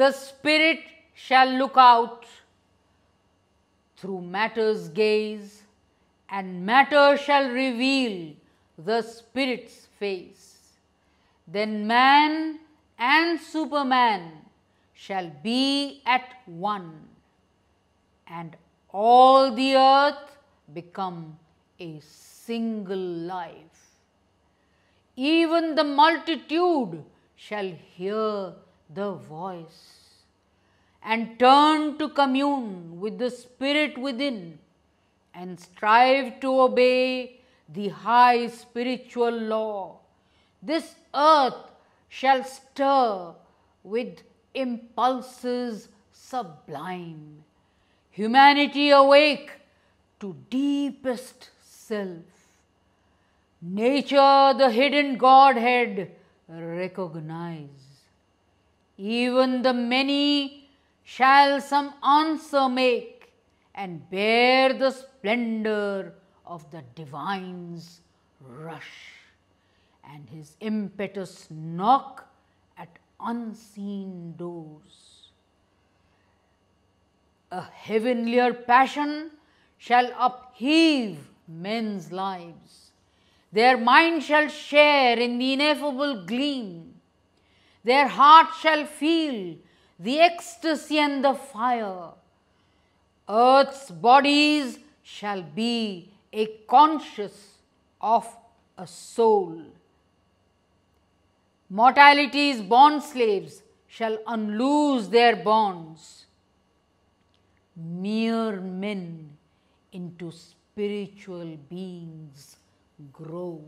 the spirit shall look out through matter's gaze, and matter shall reveal the spirit's face. Then man and Superman shall be at one, and all the earth become a single life. Even the multitude shall hear the voice and turn to commune with the spirit within and strive to obey the high spiritual law. This earth shall stir with impulses sublime. Humanity awake to deepest self. Nature, the hidden Godhead, recognize even the many shall some answer make and bear the splendor of the divine's rush and his impetuous knock at unseen doors. A heavenlier passion shall upheave men's lives. Their mind shall share in the ineffable gleam their heart shall feel the ecstasy and the fire. Earth's bodies shall be a conscious of a soul. Mortality's bond slaves shall unloose their bonds. Mere men into spiritual beings grow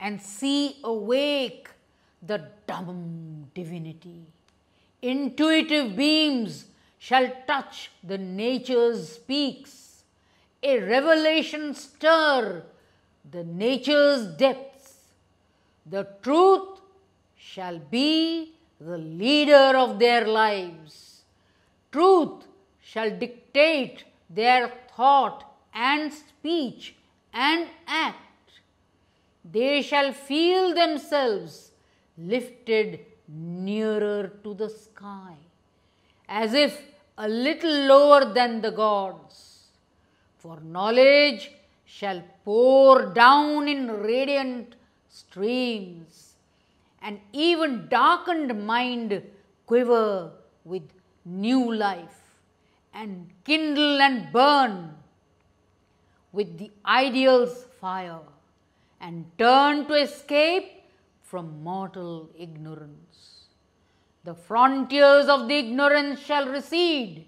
and see awake the dumb divinity. Intuitive beams shall touch the nature's peaks, a revelation stir the nature's depths. The truth shall be the leader of their lives. Truth shall dictate their thought and speech and act. They shall feel themselves lifted nearer to the sky, as if a little lower than the gods. For knowledge shall pour down in radiant streams, and even darkened mind quiver with new life, and kindle and burn with the ideal's fire, and turn to escape from mortal ignorance. The frontiers of the ignorance shall recede.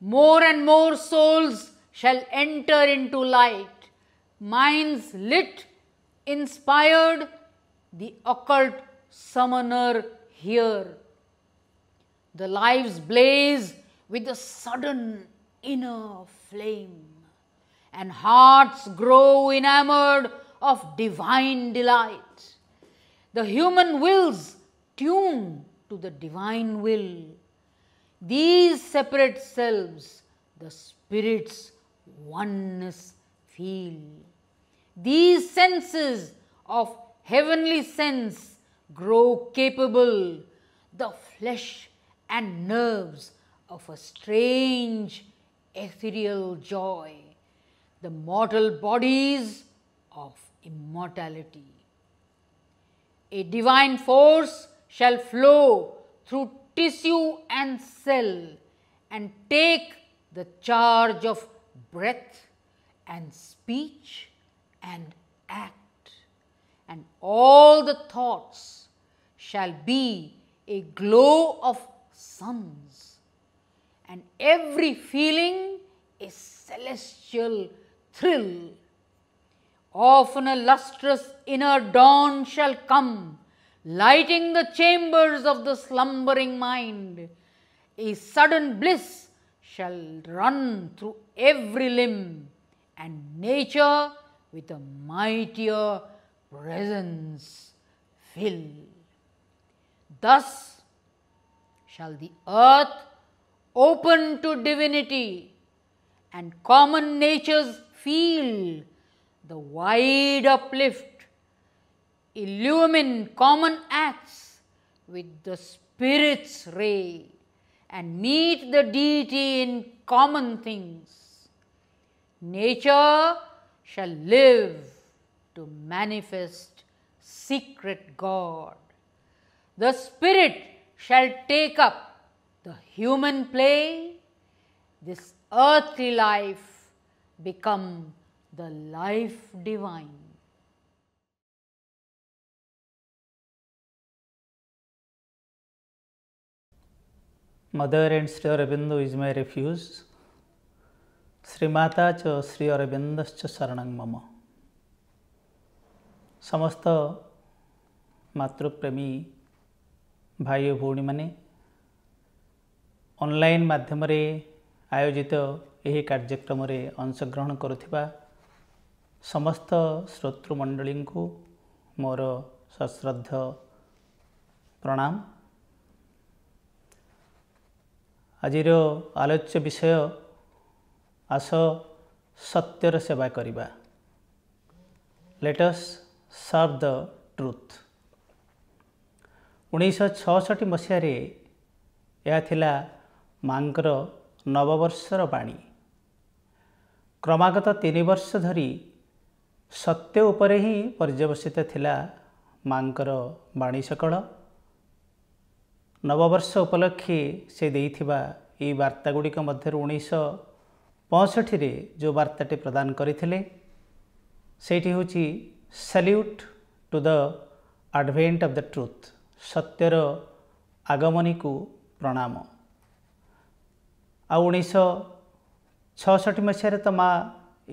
More and more souls shall enter into light. Minds lit, inspired, the occult summoner here. The lives blaze with a sudden inner flame, and hearts grow enamored of divine delight the human wills tune to the divine will. These separate selves, the spirit's oneness feel. These senses of heavenly sense grow capable, the flesh and nerves of a strange ethereal joy, the mortal bodies of immortality a divine force shall flow through tissue and cell and take the charge of breath and speech and act and all the thoughts shall be a glow of suns and every feeling a celestial thrill often a lustrous inner dawn shall come, lighting the chambers of the slumbering mind. A sudden bliss shall run through every limb, and nature with a mightier presence fill. Thus shall the earth open to divinity and common natures feel the wide uplift, illumine common acts with the Spirit's ray and meet the deity in common things. Nature shall live to manifest secret God. The Spirit shall take up the human play, this earthly life become the life divine. Mother and Sri Aurobindo is my refuge. Sri Mata cha Sri Aurobindas cha saranang mama. Samastha Matru Premi Bhaiya Bhuni Mane Online Madhyamare Ayojita Ehi Karjakramare Ansagrahan Karuthipa ସମସ୍ତ ଶ୍ରୋତୃମଣ୍ଡଳୀଙ୍କୁ ମୋର ସଶ୍ରଦ୍ଧ ପ୍ରଣାମ ଆଜିର ଆଲୋଚ୍ୟ ବିଷୟ ଆସ ସତ୍ୟର ସେବା କରିବା ଲେଟସ୍ ସର୍ଭ ଦ ଟ୍ରୁଥ ଉଣେଇଶହ ଛଅଷଠି ମସିହାରେ ଏହା ଥିଲା ମାଙ୍କର ନବବର୍ଷର ବାଣୀ କ୍ରମାଗତ ତିନି ବର୍ଷ ଧରି ସତ୍ୟ ଉପରେ ହିଁ ପର୍ଯ୍ୟବସିତ ଥିଲା ମାଙ୍କର ବାଣୀ ସକଳ ନବବର୍ଷ ଉପଲକ୍ଷେ ସେ ଦେଇଥିବା ଏହି ବାର୍ତ୍ତାଗୁଡ଼ିକ ମଧ୍ୟରୁ ଉଣେଇଶହ ପଞ୍ଚଷଠିରେ ଯେଉଁ ବାର୍ତ୍ତାଟି ପ୍ରଦାନ କରିଥିଲେ ସେଇଠି ହେଉଛି salute to the advent of the truth ସତ୍ୟର ଆଗମନୀକୁ ପ୍ରଣାମ ଆଉ ଉଣେଇଶହ ଛଅଷଠି ମସିହାରେ ତ ମା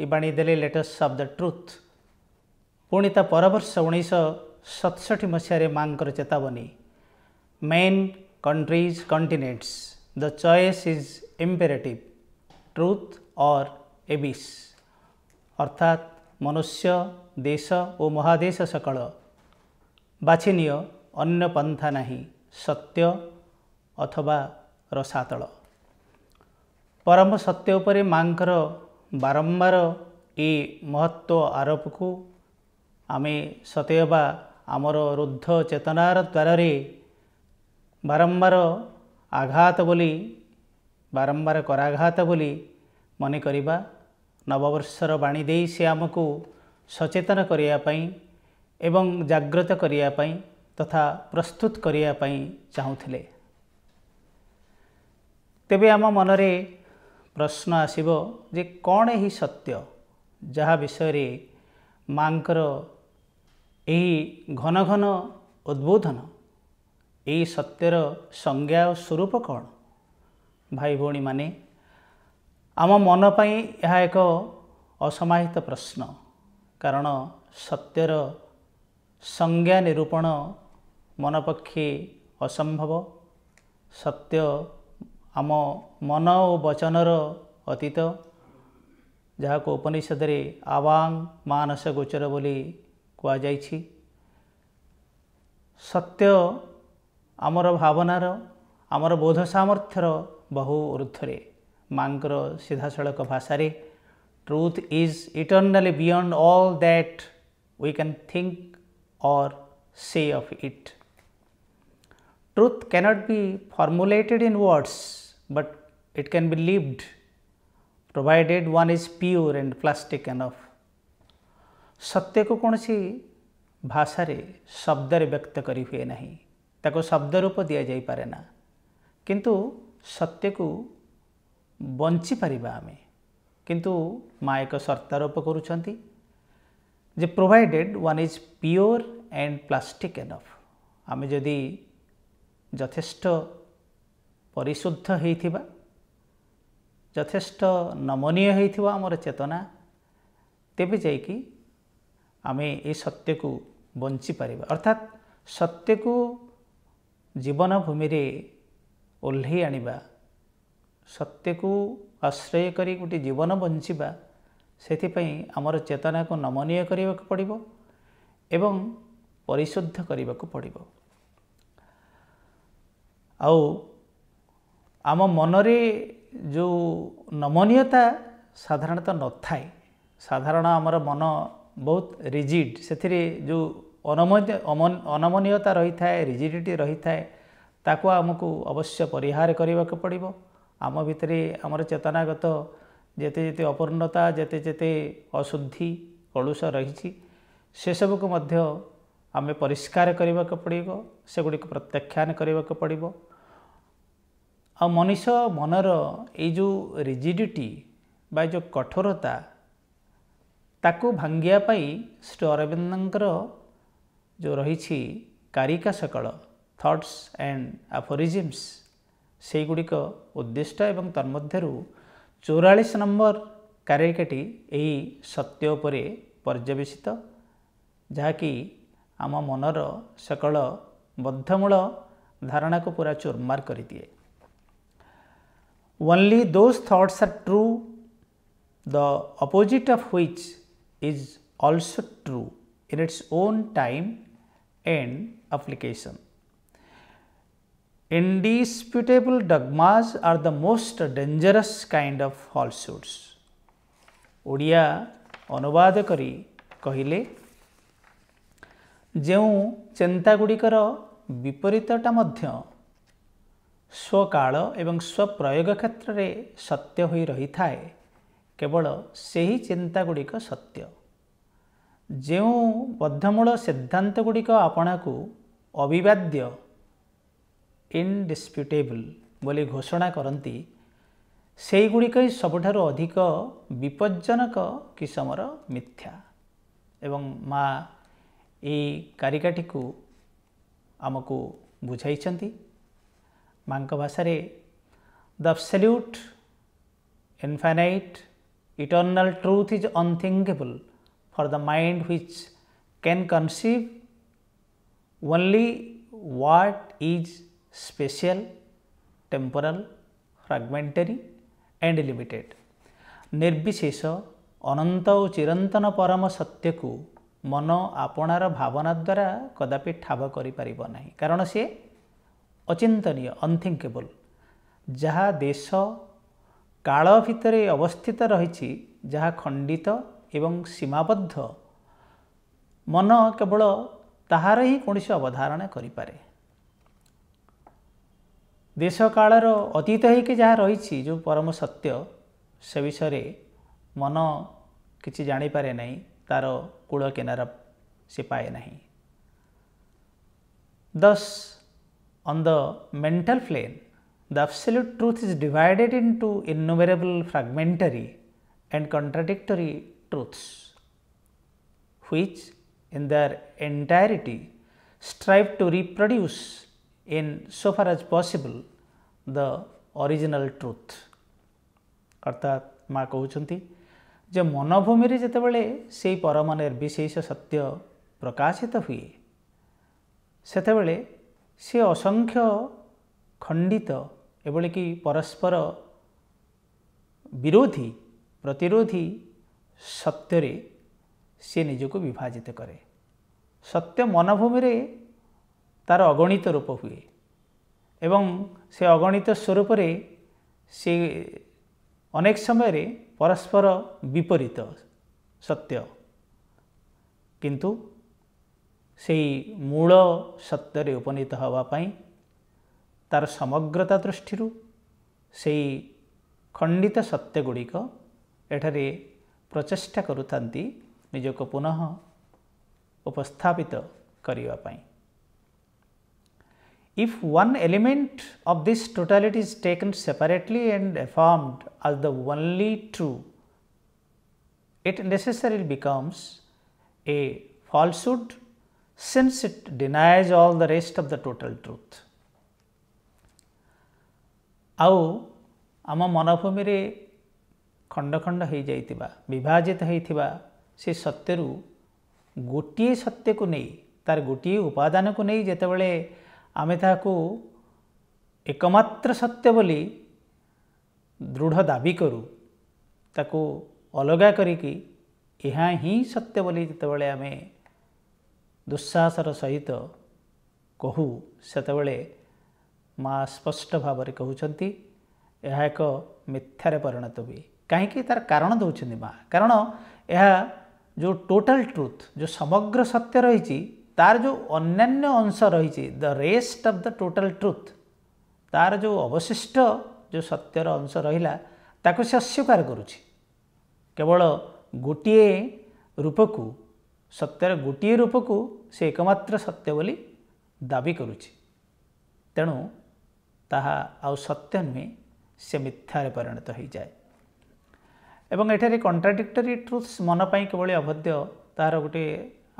ଏ ବାଣୀ ଦେଲେ ଲେଟେଷ୍ଟ ଅଫ୍ ଦ ଟ୍ରୁଥ୍ ପୁଣି ତା ପରବର୍ଷ ଉଣେଇଶହ ସତଷଠି ମସିହାରେ ମାଆଙ୍କର ଚେତାବନୀ men countries continents the choice is imperative truth or abyss ଅର୍ଥାତ୍ ମନୁଷ୍ୟ ଦେଶ ଓ ମହାଦେଶ ସକଳ ବାଛିନିୟ ଅନ୍ୟ ପନ୍ଥା ନାହିଁ ସତ୍ୟ ଅଥବା ରସାତଳ ପରମ ସତ୍ୟ ଉପରେ ମାଆଙ୍କର ବାରମ୍ବାର ଏ ମହତ୍ଵ ଆରୋପକୁ ଆମେ ସତେବା ଆମର ରୁଦ୍ଧ ଚେତନାର ଦ୍ୱାରରେ ବାରମ୍ବାର ଆଘାତ ବୋଲି ବାରମ୍ବାର କରାଘାତ ବୋଲି ମନେ କରିବା ନବବର୍ଷର ବାଣୀ ଦେଇ ସେ ଆମକୁ ସଚେତନ କରିବା ପାଇଁ ଏବଂ ଜାଗ୍ରତ କରିବା ପାଇଁ ତଥା ପ୍ରସ୍ତୁତ କରିବା ପାଇଁ ଚାହୁଁଥିଲେ ତେବେ ଆମ ମନରେ ପ୍ରଶ୍ନ ଆସିବ ଯେ କ'ଣ ଏହି ସତ୍ୟ ଯାହା ବିଷୟରେ ମାଆଙ୍କର ଏହି ଘନ ଘନ ଉଦ୍ବୋଧନ ଏହି ସତ୍ୟର ସଂଜ୍ଞା ଓ ସ୍ୱରୂପ କ'ଣ ଭାଇ ଭଉଣୀମାନେ ଆମ ମନ ପାଇଁ ଏହା ଏକ ଅସମାହିତ ପ୍ରଶ୍ନ କାରଣ ସତ୍ୟର ସଂଜ୍ଞା ନିରୂପଣ ମନ ପକ୍ଷେ ଅସମ୍ଭବ ସତ୍ୟ ଆମ ମନ ଓ ବଚନର ଅତୀତ ଯାହାକୁ ଉପନିଷଦରେ ଆବାଙ୍ଗ ମାନସ ଗୋଚର ବୋଲି କୁହାଯାଇଛି ସତ୍ୟ ଆମର ଭାବନାର ଆମର ବୋଧ ସାମର୍ଥ୍ୟର ବହୁ ଉର୍ଦ୍ଧ୍ୱରେ ମାଙ୍କର ସିଧାସଳଖ ଭାଷାରେ truth is eternally beyond all that we can think or say of it. Truth cannot be formulated in words, but it can be lived provided one is pure and plastic enough. सत्य को कौन भाषा शब्द व्यक्त करी हुए ना ताको शब्द रूप दि जापे ना किंतु सत्य को बंची पारा आम किंतु माँ एक सर्तारोप जे provided one is pure and plastic enough आम जदि जथेष परिशुद्ध होता जथेष नमनीय होमर चेतना तेज जा ଆମେ ଏ ସତ୍ୟକୁ ବଞ୍ଚିପାରିବା ଅର୍ଥାତ୍ ସତ୍ୟକୁ ଜୀବନଭୂମିରେ ଓହ୍ଲେଇ ଆଣିବା ସତ୍ୟକୁ ଆଶ୍ରୟ କରି ଗୋଟିଏ ଜୀବନ ବଞ୍ଚିବା ସେଥିପାଇଁ ଆମର ଚେତନାକୁ ନମନୀୟ କରିବାକୁ ପଡ଼ିବ ଏବଂ ପରିଶୁଦ୍ଧ କରିବାକୁ ପଡ଼ିବ ଆଉ ଆମ ମନରେ ଯେଉଁ ନମନୀୟତା ସାଧାରଣତଃ ନଥାଏ ସାଧାରଣ ଆମର ମନ ବହୁତ ରିଜିଡ଼ ସେଥିରେ ଯେଉଁ ଅନମନୀୟତା ରହିଥାଏ ରିଜିଡ଼ିଟି ରହିଥାଏ ତାକୁ ଆମକୁ ଅବଶ୍ୟ ପରିହାର କରିବାକୁ ପଡ଼ିବ ଆମ ଭିତରେ ଆମର ଚେତନାଗତ ଯେତେ ଯେତେ ଅପୂର୍ଣ୍ଣତା ଯେତେ ଯେତେ ଅଶୁଦ୍ଧି କଳୁଷ ରହିଛି ସେସବୁକୁ ମଧ୍ୟ ଆମେ ପରିଷ୍କାର କରିବାକୁ ପଡ଼ିବ ସେଗୁଡ଼ିକୁ ପ୍ରତ୍ୟାଖ୍ୟାନ କରିବାକୁ ପଡ଼ିବ ଆଉ ମଣିଷ ମନର ଏଇ ଯେଉଁ ରିଜିଡ଼ିଟି ବା ଏଇ ଯେଉଁ କଠୋରତା ତାକୁ ଭାଙ୍ଗିବା ପାଇଁ ଶ୍ରୀ ଅରବିନ୍ଦଙ୍କର ଯେଉଁ ରହିଛି କାରିକା ସକାଳ ଥଟ୍ସ ଆଣ୍ଡ ଆଫୋରିଜିମ୍ସ ସେଇଗୁଡ଼ିକ ଉଦ୍ଦିଷ୍ଟ ଏବଂ ତନ୍ମଧ୍ୟରୁ ଚଉରାଳିଶ ନମ୍ବର କାରିକାଟି ଏହି ସତ୍ୟ ଉପରେ ପର୍ଯ୍ୟବେସିତ ଯାହାକି ଆମ ମନର ସକଳ ବଦ୍ଧମୂଳ ଧାରଣାକୁ ପୁରା ଚୁର୍ମାର କରିଦିଏ only those thoughts are true the opposite of which is also true in its own time and application. Indisputable dogmas are the most dangerous kind of falsehoods. Odia ଅନୁବାଦ kahile କହିଲେ ଯେଉଁ ଚିନ୍ତାଗୁଡ଼ିକର ବିପରୀତଟା ମଧ୍ୟ ସ୍ୱକାଳ ଏବଂ ସ୍ୱପ୍ରୟୋଗ କ୍ଷେତ୍ରରେ ସତ୍ୟ କେବଳ ସେହି ଚିନ୍ତାଗୁଡ଼ିକ ସତ୍ୟ ଯେଉଁ ବଦ୍ଧମୂଳ ସିଦ୍ଧାନ୍ତଗୁଡ଼ିକ ଆପଣାକୁ ଅବିବାଦ୍ୟ ଇନ୍ଡିସ୍ପ୍ୟୁଟେବୁଲ୍ ବୋଲି ଘୋଷଣା କରନ୍ତି ସେଇଗୁଡ଼ିକ ହିଁ ସବୁଠାରୁ ଅଧିକ ବିପଜ୍ଜନକ କିସମର ମିଥ୍ୟା ଏବଂ ମା' ଏଇ କାରିକାଟିକୁ ଆମକୁ ବୁଝାଇଛନ୍ତି ମାଙ୍କ ଭାଷାରେ the salute infinite eternal truth is unthinkable for the mind which can conceive only what is spatial temporal fragmentary and limited ନିର୍ବିଶେଷ ଅନନ୍ତ ଓ ଚିରନ୍ତନ ପରମ ସତ୍ୟକୁ ମନ ଆପଣାର ଭାବନା ଦ୍ୱାରା କଦାପି ଠାବ କରିପାରିବ ନାହିଁ କାରଣ ସିଏ ଅଚିନ୍ତନୀୟ ଅନ୍ଥିଙ୍କେବୁଲ୍ ଯାହା ଦେଶ କାଳ ଭିତରେ ଅବସ୍ଥିତ ରହିଛି ଯାହା ଖଣ୍ଡିତ ଏବଂ ସୀମାବଦ୍ଧ ମନ କେବଳ ତାହାର ହିଁ କୌଣସି ଅବଧାରଣା କରିପାରେ ଦେଶ କାଳର ଅତୀତ ହୋଇକି ଯାହା ରହିଛି ଯେଉଁ ପରମ ସତ୍ୟ ସେ ବିଷୟରେ ମନ କିଛି ଜାଣିପାରେ ନାହିଁ ତା'ର କୂଳ କିନାର ସେ ପାଏ ନାହିଁ ଦଶ on the mental plane the absolute truth is divided into innumerable fragmentary and contradictory truths, which in their entirety strive to reproduce in so far as possible the original truth. অর্থাৎ মা କହୁଛନ୍ତି ଯେ ମନଭୂମିରେ ଯେତେବେଳେ ସେଇ ପରମ ନିର୍ବିଶେଷ ସତ୍ୟ ପ୍ରକାଶିତ ହୁଏ ସେତେବେଳେ ସେ ଅସଂଖ୍ୟ ଖଣ୍ଡିତ ଏଭଳିକି ପରସ୍ପର ବିରୋଧୀ ପ୍ରତିରୋଧୀ ସତ୍ୟରେ ସେ ନିଜକୁ ବିଭାଜିତ କରେ ସତ୍ୟ ମନଭୂମିରେ ତା'ର ଅଗଣିତ ରୂପ ହୁଏ ଏବଂ ସେ ଅଗଣିତ ସ୍ୱରୂପରେ ସେ ଅନେକ ସମୟରେ ପରସ୍ପର ବିପରୀତ ସତ୍ୟ କିନ୍ତୁ ସେଇ ମୂଳ ସତ୍ୟରେ ଉପନୀତ ହେବା ପାଇଁ ତାର ସମଗ୍ରତା ଦୃଷ୍ଟିରୁ ସେଇ ଖଣ୍ଡିତ ସତ୍ୟଗୁଡ଼ିକ ଏଠାରେ ପ୍ରଚେଷ୍ଟା କରୁଥାନ୍ତି ନିଜକୁ ପୁନଃ ଉପସ୍ଥାପିତ କରିବା ପାଇଁ If one element of this totality is taken separately and affirmed as the only true, it necessarily becomes a falsehood since it denies all the rest of the total truth. ଆଉ ଆମ ମନଭୂମିରେ ଖଣ୍ଡ ଖଣ୍ଡ ହୋଇଯାଇଥିବା ବିଭାଜିତ ହୋଇଥିବା ସେ ସତ୍ୟରୁ ଗୋଟିଏ ସତ୍ୟକୁ ନେଇ ତାର ଗୋଟିଏ ଉପାଦାନକୁ ନେଇ ଯେତେବେଳେ ଆମେ ତାହାକୁ ଏକମାତ୍ର ସତ୍ୟ ବୋଲି ଦୃଢ଼ ଦାବି କରୁ ତାକୁ ଅଲଗା କରିକି ଏହା ହିଁ ସତ୍ୟ ବୋଲି ଯେତେବେଳେ ଆମେ ଦୁଃସାହସର ସହିତ କହୁ ସେତେବେଳେ ମା ସ୍ପଷ୍ଟ ଭାବରେ କହୁଛନ୍ତି ଏହା ଏକ ମିଥ୍ୟାରେ ପରିଣତ ହୁଏ କାହିଁକି ତା'ର କାରଣ ଦେଉଛନ୍ତି ମା କାରଣ ଏହା ଯେଉଁ ଟୋଟାଲ ଟ୍ରୁଥ୍ ଯେଉଁ ସମଗ୍ର ସତ୍ୟ ରହିଛି ତା'ର ଯେଉଁ ଅନ୍ୟାନ୍ୟ ଅଂଶ ରହିଛି the rest of the total truth ତା'ର ଯେଉଁ ଅବଶିଷ୍ଟ ଯେଉଁ ସତ୍ୟର ଅଂଶ ରହିଲା ତାକୁ ସେ ଅସ୍ୱୀକାର କରୁଛି କେବଳ ଗୋଟିଏ ରୂପକୁ ସତ୍ୟର ଗୋଟିଏ ରୂପକୁ ସେ ଏକମାତ୍ର ସତ୍ୟ ବୋଲି ଦାବି କରୁଛି ତେଣୁ ତାହା ଆଉ ସତ୍ୟ ନୁହେଁ ସେ ମିଥ୍ୟାରେ ପରିଣତ ହୋଇଯାଏ ଏବଂ ଏଠାରେ କଣ୍ଟ୍ରାଡିକ୍ଟରୀ ଟ୍ରୁଥ୍ସ ମନ ପାଇଁ କିଭଳି ଅବଧ୍ୟ ତାହାର ଗୋଟିଏ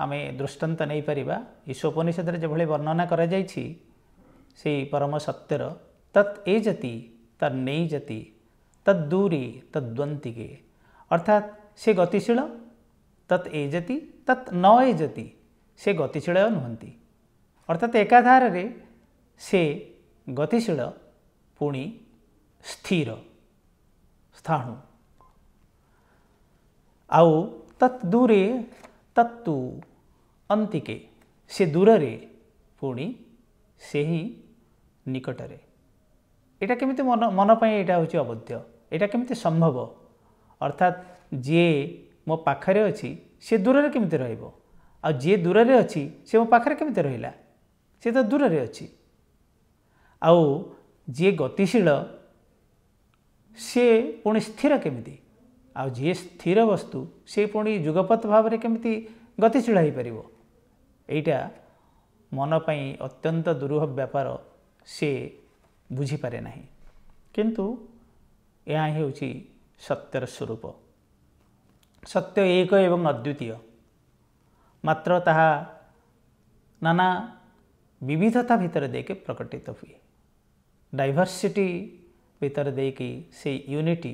ଆମେ ଦୃଷ୍ଟାନ୍ତ ନେଇପାରିବା ଈଶ୍ୱୋପନିଷଦରେ ଯେଭଳି ବର୍ଣ୍ଣନା କରାଯାଇଛି ସେଇ ପରମ ସତ୍ୟର ତତ୍ ଏ ଜାତି ତର୍ ନେଇ ଜାତି ତତ୍ ଦୂରେ ତଦ୍ୱନ୍ତିକେ ଅର୍ଥାତ୍ ସେ ଗତିଶୀଳ ତତ୍ ଏ ଜାତି ତତ୍ ନ ଏ ଜାତି ସେ ଗତିଶୀଳ ନୁହନ୍ତି ଅର୍ଥାତ୍ ଏକାଧାରରେ ସେ ଗତିଶୀଳ ପୁଣି ସ୍ଥିର ସ୍ଥାଣୁ ଆଉ ତତ୍ ଦୂରେ ତତ୍ତୁ ଅନ୍ତିକେ ସେ ଦୂରରେ ପୁଣି ସେହି ନିକଟରେ ଏଇଟା କେମିତି ମନ ମନ ପାଇଁ ଏଇଟା ହେଉଛି ଅବଧ୍ୟ ଏଇଟା କେମିତି ସମ୍ଭବ ଅର୍ଥାତ୍ ଯିଏ ମୋ ପାଖରେ ଅଛି ସେ ଦୂରରେ କେମିତି ରହିବ ଆଉ ଯିଏ ଦୂରରେ ଅଛି ସେ ମୋ ପାଖରେ କେମିତି ରହିଲା ସେ ତ ଦୂରରେ ଅଛି ଆଉ ଯିଏ ଗତିଶୀଳ ସିଏ ପୁଣି ସ୍ଥିର କେମିତି ଆଉ ଯିଏ ସ୍ଥିର ବସ୍ତୁ ସିଏ ପୁଣି ଯୁଗପଥ ଭାବରେ କେମିତି ଗତିଶୀଳ ହୋଇପାରିବ ଏଇଟା ମନ ପାଇଁ ଅତ୍ୟନ୍ତ ଦୁରୂହ ବ୍ୟାପାର ସିଏ ବୁଝିପାରେ ନାହିଁ କିନ୍ତୁ ଏହା ହେଉଛି ସତ୍ୟର ସ୍ୱରୂପ ସତ୍ୟ ଏକ ଏବଂ ଅଦ୍ୱିତୀୟ ମାତ୍ର ତାହା ନାନା ବିବିଧତା ଭିତରେ ଦେଇକି ପ୍ରକଟିତ ହୁଏ डाइवर्सिटी भितर दे कि यूनिटी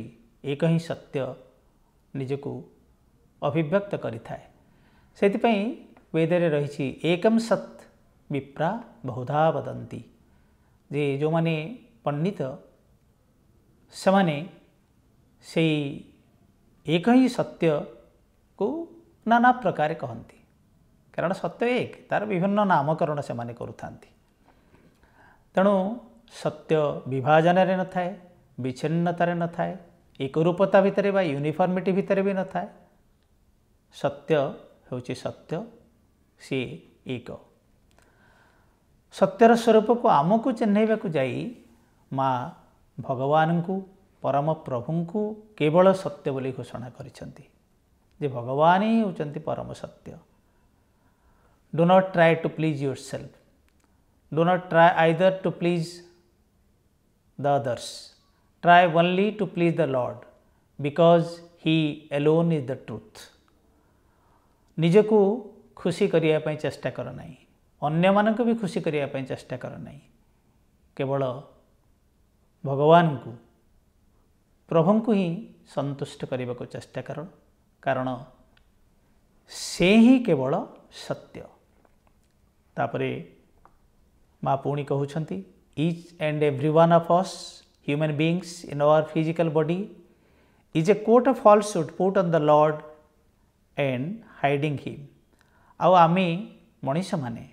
एक ही सत्य निजक अभिव्यक्त करेंपाई वेदरे रही एकम सत् विप्रा बहुधा बदती जे जो मैंने पंडित से मैंने से एक ही सत्य को नाना प्रकार कहती कारण सत्य एक तार विभिन्न नामकरण से करेणु सत्य विभाजन न था विच्छिन्नतार न थाए एक रूपता भितर यूनिफर्मिटी भितर भी न थाए सत्य हूँ सत्य सी एक सत्यर स्वरूप को आम को चिन्हवाक माँ भगवान को परम प्रभु को केवल सत्य बोली घोषणा कर भगवान ही हूँ परम सत्य do not try to please yourself do not try either to please the others. Try only to please the Lord because He alone is the truth. ନିଜକୁ ଖୁସି କରିବା ପାଇଁ ଚେଷ୍ଟା କର ନାହିଁ ଅନ୍ୟମାନଙ୍କୁ ବି ଖୁସି କରିବା ପାଇଁ ଚେଷ୍ଟା କର ନାହିଁ କେବଳ ଭଗବାନଙ୍କୁ ପ୍ରଭୁଙ୍କୁ ହିଁ ସନ୍ତୁଷ୍ଟ କରିବାକୁ ଚେଷ୍ଟା କର କାରଣ ସେ ହିଁ କେବଳ ସତ୍ୟ ତାପରେ ମା ପୁଣି କହୁଛନ୍ତି each and every one of us human beings in our physical body is a coat of falsehood put on the Lord and hiding him. ଆଉ ଆମେ ମଣିଷମାନେ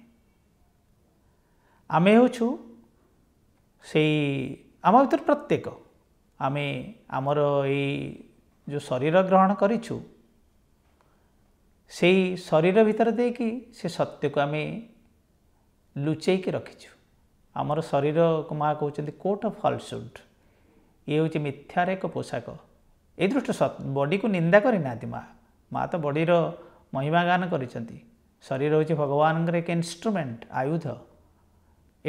ଆମେ ହେଉଛୁ ସେଇ ଆମ ଭିତରେ ପ୍ରତ୍ୟେକ ଆମେ ଆମର ଏଇ ଯେଉଁ ଶରୀର ଗ୍ରହଣ କରିଛୁ ସେଇ ଶରୀର ଭିତରେ ଦେଇକି ସେ ସତ୍ୟକୁ ଆମେ ଲୁଚେଇକି ରଖିଛୁ ଆମର ଶରୀର ମା କହୁଛନ୍ତି କୋଟ୍ ଅଫ୍ ଫଲସୁଡ୍ ଇଏ ହେଉଛି ମିଥ୍ୟାର ଏକ ପୋଷାକ ଏଇ ଦୃଷ୍ଟି ବଡ଼ିକୁ ନିନ୍ଦା କରିନାହାନ୍ତି ମା ମା ତ ବଡ଼ିର ମହିମା ଗାନ କରିଛନ୍ତି ଶରୀର ହେଉଛି ଭଗବାନଙ୍କର ଏକ ଇନଷ୍ଟ୍ରୁମେଣ୍ଟ ଆୟୁଧ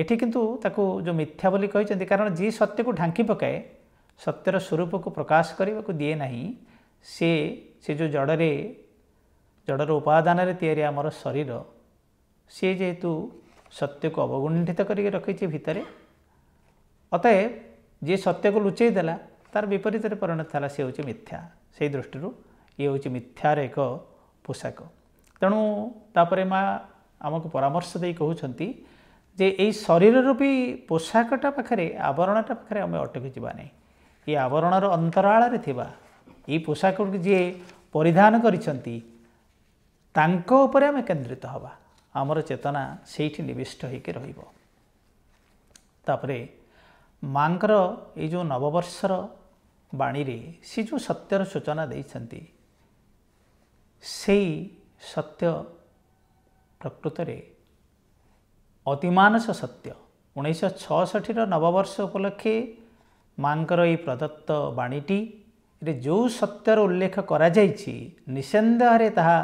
ଏଠି କିନ୍ତୁ ତାକୁ ଯେଉଁ ମିଥ୍ୟା ବୋଲି କହିଛନ୍ତି କାରଣ ଯିଏ ସତ୍ୟକୁ ଢାଙ୍କି ପକାଏ ସତ୍ୟର ସ୍ୱରୂପକୁ ପ୍ରକାଶ କରିବାକୁ ଦିଏ ନାହିଁ ସିଏ ସେ ଯେଉଁ ଜଡ଼ରେ ଜଡ଼ର ଉପାଦାନରେ ତିଆରି ଆମର ଶରୀର ସିଏ ଯେହେତୁ ସତ୍ୟକୁ ଅବଗୁଣ୍ଠିତ କରିକି ରଖିଛି ଭିତରେ ଅତଏବ ଯିଏ ସତ୍ୟକୁ ଲୁଚେଇ ଦେଲା ତା'ର ବିପରୀତରେ ପରିଣତ ହେଲା ସେ ହେଉଛି ମିଥ୍ୟା ସେହି ଦୃଷ୍ଟିରୁ ଇଏ ହେଉଛି ମିଥ୍ୟାର ଏକ ପୋଷାକ ତେଣୁ ତାପରେ ମା' ଆମକୁ ପରାମର୍ଶ ଦେଇ କହୁଛନ୍ତି ଯେ ଏଇ ଶରୀରରୂପୀ ପୋଷାକଟା ପାଖରେ ଆବରଣଟା ପାଖରେ ଆମେ ଅଟକି ଯିବା ନାହିଁ ଏ ଆବରଣର ଅନ୍ତରାଳରେ ଥିବା ଏଇ ପୋଷାକକୁ ଯିଏ ପରିଧାନ କରିଛନ୍ତି ତାଙ୍କ ଉପରେ ଆମେ କେନ୍ଦ୍ରିତ ହେବା ଆମର ଚେତନା ସେଇଠି ନିବିଷ୍ଟ ହୋଇକି ରହିବ ତାପରେ ମାଙ୍କର ଏଇ ଯେଉଁ ନବବର୍ଷର ବାଣୀରେ ସେ ଯେଉଁ ସତ୍ୟର ସୂଚନା ଦେଇଛନ୍ତି ସେଇ ସତ୍ୟ ପ୍ରକୃତରେ ଅତିମାନସ ସତ୍ୟ ଉଣେଇଶହ ଛଅଷଠିର ନବବର୍ଷ ଉପଲକ୍ଷେ ମାଙ୍କର ଏଇ ପ୍ରଦତ୍ତ ବାଣୀଟିରେ ଯେଉଁ ସତ୍ୟର ଉଲ୍ଲେଖ କରାଯାଇଛି ନିସନ୍ଦେହରେ ତାହା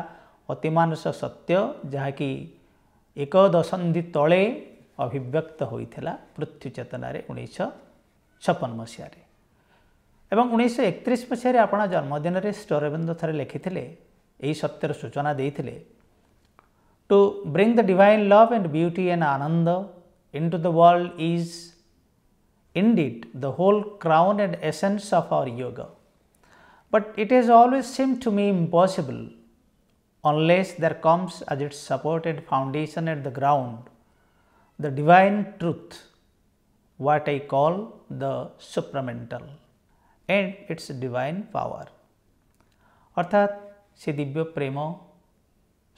ଅତିମାନସ ସତ୍ୟ ଯାହାକି एक दशंधि तले अभिव्यक्त होता पृथ्वी चेतन उन्नीस छपन मसीह उन्नीस एकतीस मसीह जन्मदिन में स्टरबिंद थे लिखी यही सत्यर सूचना दे to bring the divine love and beauty and ananda into the world is indeed the whole crown and essence of our yoga but it is always seem to me impossible unless there comes as its supported foundation at the ground the divine truth what I call the supramental and its divine power. अर्थात् সে দিব্য প্রেম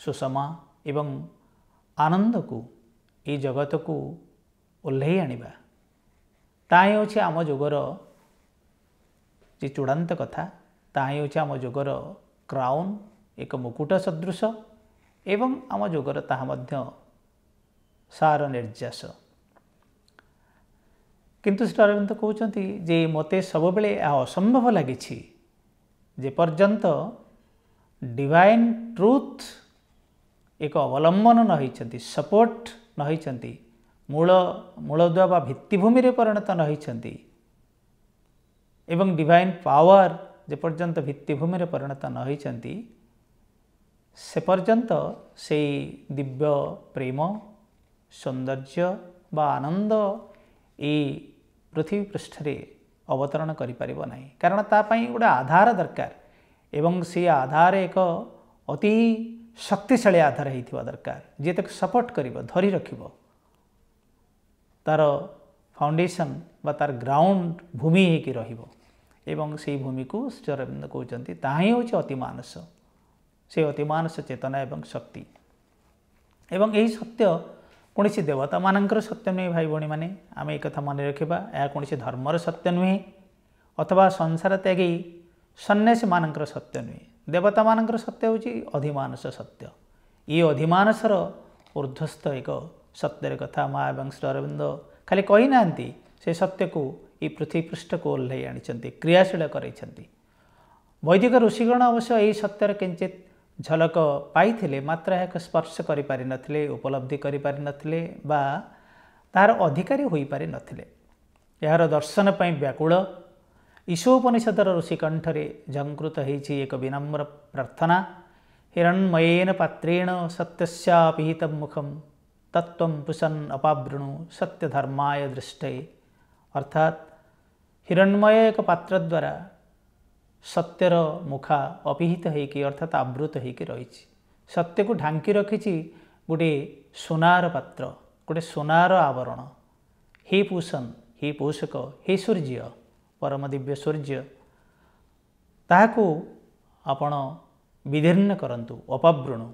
সুষমা এবং ଆନନ୍ଦକୁ ଏଇ ଜଗତକୁ ଓହ୍ଲେଇ ଆଣିବା ତାହା ହେଉଛି ଆମ ଯୋଗର ଯେ ଚୂଡ଼ାନ୍ତ କଥା ତାହା ହେଉଛି ଆମ ଯୋଗର କ୍ରାଉନ୍ ଏକ ମୁକୁଟ ସଦୃଶ ଏବଂ ଆମ ଯୋଗର ତାହା ମଧ୍ୟ ସାର ନିର୍ଯ୍ୟାସ କିନ୍ତୁ ଶ୍ରୀ ଅରବିନ୍ଦ କହୁଛନ୍ତି ଯେ ମୋତେ ସବୁବେଳେ ଏହା ଅସମ୍ଭବ ଲାଗିଛି ଯେପର୍ଯ୍ୟନ୍ତ ଡିଭାଇନ୍ ଟ୍ରୁଥ୍ ଏକ ଅବଲମ୍ବନ ନ ହୋଇଛନ୍ତି ସପୋର୍ଟ ନ ହୋଇଛନ୍ତି ମୂଳ ମୂଳଦୁଆ ବା ଭିତ୍ତିଭୂମିରେ ପରିଣତ ନ ହୋଇଛନ୍ତି ଏବଂ ଡିଭାଇନ୍ ପାୱାର ଯେପର୍ଯ୍ୟନ୍ତ ଭିତ୍ତିଭୂମିରେ ପରିଣତ ନ ହୋଇଛନ୍ତି ସେ ପର୍ଯ୍ୟନ୍ତ ସେଇ ଦିବ୍ୟ ପ୍ରେମ ସୌନ୍ଦର୍ଯ୍ୟ ବା ଆନନ୍ଦ ଏଇ ପୃଥିବୀ ପୃଷ୍ଠରେ ଅବତରଣ କରିପାରିବ ନାହିଁ କାରଣ ତା ପାଇଁ ଗୋଟେ ଆଧାର ଦରକାର ଏବଂ ସେ ଆଧାର ଏକ ଅତି ଶକ୍ତିଶାଳୀ ଆଧାର ହୋଇଥିବା ଦରକାର ଯିଏ ତାକୁ ସପୋର୍ଟ କରିବ ଧରି ରଖିବ ତା'ର ଫାଉଣ୍ଡେସନ୍ ବା ତା'ର ଗ୍ରାଉଣ୍ଡ ଭୂମି ହୋଇକି ରହିବ ଏବଂ ସେହି ଭୂମିକୁ ଶ୍ରୀ କହୁଛନ୍ତି ତାହା ହିଁ ହେଉଛି ଅତି ମାନସ ସେହି ଅତିମାନସ ଚେତନା ଏବଂ ଶକ୍ତି ଏବଂ ଏହି ସତ୍ୟ କୌଣସି ଦେବତାମାନଙ୍କର ସତ୍ୟ ନୁହେଁ ଭାଇ ଭଉଣୀମାନେ ଆମେ ଏ କଥା ମନେ ରଖିବା ଏହା କୌଣସି ଧର୍ମର ସତ୍ୟ ନୁହେଁ ଅଥବା ସଂସାର ତ୍ୟାଗୀ ସନ୍ନ୍ୟାସୀମାନଙ୍କର ସତ୍ୟ ନୁହେଁ ଦେବତାମାନଙ୍କର ସତ୍ୟ ହେଉଛି ଅଧିମାନସ ସତ୍ୟ ଏ ଅଧିମାନସର ଉର୍ଦ୍ଧସ୍ଥ ଏକ ସତ୍ୟର କଥା ମା ଏବଂ ଶ୍ରୀ ଅରବିନ୍ଦ ଖାଲି କହିନାହାନ୍ତି ସେ ସତ୍ୟକୁ ଏଇ ପୃଥିବୀ ପୃଷ୍ଠକୁ ଓହ୍ଲାଇ ଆଣିଛନ୍ତି କ୍ରିୟାଶୀଳ କରାଇଛନ୍ତି ବୈଦିକ ଋଷିଗଣ ଅବଶ୍ୟ ଏହି ସତ୍ୟର କିଞ୍ଚିତ झलक मात्र एक स्पर्श पार्श गरिपारि उपलब्धिपारिन त अधिकरी हुर्शनप व्याकुल ईसोपनिषदर ऋषिकण्ठे झङ्कृत है एक विनम्र प्रार्थना हिरणमयन पत्रेण सत्यपिहित मुखम तत्त्व पुसन् अपावणु सत्य धर्माय दृष्ट अर्थात् हिरणमय एक पात्र द्वारा ସତ୍ୟର ମୁଖା ଅପିହିତ ହେଇକି ଅର୍ଥାତ୍ ଆବୃତ ହେଇକି ରହିଛି ସତ୍ୟକୁ ଢାଙ୍କି ରଖିଛି ଗୋଟିଏ ସୁନାର ପାତ୍ର ଗୋଟିଏ ସୁନାର ଆବରଣ ହେ ପୁଷନ୍ ହେ ପୋଷକ ହେ ସୂର୍ଯ୍ୟ ପରମ ଦିବ୍ୟ ସୂର୍ଯ୍ୟ ତାହାକୁ ଆପଣ ବିଦୀର୍ଣ୍ଣ କରନ୍ତୁ ଅପବୃଣୁ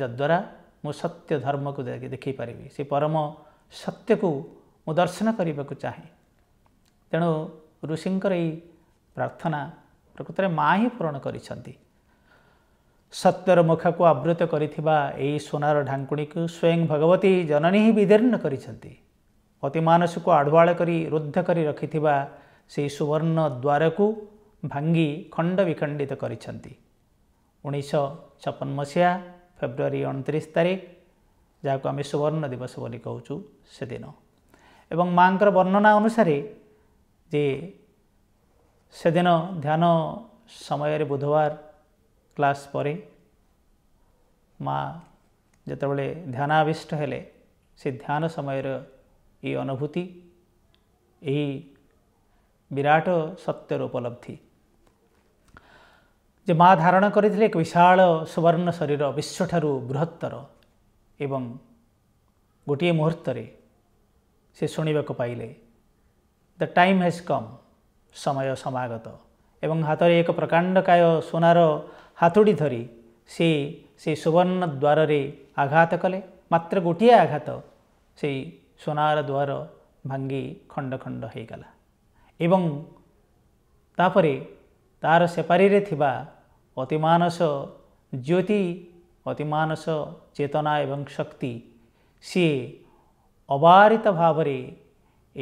ଯଦ୍ୱାରା ମୁଁ ସତ୍ୟ ଧର୍ମକୁ ଦେଖିପାରିବି ସେ ପରମ ସତ୍ୟକୁ ମୁଁ ଦର୍ଶନ କରିବାକୁ ଚାହେଁ ତେଣୁ ଋଷିଙ୍କର ଏଇ ପ୍ରାର୍ଥନା ପ୍ରକୃତରେ ମା ହିଁ ପୂରଣ କରିଛନ୍ତି ସତ୍ୟର ମୁଖକୁ ଆବୃତ କରିଥିବା ଏହି ସୁନାର ଢାଙ୍କୁଣୀକୁ ସ୍ୱୟଂ ଭଗବତୀ ଜନନୀ ହିଁ ବିଦୀର୍ଣ୍ଣ କରିଛନ୍ତି ଅତିମାନସକୁ ଆଢୁଆଳ କରି ରୁଦ୍ଧ କରି ରଖିଥିବା ସେହି ସୁବର୍ଣ୍ଣ ଦ୍ୱାରକୁ ଭାଙ୍ଗି ଖଣ୍ଡ ବିଖଣ୍ଡିତ କରିଛନ୍ତି ଉଣେଇଶହ ଛପନ ମସିହା ଫେବୃଆରୀ ଅଣତିରିଶ ତାରିଖ ଯାହାକୁ ଆମେ ସୁବର୍ଣ୍ଣ ଦିବସ ବୋଲି କହୁଛୁ ସେଦିନ ଏବଂ ମାଆଙ୍କର ବର୍ଣ୍ଣନା ଅନୁସାରେ ଯେ ସେଦିନ ଧ୍ୟାନ ସମୟରେ ବୁଧବାର କ୍ଲାସ୍ ପରେ ମା' ଯେତେବେଳେ ଧ୍ୟାନାବିଷ୍ଟ ହେଲେ ସେ ଧ୍ୟାନ ସମୟର ଏହି ଅନୁଭୂତି ଏହି ବିରାଟ ସତ୍ୟର ଉପଲବ୍ଧି ଯେ ମା' ଧାରଣ କରିଥିଲେ ଏକ ବିଶାଳ ସୁବର୍ଣ୍ଣ ଶରୀର ବିଶ୍ୱଠାରୁ ବୃହତ୍ତର ଏବଂ ଗୋଟିଏ ମୁହୂର୍ତ୍ତରେ ସେ ଶୁଣିବାକୁ ପାଇଲେ ଦ ଟାଇମ୍ ହେଜ୍ କମ୍ ସମୟ ସମାଗତ ଏବଂ ହାତରେ ଏକ ପ୍ରକାଣ୍ଡକାୟ ସୁନାର ହାତୁଡ଼ି ଧରି ସେ ସେଇ ସୁବର୍ଣ୍ଣ ଦ୍ୱାରରେ ଆଘାତ କଲେ ମାତ୍ର ଗୋଟିଏ ଆଘାତ ସେଇ ସୁନାର ଦ୍ୱାର ଭାଙ୍ଗି ଖଣ୍ଡ ଖଣ୍ଡ ହୋଇଗଲା ଏବଂ ତାପରେ ତାର ସେପାରିରେ ଥିବା ଅତିମାନସ ଜ୍ୟୋତି ଅତିମାନସ ଚେତନା ଏବଂ ଶକ୍ତି ସିଏ ଅବାରିତ ଭାବରେ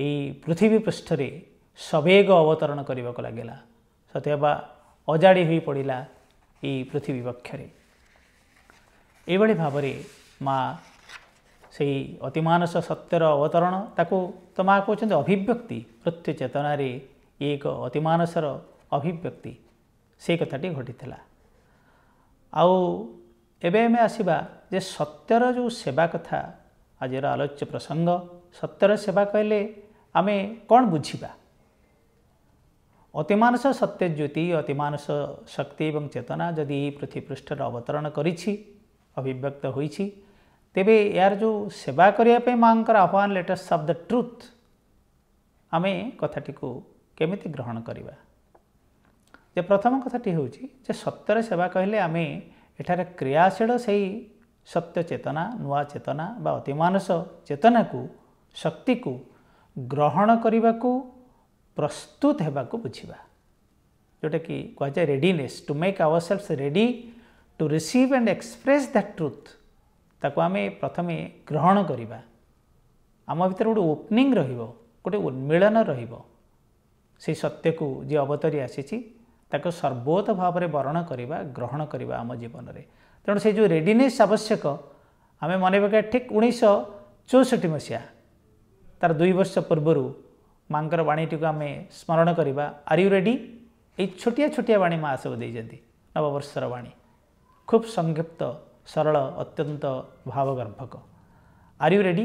ଏଇ ପୃଥିବୀ ପୃଷ୍ଠରେ ସବେଗ ଅବତରଣ କରିବାକୁ ଲାଗିଲା ସତ୍ୟବା ଅଜାଡ଼ି ହୋଇ ପଡ଼ିଲା ଏଇ ପୃଥିବୀ ପକ୍ଷରେ ଏଇଭଳି ଭାବରେ ମା' ସେଇ ଅତିମାନସ ସତ୍ୟର ଅବତରଣ ତାକୁ ତ ମା' କହୁଛନ୍ତି ଅଭିବ୍ୟକ୍ତି ମୃତ୍ୟୁ ଚେତନାରେ ଏକ ଅତିମାନସର ଅଭିବ୍ୟକ୍ତି ସେ କଥାଟି ଘଟିଥିଲା ଆଉ ଏବେ ଆମେ ଆସିବା ଯେ ସତ୍ୟର ଯେଉଁ ସେବା କଥା ଆଜିର ଆଲୋଚ୍ୟ ପ୍ରସଙ୍ଗ ସତ୍ୟର ସେବା କହିଲେ ଆମେ କ'ଣ ବୁଝିବା ଅତିମାନସ ସତ୍ୟ ଜ୍ୟୋତି ଅତିମାନସ ଶକ୍ତି ଏବଂ ଚେତନା ଯଦି ଏହି ପୃଥିବୀ ପୃଷ୍ଠରେ ଅବତରଣ କରିଛି ଅଭିବ୍ୟକ୍ତ ହୋଇଛି ତେବେ ଏହାର ଯେଉଁ ସେବା କରିବା ପାଇଁ ମାଆଙ୍କର ଆହ୍ୱାନ ଲେଟେଷ୍ଟ ଅଫ୍ ଦ ଟ୍ରୁଥ୍ ଆମେ କଥାଟିକୁ କେମିତି ଗ୍ରହଣ କରିବା ଯେ ପ୍ରଥମ କଥାଟି ହେଉଛି ଯେ ସତ୍ୟର ସେବା କହିଲେ ଆମେ ଏଠାରେ କ୍ରିୟାଶୀଳ ସେହି ସତ୍ୟ ଚେତନା ନୂଆ ଚେତନା ବା ଅତିମାନସ ଚେତନାକୁ ଶକ୍ତିକୁ ଗ୍ରହଣ କରିବାକୁ ପ୍ରସ୍ତୁତ ହେବାକୁ ବୁଝିବା ଯେଉଁଟାକି କୁହାଯାଏ readiness to make our self ready to receive and express that truth ତାକୁ ଆମେ ପ୍ରଥମେ ଗ୍ରହଣ କରିବା ଆମ ଭିତରେ ଗୋଟେ ଓପନିଂ ରହିବ ଗୋଟେ ଉନ୍ମିଳନ ରହିବ ସେହି ସତ୍ୟକୁ ଯିଏ ଅବତରି ଆସିଛି ତାକୁ ସର୍ବୋତ ଭାବରେ ବରଣ କରିବା ଗ୍ରହଣ କରିବା ଆମ ଜୀବନରେ ତେଣୁ ସେ ଯେଉଁ ରେଡ଼ିନେସ୍ ଆବଶ୍ୟକ ଆମେ ମନେ ପକାଇ ଠିକ୍ ଉଣେଇଶହ ଚଉଷଠି ମସିହା ତା'ର ଦୁଇ ବର୍ଷ ପୂର୍ବରୁ ମାଙ୍କର ବାଣୀଟିକୁ ଆମେ ସ୍ମରଣ କରିବା ଆର୍ ୟୁ ରେଡ଼ି ଏଇ ଛୋଟିଆ ଛୋଟିଆ ବାଣୀ ମା' ସବୁ ଦେଇଛନ୍ତି ନବବର୍ଷର ବାଣୀ ଖୁବ୍ ସଂକ୍ଷିପ୍ତ ସରଳ ଅତ୍ୟନ୍ତ ଭାବଗର୍ଭକ ଆର୍ ୟୁ ରେଡ଼ି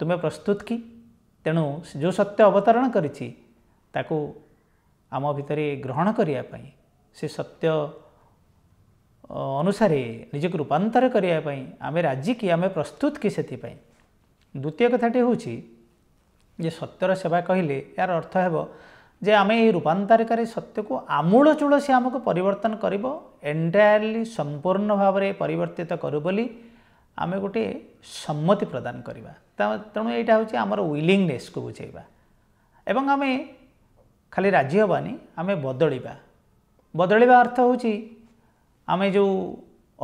ତୁମେ ପ୍ରସ୍ତୁତ କି ତେଣୁ ଯେଉଁ ସତ୍ୟ ଅବତରଣ କରିଛି ତାକୁ ଆମ ଭିତରେ ଗ୍ରହଣ କରିବା ପାଇଁ ସେ ସତ୍ୟ ଅନୁସାରେ ନିଜକୁ ରୂପାନ୍ତର କରିବା ପାଇଁ ଆମେ ରାଜି କି ଆମେ ପ୍ରସ୍ତୁତ କି ସେଥିପାଇଁ ଦ୍ୱିତୀୟ କଥାଟି ହେଉଛି ଯେ ସତ୍ୟର ସେବା କହିଲେ ଏହାର ଅର୍ଥ ହେବ ଯେ ଆମେ ଏହି ରୂପାନ୍ତରିକାରୀ ସତ୍ୟକୁ ଆମୂଳଚୂଳ ସେ ଆମକୁ ପରିବର୍ତ୍ତନ କରିବ ଏଣ୍ଟାୟାର୍ଲି ସମ୍ପୂର୍ଣ୍ଣ ଭାବରେ ପରିବର୍ତ୍ତିତ କରୁ ବୋଲି ଆମେ ଗୋଟିଏ ସମ୍ମତି ପ୍ରଦାନ କରିବା ତେଣୁ ଏଇଟା ହେଉଛି ଆମର ୱିଲିଂନେସ୍କୁ ବୁଝାଇବା ଏବଂ ଆମେ ଖାଲି ରାଜି ହେବାନି ଆମେ ବଦଳିବା ବଦଳିବା ଅର୍ଥ ହେଉଛି ଆମେ ଯେଉଁ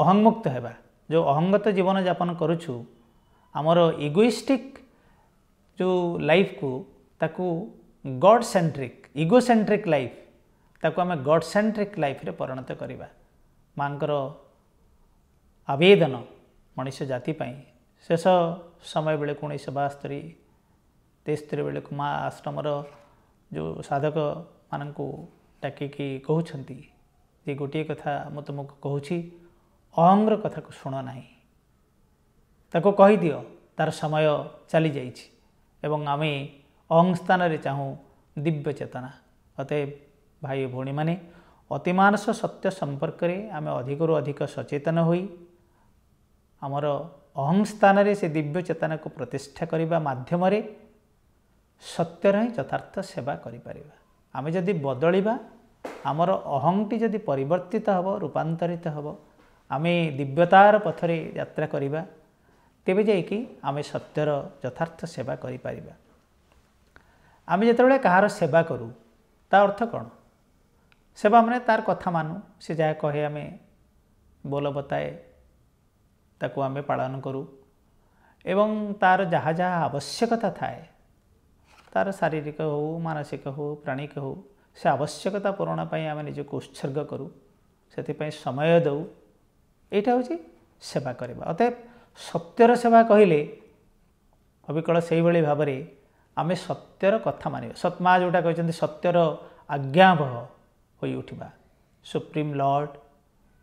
ଅହଂମୁକ୍ତ ହେବା ଯେଉଁ ଅହଙ୍ଗତ ଜୀବନଯାପନ କରୁଛୁ ଆମର ଇଗୋଇଷ୍ଟିକ୍ जो लाइफ को ताकु God centric ego centric life ताकु आम गॉड सेंट्रिक लाइफ रे परिणत करवा माँ आवेदन मनीष जाति शेष समय बेलू उन्नीस बास्तरी तेस्तरी बेलू माँ आश्रम जो साधक मान को डाक कहते गोटे कथा मु तुमको कह ची अहंग्र कथा को शुणना ही दियो तार समय चली जाइए ଏବଂ ଆମେ ଅଂ ସ୍ଥାନରେ ଚାହୁଁ ଦିବ୍ୟ ଚେତନା ଅତେ ଭାଇ ଭଉଣୀମାନେ ଅତିମାନସ ସତ୍ୟ ସମ୍ପର୍କରେ ଆମେ ଅଧିକରୁ ଅଧିକ ସଚେତନ ହୋଇ ଆମର ଅହଂ ସ୍ଥାନରେ ସେ ଦିବ୍ୟ ଚେତନାକୁ ପ୍ରତିଷ୍ଠା କରିବା ମାଧ୍ୟମରେ ସତ୍ୟର ହିଁ ଯଥାର୍ଥ ସେବା କରିପାରିବା ଆମେ ଯଦି ବଦଳିବା ଆମର ଅହଂଟି ଯଦି ପରିବର୍ତ୍ତିତ ହେବ ରୂପାନ୍ତରିତ ହେବ ଆମେ ଦିବ୍ୟତାର ପଥରେ ଯାତ୍ରା କରିବା ତେବେ ଯାଇକି ଆମେ ସତ୍ୟର ଯଥାର୍ଥ ସେବା କରିପାରିବା ଆମେ ଯେତେବେଳେ କାହାର ସେବା କରୁ ତା ଅର୍ଥ କ'ଣ ସେବା ମାନେ ତାର କଥା ମାନୁ ସେ ଯାହା କହେ ଆମେ ବୋଲବତାଏ ତାକୁ ଆମେ ପାଳନ କରୁ ଏବଂ ତା'ର ଯାହା ଯାହା ଆବଶ୍ୟକତା ଥାଏ ତା'ର ଶାରୀରିକ ହେଉ ମାନସିକ ହେଉ ପ୍ରାଣିକ ହେଉ ସେ ଆବଶ୍ୟକତା ପୂରଣ ପାଇଁ ଆମେ ନିଜକୁ ଉତ୍ସର୍ଗ କରୁ ସେଥିପାଇଁ ସମୟ ଦେଉ ଏଇଟା ହେଉଛି ସେବା କରିବା ଅତଏବ ସତ୍ୟର ସେବା କହିଲେ ଅବିକଳ ସେଇଭଳି ଭାବରେ ଆମେ ସତ୍ୟର କଥା ମାନିବା ସତ୍ମା ଯେଉଁଟା କହିଛନ୍ତି ସତ୍ୟର ଆଜ୍ଞାବହ ହୋଇଉଠିବା supreme lord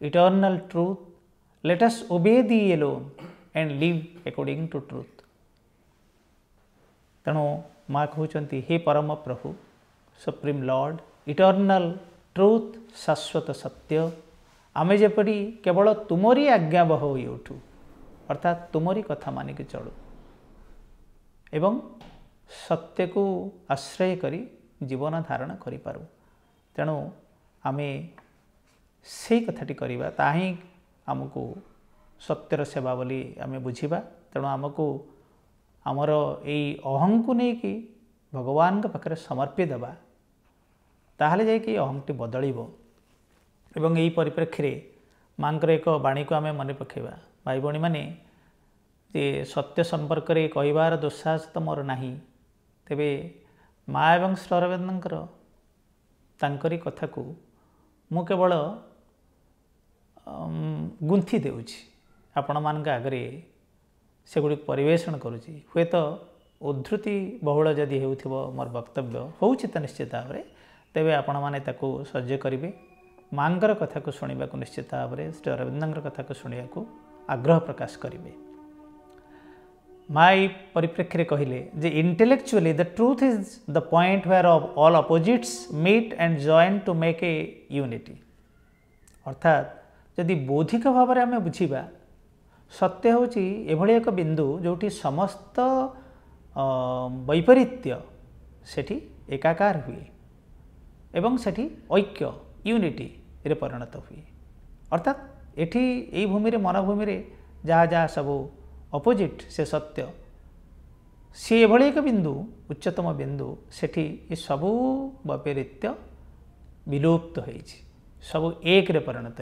eternal truth let's obey the alone and live according to truth ତେଣୁ ମା କହୁଛନ୍ତି ହେ ପରମ ପ୍ରଭୁ ସୁପ୍ରିମ୍ ଲର୍ଡ଼ ଇଟର୍ନାଲ୍ ଟ୍ରୁଥ୍ ଶାଶ୍ୱତ ସତ୍ୟ ଆମେ ଯେପରି କେବଳ ତୁମରି ଆଜ୍ଞାବହ ହୋଇଉଠୁ ଅର୍ଥାତ୍ ତୁମରି କଥା ମାନିକି ଚଳୁ ଏବଂ ସତ୍ୟକୁ ଆଶ୍ରୟ କରି ଜୀବନ ଧାରଣ କରିପାରୁ ତେଣୁ ଆମେ ସେଇ କଥାଟି କରିବା ତାହା ହିଁ ଆମକୁ ସତ୍ୟର ସେବା ବୋଲି ଆମେ ବୁଝିବା ତେଣୁ ଆମକୁ ଆମର ଏଇ ଅହଙ୍କୁ ନେଇକି ଭଗବାନଙ୍କ ପାଖରେ ସମର୍ପି ଦେବା ତାହେଲେ ଯାଇକି ଅହଙ୍କଟି ବଦଳିବ ଏବଂ ଏହି ପରିପ୍ରେକ୍ଷୀରେ ମାଆଙ୍କର ଏକ ବାଣୀକୁ ଆମେ ମନେ ପକାଇବା ଭାଇ ଭଉଣୀମାନେ ଯେ ସତ୍ୟ ସମ୍ପର୍କରେ କହିବାର ଦୋଷାହସ ତ ମୋର ନାହିଁ ତେବେ ମା' ଏବଂ ଶ୍ରରବେନ୍ଦ୍ରଙ୍କର ତାଙ୍କରି କଥାକୁ ମୁଁ କେବଳ ଗୁନ୍ଥି ଦେଉଛି ଆପଣମାନଙ୍କ ଆଗରେ ସେଗୁଡ଼ିକୁ ପରିବେଷଣ କରୁଛି ହୁଏତ ଉଦ୍ଧୃତି ବହୁଳ ଯଦି ହେଉଥିବ ମୋର ବକ୍ତବ୍ୟ ହେଉଛି ତ ନିଶ୍ଚିତ ଭାବରେ ତେବେ ଆପଣମାନେ ତାକୁ ସହ୍ୟ କରିବେ ମାଆଙ୍କର କଥାକୁ ଶୁଣିବାକୁ ନିଶ୍ଚିତ ଭାବରେ ଶ୍ରୀ ଅରବିନ୍ଦଙ୍କର କଥାକୁ ଶୁଣିବାକୁ आग्रह प्रकाश करेंगे माई परिप्रेक्षी कहले intellectually the truth is the point where of all opposites meet and join to make a unity अर्थात जदि बौद्धिक भाव में आम बुझा सत्य हूँ एभली एक बिंदु जो समस्त वैपरीत्य एकाकार हुए एवं सेठी ऐक्य यूनिटी परिणत हुए अर्थात एटी यूमि मनभूमि जहा जा सब अपोजिट से सत्य सी एभली एक बिंदु उच्चतम बिंदु से सब वैपरीत्य विलुप्त हो सब एक परिणत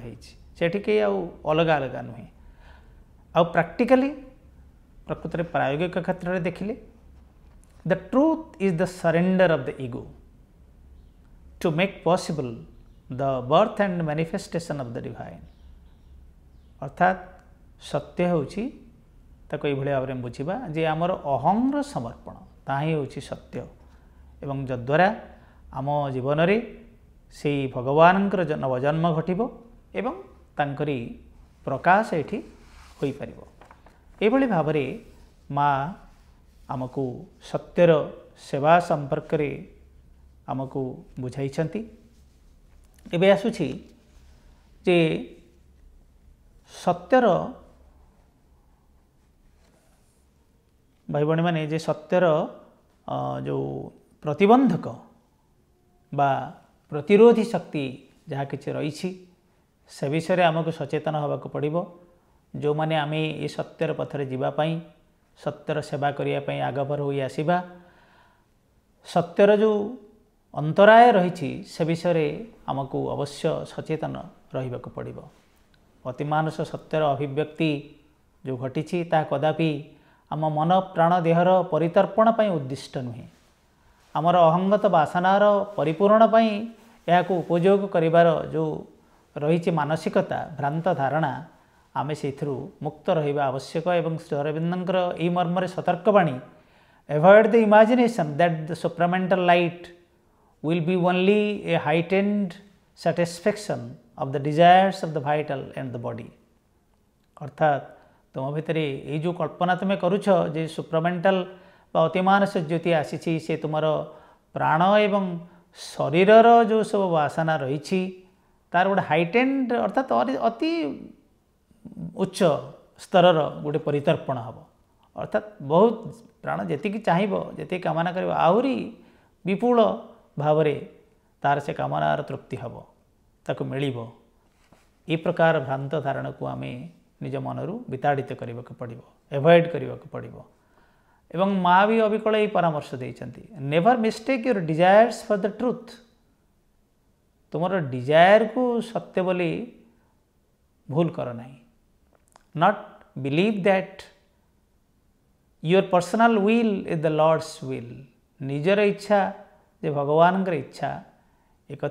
होलग अलग नुहे आ प्राक्टिकाली प्रकृत प्रायोगिक क्षेत्र में देखिले the truth is the surrender of the ego to make possible the birth and manifestation of the divine ଅର୍ଥାତ୍ ସତ୍ୟ ହେଉଛି ତାକୁ ଏଇଭଳି ଭାବରେ ବୁଝିବା ଯେ ଆମର ଅହଂର ସମର୍ପଣ ତାହା ହିଁ ହେଉଛି ସତ୍ୟ ଏବଂ ଯଦ୍ୱାରା ଆମ ଜୀବନରେ ସେଇ ଭଗବାନଙ୍କର ନବଜନ୍ମ ଘଟିବ ଏବଂ ତାଙ୍କରି ପ୍ରକାଶ ଏଠି ହୋଇପାରିବ ଏଭଳି ଭାବରେ ମା ଆମକୁ ସତ୍ୟର ସେବା ସମ୍ପର୍କରେ ଆମକୁ ବୁଝାଇଛନ୍ତି ଏବେ ଆସୁଛି ଯେ ସତ୍ୟର ଭାଇ ଭଉଣୀମାନେ ଯେ ସତ୍ୟର ଯେଉଁ ପ୍ରତିବନ୍ଧକ ବା ପ୍ରତିରୋଧୀ ଶକ୍ତି ଯାହା କିଛି ରହିଛି ସେ ବିଷୟରେ ଆମକୁ ସଚେତନ ହେବାକୁ ପଡ଼ିବ ଯେଉଁମାନେ ଆମେ ଏ ସତ୍ୟର ପଥରେ ଯିବା ପାଇଁ ସତ୍ୟର ସେବା କରିବା ପାଇଁ ଆଗଭର ହୋଇ ଆସିବା ସତ୍ୟର ଯେଉଁ ଅନ୍ତରାୟ ରହିଛି ସେ ବିଷୟରେ ଆମକୁ ଅବଶ୍ୟ ସଚେତନ ରହିବାକୁ ପଡ଼ିବ ଅତିମାନୁଷ ସତ୍ୟର ଅଭିବ୍ୟକ୍ତି ଯେଉଁ ଘଟିଛି ତାହା କଦାପି ଆମ ମନ ପ୍ରାଣ ଦେହର ପରିତର୍ପଣ ପାଇଁ ଉଦ୍ଦିଷ୍ଟ ନୁହେଁ ଆମର ଅହଙ୍ଗତ ବାସନାର ପରିପୂରଣ ପାଇଁ ଏହାକୁ ଉପଯୋଗ କରିବାର ଯେଉଁ ରହିଛି ମାନସିକତା ଭ୍ରାନ୍ତ ଧାରଣା ଆମେ ସେଥିରୁ ମୁକ୍ତ ରହିବା ଆବଶ୍ୟକ ଏବଂ ଅରବିନ୍ଦଙ୍କର ଏହି ମର୍ମରେ ସତର୍କବାଣୀ avoid the imagination that the supramental light will be only a heightened satisfaction of the desires of the vital and the body অর্থাৎ তোম ভিতরে এই যে কল্পনা তুমি করুছ যে সুপ্রমেন্টাল বা অতিমানস জ্যোতি আসিছি সে তোমার প্রাণ এবং শরীরর যে সব বাসনা রয়েছে তার গোটে হাইটেন্ড অর্থাৎ অতি উচ্চ স্তরর গোটে পরিতর্পণ হব অর্থাৎ বহুত ପ୍ରାଣ ଯେତିକି ଚାହିଁବ ଯେତିକି କାମନା କରିବ ଆହୁରି ବିପୁଳ ଭାବରେ ତାର ସେ କାମନାର ତୃପ୍ତି ହେବ ताको मिल यकार भ्रांत धारणा को आम निज मन विताड़ित करने को पड़ो एवोड करने को पड़ो एवं माँ भी अबिकल परामर्श देती never mistake your desires for the truth तुम डिजायर को सत्य बोली भूल कर ना not believe that your personal will is the lord's will निजर इच्छा जे भगवान इच्छा एक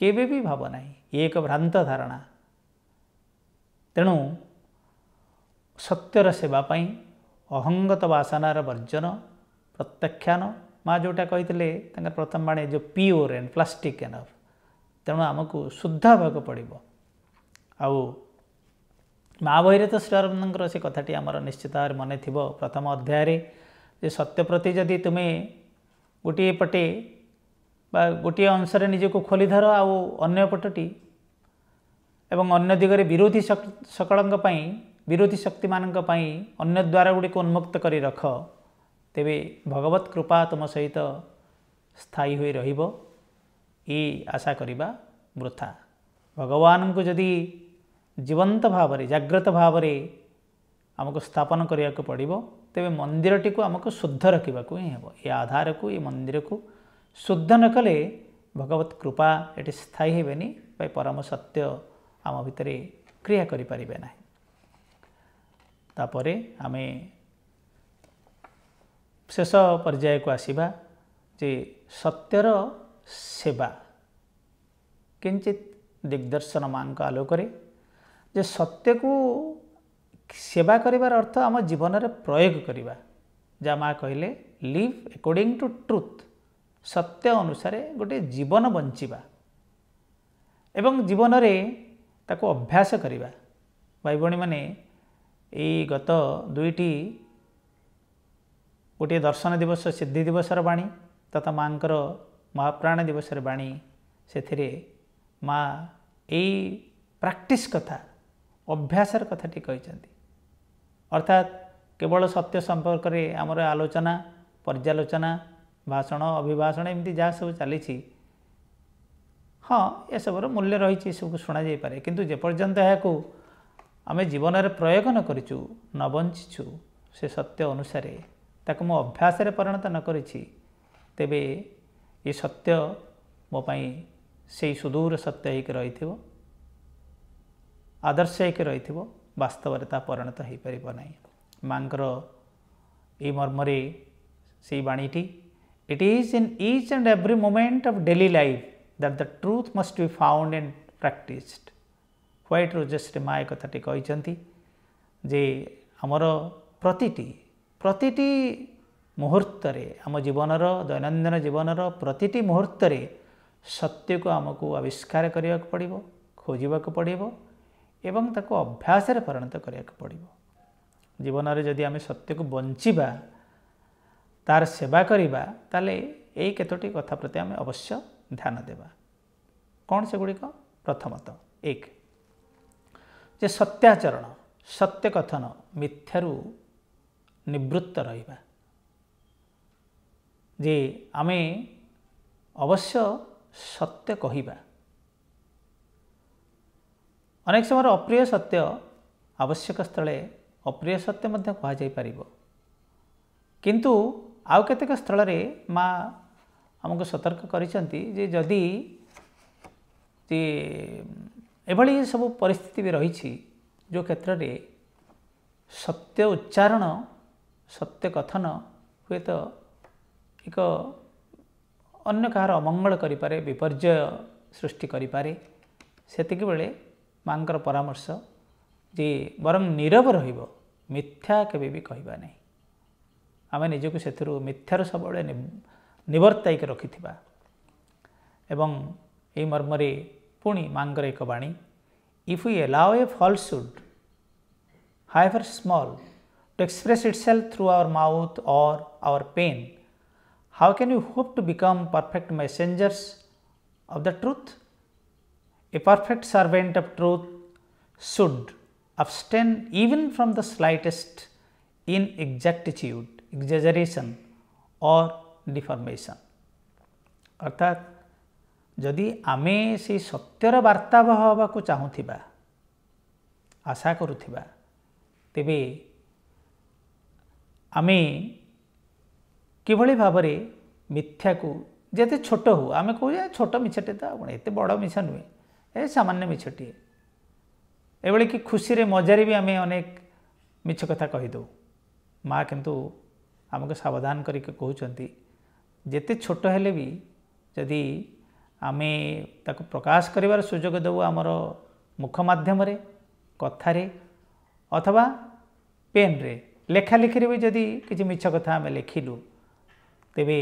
କେବେ ବି ଭାବ ନାହିଁ ଇଏ ଏକ ଭ୍ରାନ୍ତ ଧାରଣା ତେଣୁ ସତ୍ୟର ସେବା ପାଇଁ ଅହଙ୍ଗତ ବାସନାର ବର୍ଜନ ପ୍ରତ୍ୟାଖ୍ୟାନ ମା ଯେଉଁଟା କହିଥିଲେ ତାଙ୍କର ପ୍ରଥମ ବାଣୀ ଯେଉଁ ପିଓର ଏଣ୍ଡ ପ୍ଲାଷ୍ଟିକ ଏନଫ୍ ତେଣୁ ଆମକୁ ଶୁଦ୍ଧ ହେବାକୁ ପଡ଼ିବ ଆଉ ମା ବହିରେ ତ ଶ୍ରୀଅରବିନ୍ଦଙ୍କର ସେ କଥାଟି ଆମର ନିଶ୍ଚିତ ଭାବରେ ମନେଥିବ ପ୍ରଥମ ଅଧ୍ୟାୟରେ ଯେ ସତ୍ୟ ପ୍ରତି ଯଦି ତୁମେ ଗୋଟିଏ ପଟେ ବା ଗୋଟିଏ ଅଂଶରେ ନିଜକୁ ଖୋଲିଧର ଆଉ ଅନ୍ୟ ପଟଟି ଏବଂ ଅନ୍ୟ ଦିଗରେ ବିରୋଧୀ ସକଳଙ୍କ ପାଇଁ ବିରୋଧୀ ଶକ୍ତିମାନଙ୍କ ପାଇଁ ଅନ୍ୟ ଦ୍ୱାରଗୁଡ଼ିକୁ ଉନ୍ମୁକ୍ତ କରି ରଖ ତେବେ ଭଗବତ କୃପା ତୁମ ସହିତ ସ୍ଥାୟୀ ହୋଇ ରହିବ ଏ ଆଶା କରିବା ବୃଥା ଭଗବାନଙ୍କୁ ଯଦି ଜୀବନ୍ତ ଭାବରେ ଜାଗ୍ରତ ଭାବରେ ଆମକୁ ସ୍ଥାପନ କରିବାକୁ ପଡ଼ିବ ତେବେ ମନ୍ଦିରଟିକୁ ଆମକୁ ଶୁଦ୍ଧ ରଖିବାକୁ ହିଁ ହେବ ଏ ଆଧାରକୁ ଏ ମନ୍ଦିରକୁ ଶୁଦ୍ଧ ନ କଲେ ଭଗବତ କୃପା ଏଠି ସ୍ଥାୟୀ ହେବେନି ବା ପରମ ସତ୍ୟ ଆମ ଭିତରେ କ୍ରିୟା କରିପାରିବେ ନାହିଁ ତାପରେ ଆମେ ଶେଷ ପର୍ଯ୍ୟାୟକୁ ଆସିବା ଯେ ସତ୍ୟର ସେବା କିଞ୍ଚିତ ଦିଗ୍ଦର୍ଶନ ମା'ଙ୍କ ଆଲୋକରେ ଯେ ସତ୍ୟକୁ ସେବା କରିବାର ଅର୍ଥ ଆମ ଜୀବନରେ ପ୍ରୟୋଗ କରିବା ଯାହା ମା' କହିଲେ ଲିଭ୍ ଏକର୍ଡ଼ିଂ ଟୁ ଟ୍ରୁଥ୍ ସତ୍ୟ ଅନୁସାରେ ଗୋଟିଏ ଜୀବନ ବଞ୍ଚିବା ଏବଂ ଜୀବନରେ ତାକୁ ଅଭ୍ୟାସ କରିବା ଭାଇ ଭଉଣୀମାନେ ଏଇ ଗତ ଦୁଇଟି ଗୋଟିଏ ଦର୍ଶନ ଦିବସ ସିଦ୍ଧି ଦିବସର ବାଣୀ ତଥା ମାଆଙ୍କର ମହାପ୍ରାଣ ଦିବସର ବାଣୀ ସେଥିରେ ମା ଏଇ ପ୍ରାକ୍ଟିସ୍ କଥା ଅଭ୍ୟାସର କଥାଟି କହିଛନ୍ତି ଅର୍ଥାତ୍ କେବଳ ସତ୍ୟ ସମ୍ପର୍କରେ ଆମର ଆଲୋଚନା ପର୍ଯ୍ୟାଲୋଚନା ଭାଷଣ ଅଭିଭାଷଣ ଏମିତି ଯାହା ସବୁ ଚାଲିଛି ହଁ ଏସବୁର ମୂଲ୍ୟ ରହିଛି ଏସବୁକୁ ଶୁଣାଯାଇପାରେ କିନ୍ତୁ ଯେପର୍ଯ୍ୟନ୍ତ ଏହାକୁ ଆମେ ଜୀବନରେ ପ୍ରୟୋଗ ନ କରିଛୁ ନ ବଞ୍ଚିଛୁ ସେ ସତ୍ୟ ଅନୁସାରେ ତାକୁ ମୁଁ ଅଭ୍ୟାସରେ ପରିଣତ ନ କରିଛି ତେବେ ଏ ସତ୍ୟ ମୋ ପାଇଁ ସେଇ ସୁଦୂର ସତ୍ୟ ହେଇକି ରହିଥିବ ଆଦର୍ଶ ହେଇକି ରହିଥିବ ବାସ୍ତବରେ ତାହା ପରିଣତ ହୋଇପାରିବ ନାହିଁ ମାଙ୍କର ଏଇ ମର୍ମରେ ସେଇ ବାଣୀଟି It is in each and every moment of daily life that the truth must be found and practiced. White Rogers Remaya Kathati Koichanti, Je Amaro Pratiti, Pratiti Muhurtare, Amajibonaro, Dainandana Jibonaro, Pratiti Muhurtare, Satyuko Amaku Aviskara Koryak Padibo, Kojiba Kapadibo, Evang Tako Abhasara Paranta Koryak Padibo. Jibonaro Jadiami Satyuko Bonchiba, ତାର ସେବା କରିବା ତାହେଲେ ଏଇ କେତୋଟି କଥା ପ୍ରତି ଆମେ ଅବଶ୍ୟ ଧ୍ୟାନ ଦେବା କ'ଣ ସେଗୁଡ଼ିକ ପ୍ରଥମତଃ ଏକ ଯେ ସତ୍ୟାଚରଣ ସତ୍ୟ କଥନ ମିଥ୍ୟାରୁ ନିବୃତ୍ତ ରହିବା ଯେ ଆମେ ଅବଶ୍ୟ ସତ୍ୟ କହିବା ଅନେକ ସମୟରେ ଅପ୍ରିୟ ସତ୍ୟ ଆବଶ୍ୟକ ସ୍ଥଳେ ଅପ୍ରିୟ ସତ୍ୟ ମଧ୍ୟ କୁହାଯାଇପାରିବ କିନ୍ତୁ ଆଉ କେତେକ ସ୍ଥଳରେ ମା ଆମକୁ ସତର୍କ କରିଛନ୍ତି ଯେ ଯଦି ଯେ ଏଭଳି ସବୁ ପରିସ୍ଥିତି ବି ରହିଛି ଯେଉଁ କ୍ଷେତ୍ରରେ ସତ୍ୟ ଉଚ୍ଚାରଣ ସତ୍ୟ କଥନ ହୁଏତ ଏକ ଅନ୍ୟ କାହାର ଅମଙ୍ଗଳ କରିପାରେ ବିପର୍ଯ୍ୟୟ ସୃଷ୍ଟି କରିପାରେ ସେତିକିବେଳେ ମାଆଙ୍କର ପରାମର୍ଶ ଯେ ବରଂ ନୀରବ ରହିବ ମିଥ୍ୟା କେବେ ବି କହିବା आम निजी से मिथ्यार सब नवर्त रखि एवं यमरे पुणी मांगर एक बाणी इफ यू एलाओ ए सुड falsehood however small to express itself through our mouth or our pen how can you hope to become perfect messengers of the truth a perfect servant of truth should abstain even from the slightest inexactitude exaggeration or deformation अर्थात ଯଦି ଆମେ ସେ ସତ୍ୟର ବାର୍ତ୍ତାବହ ହେବାକୁ ଚାହୁଁଥିବା ଆଶା କରୁଥିବା ତେବେ ଆମେ କିଭଳି ଭାବରେ ମିଥ୍ୟାକୁ ଯେତେ ଛୋଟ ହଉ ଆମେ କହୁ ଯେ ଛୋଟ ମିଛଟେ ତ ଆପଣ ଏତେ ବଡ଼ ମିଛ ନୁହେଁ ଏ ସାମାନ୍ୟ ମିଛଟିଏ ଏଭଳିକି ଖୁସିରେ ମଜାରେ ବି ଆମେ ଅନେକ ମିଛ କଥା କହିଦେଉ ମା' କିନ୍ତୁ ଆମକୁ ସାବଧାନ କରିକି କହୁଛନ୍ତି ଯେତେ ଛୋଟ ହେଲେ ବି ଯଦି ଆମେ ତାକୁ ପ୍ରକାଶ କରିବାର ସୁଯୋଗ ଦେବୁ ଆମର ମୁଖ ମାଧ୍ୟମରେ କଥାରେ ଅଥବା ପେନ୍ରେ ଲେଖାଲେଖିରେ ବି ଯଦି କିଛି ମିଛ କଥା ଆମେ ଲେଖିଲୁ ତେବେ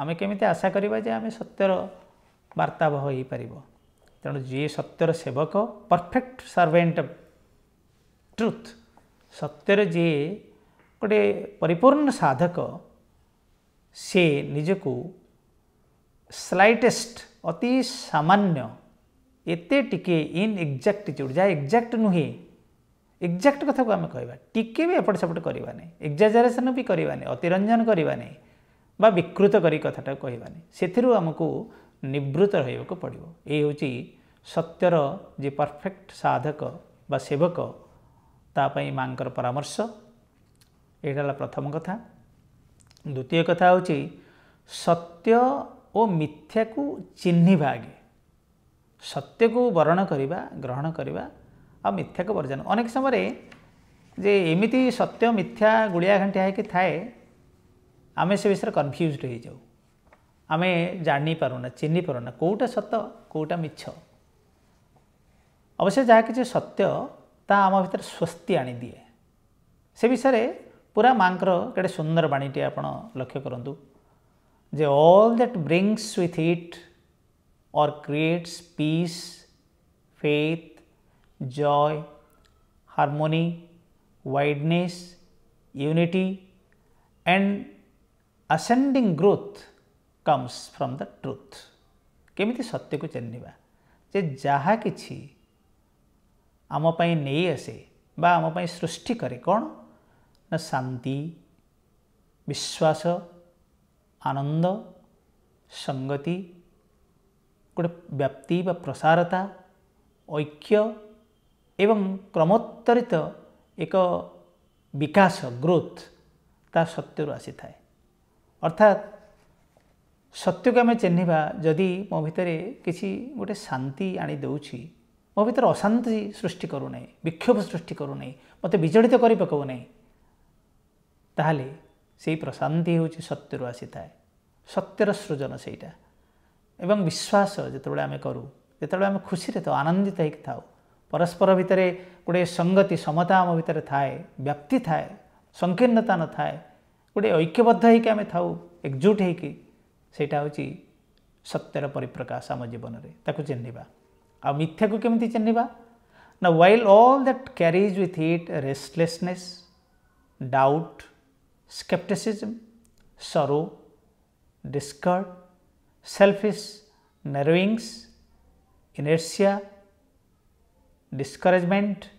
ଆମେ କେମିତି ଆଶା କରିବା ଯେ ଆମେ ସତ୍ୟର ବାର୍ତ୍ତାବହ ହୋଇପାରିବ ତେଣୁ ଯିଏ ସତ୍ୟର ସେବକ ପରଫେକ୍ଟ ସର୍ଭେଣ୍ଟ ଟ୍ରୁଥ୍ ସତ୍ୟରେ ଯିଏ ଗୋଟିଏ ପରିପୂର୍ଣ୍ଣ ସାଧକ ସେ ନିଜକୁ ସ୍ଲାଇଟେଷ୍ଟ ଅତି ସାମାନ୍ୟ ଏତେ ଟିକେ ଇନ୍ ଏକ୍ଜାକ୍ଟିଚ୍ୟୁଡ଼ ଯାହା ଏକ୍ଜାକ୍ଟ ନୁହେଁ ଏକ୍ଜାକ୍ଟ କଥାକୁ ଆମେ କହିବା ଟିକେ ବି ଏପଟ ସେପଟ କରିବାନି ଏକ୍ଜାଜେରେସନ୍ ବି କରିବାନି ଅତିରଞ୍ଜନ କରିବାନି ବା ବିକୃତ କରି କଥାଟାକୁ କହିବାନି ସେଥିରୁ ଆମକୁ ନିବୃତ୍ତ ରହିବାକୁ ପଡ଼ିବ ଏ ହେଉଛି ସତ୍ୟର ଯେ ପରଫେକ୍ଟ ସାଧକ ବା ସେବକ ତା ପାଇଁ ମାଆଙ୍କର ପରାମର୍ଶ ଏଇଟା ହେଲା ପ୍ରଥମ କଥା ଦ୍ୱିତୀୟ କଥା ହେଉଛି ସତ୍ୟ ଓ ମିଥ୍ୟାକୁ ଚିହ୍ନିବା ଆଗେ ସତ୍ୟକୁ ବରଣ କରିବା ଗ୍ରହଣ କରିବା ଆଉ ମିଥ୍ୟାକୁ ବର୍ଜନ ଅନେକ ସମୟରେ ଯେ ଏମିତି ସତ୍ୟ ମିଥ୍ୟା ଗୁଳିଆ ଘାଣ୍ଟିଆ ହୋଇକି ଥାଏ ଆମେ ସେ ବିଷୟରେ କନଫ୍ୟୁଜଡ଼୍ ହୋଇଯାଉ ଆମେ ଜାଣିପାରୁନା ଚିହ୍ନିପାରୁନା କେଉଁଟା ସତ କେଉଁଟା ମିଛ ଅବଶ୍ୟ ଯାହା କିଛି ସତ୍ୟ ତାହା ଆମ ଭିତରେ ସ୍ୱସ୍ତି ଆଣିଦିଏ ସେ ବିଷୟରେ ପୁରା ମାଙ୍କର କେତେ ସୁନ୍ଦର ବାଣୀଟିଏ ଆପଣ ଲକ୍ଷ୍ୟ କରନ୍ତୁ ଯେ all that brings with it or creates peace faith joy harmony wideness unity and ascending growth comes from the truth କେମିତି ସତ୍ୟକୁ ଚିହ୍ନିବା ଯେ ଯାହା କିଛି ଆମ ପାଇଁ ନେଇ ଆସେ ବା ଆମ ପାଇଁ ସୃଷ୍ଟି କରେ କ'ଣ ଶାନ୍ତି ବିଶ୍ୱାସ ଆନନ୍ଦ ସଙ୍ଗତି ଗୋଟେ ବ୍ୟାପ୍ତି ବା ପ୍ରସାରତା ଐକ୍ୟ ଏବଂ କ୍ରମୋତ୍ତରିତ ଏକ ବିକାଶ ଗ୍ରୋଥ୍ ତା ସତ୍ୟରୁ ଆସିଥାଏ ଅର୍ଥାତ୍ ସତ୍ୟକୁ ଆମେ ଚିହ୍ନିବା ଯଦି ମୋ ଭିତରେ କିଛି ଗୋଟେ ଶାନ୍ତି ଆଣିଦେଉଛି ମୋ ଭିତରେ ଅଶାନ୍ତି ସୃଷ୍ଟି କରୁନାହିଁ ବିକ୍ଷୋଭ ସୃଷ୍ଟି କରୁନାହିଁ ମୋତେ ବିଜଡ଼ିତ କରି ପକାଉନାହିଁ ତାହେଲେ ସେଇ ପ୍ରଶାନ୍ତି ହେଉଛି ସତ୍ୟରୁ ଆସିଥାଏ ସତ୍ୟର ସୃଜନ ସେଇଟା ଏବଂ ବିଶ୍ୱାସ ଯେତେବେଳେ ଆମେ କରୁ ଯେତେବେଳେ ଆମେ ଖୁସିରେ ଥାଉ ଆନନ୍ଦିତ ହେଇକି ଥାଉ ପରସ୍ପର ଭିତରେ ଗୋଟିଏ ସଙ୍ଗତି ସମତା ଆମ ଭିତରେ ଥାଏ ବ୍ୟାପ୍ତି ଥାଏ ସଂକୀର୍ଣ୍ଣତା ନଥାଏ ଗୋଟିଏ ଐକ୍ୟବଦ୍ଧ ହେଇକି ଆମେ ଥାଉ ଏକଜୁଟ ହେଇକି ସେଇଟା ହେଉଛି ସତ୍ୟର ପରିପ୍ରକାଶ ଆମ ଜୀବନରେ ତାକୁ ଚିହ୍ନିବା ଆଉ ମିଥ୍ୟାକୁ କେମିତି ଚିହ୍ନିବା ନା while all that carries with it restlessness doubt skepticism, sorrow, discard, selfish narrowings, inertia, discouragement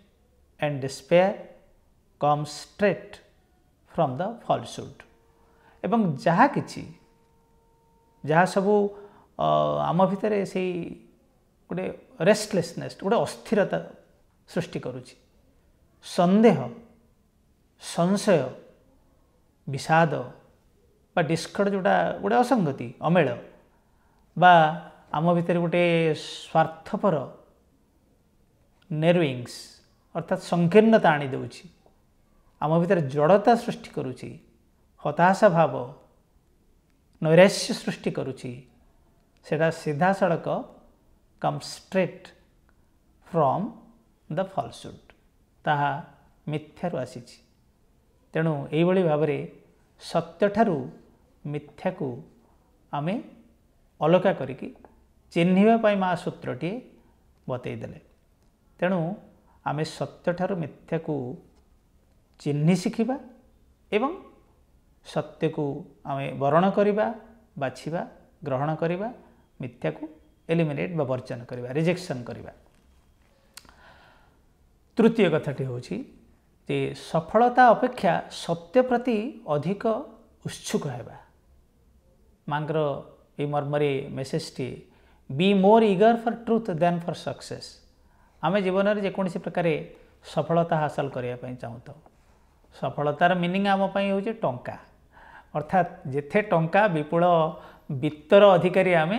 and despair come straight from the falsehood. एवं जहाँ किसी जहाँ ସବୁ आम भितर से गोटे रेस्टलेसने गोटे अस्थिरता सृष्टि करुच्ची संदेह संशय ବିଷାଦ ବା ଡିସ୍କର୍ଡ଼ ଯେଉଁଟା ଗୋଟେ ଅସଙ୍ଗତି ଅମେଳ ବା ଆମ ଭିତରେ ଗୋଟେ ସ୍ୱାର୍ଥପର ନେରୱିଙ୍ଗସ୍ ଅର୍ଥାତ୍ ସଂକୀର୍ଣ୍ଣତା ଆଣିଦେଉଛି ଆମ ଭିତରେ ଜଡ଼ତା ସୃଷ୍ଟି କରୁଛି ହତାଶା ଭାବ ନୈରାଶ୍ୟ ସୃଷ୍ଟି କରୁଛି ସେଇଟା ସିଧାସଳଖ କମ୍ ଷ୍ଟ୍ରେଟ୍ ଫ୍ରମ୍ ଦ ଫଲ୍ସୁଡ଼୍ ତାହା ମିଥ୍ୟାରୁ ଆସିଛି ତେଣୁ ଏହିଭଳି ଭାବରେ ସତ୍ୟଠାରୁ ମିଥ୍ୟାକୁ ଆମେ ଅଲଗା କରିକି ଚିହ୍ନିବା ପାଇଁ ମା' ସୂତ୍ରଟିଏ ବତେଇଦେଲେ ତେଣୁ ଆମେ ସତ୍ୟଠାରୁ ମିଥ୍ୟାକୁ ଚିହ୍ନି ଶିଖିବା ଏବଂ ସତ୍ୟକୁ ଆମେ ବରଣ କରିବା ବାଛିବା ଗ୍ରହଣ କରିବା ମିଥ୍ୟାକୁ ଏଲିମିନେଟ୍ ବା ବର୍ଜନ କରିବା ରିଜେକ୍ସନ୍ କରିବା ତୃତୀୟ କଥାଟି ହେଉଛି ଯେ ସଫଳତା ଅପେକ୍ଷା ସତ୍ୟ ପ୍ରତି ଅଧିକ ଉତ୍ସୁକ ହେବା ମାଙ୍କର ଏଇ ମର୍ମରେ ମେସେଜ୍ଟି be more eager for truth then for success ଆମେ ଜୀବନରେ ଯେକୌଣସି ପ୍ରକାର ସଫଳତା ହାସଲ କରିବା ପାଇଁ ଚାହୁଁଥାଉ ସଫଳତାର ମିନିଂ ଆମ ପାଇଁ ହେଉଛି ଟଙ୍କା ଅର୍ଥାତ୍ ଯେତେ ଟଙ୍କା ବିପୁଳ ବିତ୍ତର ଅଧିକାରୀ ଆମେ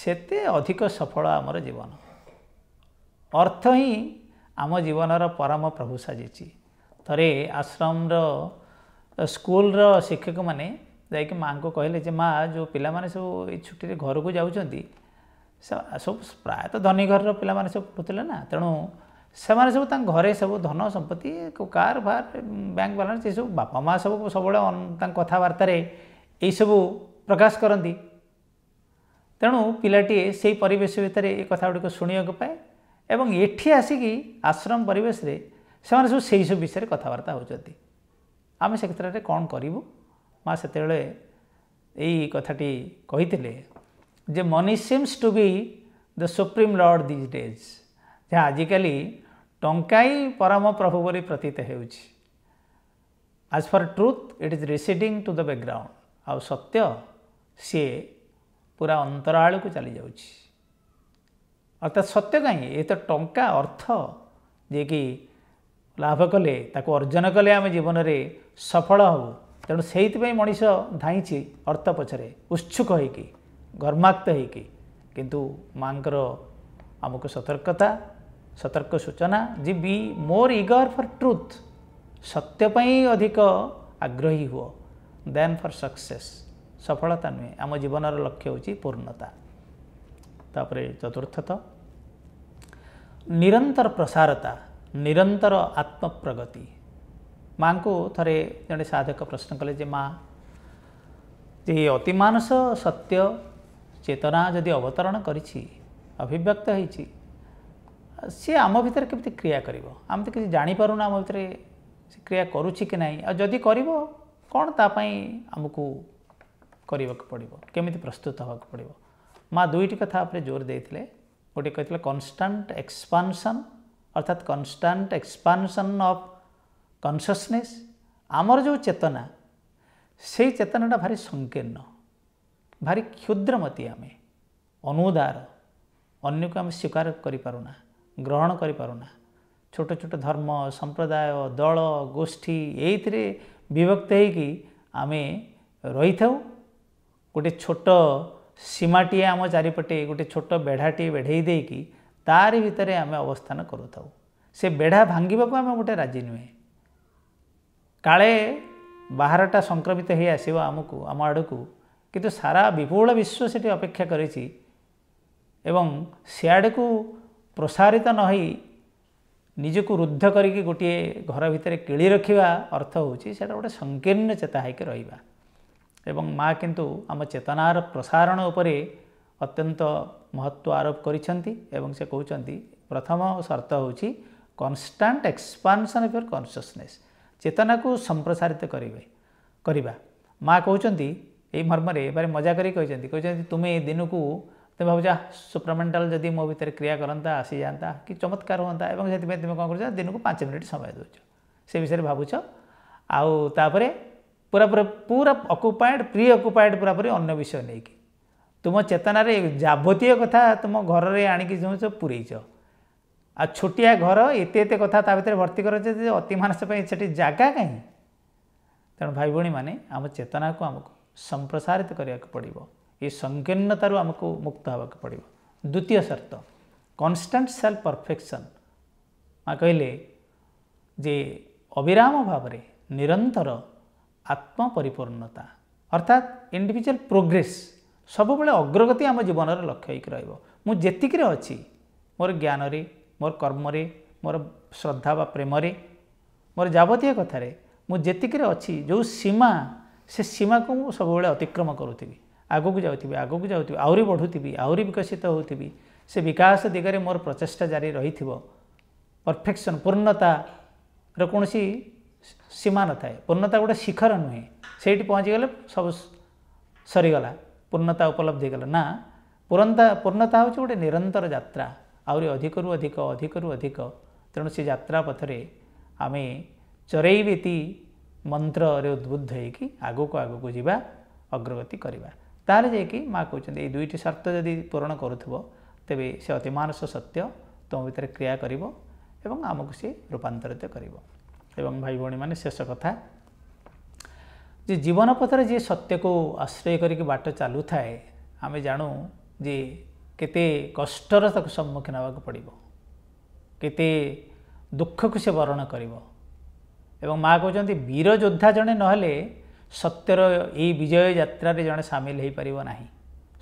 ସେତେ ଅଧିକ ସଫଳ ଆମର ଜୀବନ ଅର୍ଥ ହିଁ ଆମ ଜୀବନର ପରମ ପ୍ରଭୁ ସାଜିଛି ଥରେ ଆଶ୍ରମର ସ୍କୁଲର ଶିକ୍ଷକମାନେ ଯାଇକି ମାଆଙ୍କୁ କହିଲେ ଯେ ମାଆ ଯେଉଁ ପିଲାମାନେ ସବୁ ଏଇ ଛୁଟିରେ ଘରକୁ ଯାଉଛନ୍ତି ସେ ସବୁ ପ୍ରାୟତଃ ଧନୀ ଘରର ପିଲାମାନେ ସବୁ ପଢ଼ୁଥିଲେ ନା ତେଣୁ ସେମାନେ ସବୁ ତାଙ୍କ ଘରେ ସବୁ ଧନ ସମ୍ପତ୍ତି କାର୍ ଫାର୍ ବ୍ୟାଙ୍କ ବାଲାନ୍ସ ଏସବୁ ବାପା ମାଆ ସବୁ ସବୁବେଳେ ତାଙ୍କ କଥାବାର୍ତ୍ତାରେ ଏଇସବୁ ପ୍ରକାଶ କରନ୍ତି ତେଣୁ ପିଲାଟିଏ ସେହି ପରିବେଶ ଭିତରେ ଏ କଥାଗୁଡ଼ିକ ଶୁଣିବାକୁ ପାଏ ଏବଂ ଏଠି ଆସିକି ଆଶ୍ରମ ପରିବେଶରେ से सब विषय कथबार्ता होमें से क्षेत्र में कौन करूँ माँ से कथाटी जे money seems to be the supreme lord these days जहाँ आजिकल टाई परम प्रभु बोली प्रतीत होज for truth it is receding to the background आ सत्य सी पूरा अंतराल को चली जा सत्य कहीं ये तो टा अर्थ जी की ଲାଭ କଲେ ତାକୁ ଅର୍ଜନ କଲେ ଆମେ ଜୀବନରେ ସଫଳ ହେବୁ ତେଣୁ ସେଇଥିପାଇଁ ମଣିଷ ଧାଇଁଛି ଅର୍ଥ ପଛରେ ଉତ୍ସୁକ ହୋଇକି ଗର୍ମାକ୍ତ ହୋଇକି କିନ୍ତୁ ମାଆଙ୍କର ଆମକୁ ସତର୍କତା ସତର୍କ ସୂଚନା ଯେ ବି ମୋର୍ ଇଗର୍ ଫର୍ ଟ୍ରୁଥ୍ ସତ୍ୟ ପାଇଁ ଅଧିକ ଆଗ୍ରହୀ ହୁଅ ଦେନ୍ ଫର୍ ସକ୍ସେସ୍ ସଫଳତା ନୁହେଁ ଆମ ଜୀବନର ଲକ୍ଷ୍ୟ ହେଉଛି ପୂର୍ଣ୍ଣତା ତାପରେ ଚତୁର୍ଥତଃ ନିରନ୍ତର ପ୍ରସାରତା ନିରନ୍ତର ଆତ୍ମପ୍ରଗତି ମାଆଙ୍କୁ ଥରେ ଜଣେ ସାଧକ ପ୍ରଶ୍ନ କଲେ ଯେ ମା ଯେ ଅତିମାନସ ସତ୍ୟ ଚେତନା ଯଦି ଅବତରଣ କରିଛି ଅଭିବ୍ୟକ୍ତ ହୋଇଛି ସିଏ ଆମ ଭିତରେ କେମିତି କ୍ରିୟା କରିବ ଆମେ ତ କିଛି ଜାଣିପାରୁନା ଆମ ଭିତରେ ସେ କ୍ରିୟା କରୁଛି କି ନାହିଁ ଆଉ ଯଦି କରିବ କ'ଣ ତା ପାଇଁ ଆମକୁ କରିବାକୁ ପଡ଼ିବ କେମିତି ପ୍ରସ୍ତୁତ ହେବାକୁ ପଡ଼ିବ ମା' ଦୁଇଟି କଥା ଉପରେ ଜୋର ଦେଇଥିଲେ ଗୋଟିଏ କହିଥିଲେ କନଷ୍ଟାଣ୍ଟ ଏକ୍ସପାନସନ୍ ଅର୍ଥାତ୍ କନଷ୍ଟାଣ୍ଟ ଏକ୍ସପାନସନ୍ ଅଫ୍ କନସିୟସନେସ୍ ଆମର ଯେଉଁ ଚେତନା ସେଇ ଚେତନାଟା ଭାରି ସଂକୀର୍ଣ୍ଣ ଭାରି କ୍ଷୁଦ୍ରମତୀ ଆମେ ଅନୁଦାର ଅନ୍ୟକୁ ଆମେ ସ୍ୱୀକାର କରିପାରୁନା ଗ୍ରହଣ କରିପାରୁନା ଛୋଟ ଛୋଟ ଧର୍ମ ସମ୍ପ୍ରଦାୟ ଦଳ ଗୋଷ୍ଠୀ ଏଇଥିରେ ବିଭକ୍ତ ହୋଇକି ଆମେ ରହିଥାଉ ଗୋଟେ ଛୋଟ ସୀମାଟିଏ ଆମ ଚାରିପଟେ ଗୋଟେ ଛୋଟ ବେଢ଼ାଟିଏ ବେଢ଼େଇ ଦେଇକି ତାରି ଭିତରେ ଆମେ ଅବସ୍ଥାନ କରୁଥାଉ ସେ ବେଢ଼ା ଭାଙ୍ଗିବାକୁ ଆମେ ଗୋଟେ ରାଜି ନୁହେଁ କାଳେ ବାହାରଟା ସଂକ୍ରମିତ ହୋଇ ଆସିବ ଆମକୁ ଆମ ଆଡ଼କୁ କିନ୍ତୁ ସାରା ବିପୁଳ ବିଶ୍ୱ ସେଠି ଅପେକ୍ଷା କରିଛି ଏବଂ ସିଆଡ଼କୁ ପ୍ରସାରିତ ନ ହୋଇ ନିଜକୁ ରୁଦ୍ଧ କରିକି ଗୋଟିଏ ଘର ଭିତରେ କିଳି ରଖିବା ଅର୍ଥ ହେଉଛି ସେଇଟା ଗୋଟେ ସଂକୀର୍ଣ୍ଣ ଚେତା ହୋଇକି ରହିବା ଏବଂ ମା' କିନ୍ତୁ ଆମ ଚେତନାର ପ୍ରସାରଣ ଉପରେ ଅତ୍ୟନ୍ତ ମହତ୍ଵ ଆରୋପ କରିଛନ୍ତି ଏବଂ ସେ କହୁଛନ୍ତି ପ୍ରଥମ ସର୍ତ୍ତ ହେଉଛି constant expansion of your consciousness ଚେତନାକୁ ସମ୍ପ୍ରସାରିତ କରିବେ କରିବା ମା' କହୁଛନ୍ତି ଏହି ମର୍ମରେ ଏବେ ମଜା କରି କହିଛନ୍ତି କହିଛନ୍ତି ତୁମେ ଦିନକୁ ତୁମେ ଭାବୁଛ ସୁପ୍ରମେଣ୍ଟାଲ ଯଦି ମୋ ଭିତରେ କ୍ରିୟା କରନ୍ତା ଆସିଯାଆନ୍ତା କି ଚମତ୍କାର ହୁଅନ୍ତା ଏବଂ ସେଥିପାଇଁ ତୁମେ କ'ଣ କରୁଛ ଦିନକୁ ପାଞ୍ଚ ମିନିଟ୍ ସମୟ ଦେଉଛ ସେ ବିଷୟରେ ଭାବୁଛ ଆଉ ତାପରେ ପୁରା ପୁରା ପୁରା ଅକୁପାଏଡ଼୍ ପ୍ରି ଅକୁପାଏଡ଼୍ ପୁରାପୁରି ଅନ୍ୟ ବିଷୟ ନେଇକି ତୁମ ଚେତନାରେ ଯାବତୀୟ କଥା ତୁମ ଘରରେ ଆଣିକି ଯେଉଁ ପୁରେଇଛ ଆଉ ଛୋଟିଆ ଘର ଏତେ ଏତେ କଥା ତା ଭିତରେ ଭର୍ତ୍ତି କରାଯ ଯେ ଅତିମାନସ ପାଇଁ ସେଠି ଜାଗା କାହିଁ ତେଣୁ ଭାଇ ଭଉଣୀମାନେ ଆମ ଚେତନାକୁ ଆମକୁ ସମ୍ପ୍ରସାରିତ କରିବାକୁ ପଡ଼ିବ ଏ ସଂକୀର୍ଣ୍ଣତାରୁ ଆମକୁ ମୁକ୍ତ ହେବାକୁ ପଡ଼ିବ ଦ୍ୱିତୀୟ ସର୍ତ୍ତ କନଷ୍ଟାଣ୍ଟ ସେଲ୍ଫ ପରଫେକ୍ସନ୍ ମା କହିଲେ ଯେ ଅବିରାମ ଭାବରେ ନିରନ୍ତର ଆତ୍ମ ପରିପୂର୍ଣ୍ଣତା ଅର୍ଥାତ୍ ଇଣ୍ଡିଭିଜୁଆଲ୍ ପ୍ରୋଗ୍ରେସ୍ ସବୁବେଳେ ଅଗ୍ରଗତି ଆମ ଜୀବନରେ ଲକ୍ଷ୍ୟ ହୋଇକି ରହିବ ମୁଁ ଯେତିକିରେ ଅଛି ମୋର ଜ୍ଞାନରେ ମୋର କର୍ମରେ ମୋର ଶ୍ରଦ୍ଧା ବା ପ୍ରେମରେ ମୋର ଯାବତୀୟ କଥାରେ ମୁଁ ଯେତିକିରେ ଅଛି ଯେଉଁ ସୀମା ସେ ସୀମାକୁ ମୁଁ ସବୁବେଳେ ଅତିକ୍ରମ କରୁଥିବି ଆଗକୁ ଯାଉଥିବି ଆଗକୁ ଯାଉଥିବି ଆହୁରି ବଢ଼ୁଥିବି ଆହୁରି ବିକଶିତ ହେଉଥିବି ସେ ବିକାଶ ଦିଗରେ ମୋର ପ୍ରଚେଷ୍ଟା ଜାରି ରହିଥିବ ପରଫେକ୍ସନ୍ ପୂର୍ଣ୍ଣତାର କୌଣସି ସୀମା ନଥାଏ ପୂର୍ଣ୍ଣତା ଗୋଟେ ଶିଖର ନୁହେଁ ସେଇଠି ପହଞ୍ଚିଗଲେ ସବୁ ସରିଗଲା ପୂର୍ଣ୍ଣତା ଉପଲବ୍ଧି କଲେ ନା ପୂରନ୍ତା ପୂର୍ଣ୍ଣତା ହେଉଛି ଗୋଟେ ନିରନ୍ତର ଯାତ୍ରା ଆହୁରି ଅଧିକରୁ ଅଧିକ ଅଧିକରୁ ଅଧିକ ତେଣୁ ସେ ଯାତ୍ରା ପଥରେ ଆମେ ଚରେଇବିତି ମନ୍ତ୍ରରେ ଉଦ୍ବୁଦ୍ଧ ହୋଇକି ଆଗକୁ ଆଗକୁ ଯିବା ଅଗ୍ରଗତି କରିବା ତାହେଲେ ଯାଇକି ମାଆ କହୁଛନ୍ତି ଏଇ ଦୁଇଟି ସର୍ତ୍ତ ଯଦି ପୂରଣ କରୁଥିବ ତେବେ ସେ ଅତିମାନସ ସତ୍ୟ ତୁମ ଭିତରେ କ୍ରିୟା କରିବ ଏବଂ ଆମକୁ ସେ ରୂପାନ୍ତରିତ କରିବ ଏବଂ ଭାଇ ଭଉଣୀମାନେ ଶେଷ କଥା ଯେ ଜୀବନ ପଥରେ ଯିଏ ସତ୍ୟକୁ ଆଶ୍ରୟ କରିକି ବାଟ ଚାଲୁଥାଏ ଆମେ ଜାଣୁ ଯେ କେତେ କଷ୍ଟର ତାକୁ ସମ୍ମୁଖୀନ ହେବାକୁ ପଡ଼ିବ କେତେ ଦୁଃଖକୁ ସେ ବରଣ କରିବ ଏବଂ ମା' କହୁଛନ୍ତି ବୀର ଯୋଦ୍ଧା ଜଣେ ନହେଲେ ସତ୍ୟର ଏଇ ବିଜୟ ଯାତ୍ରାରେ ଜଣେ ସାମିଲ ହୋଇପାରିବ ନାହିଁ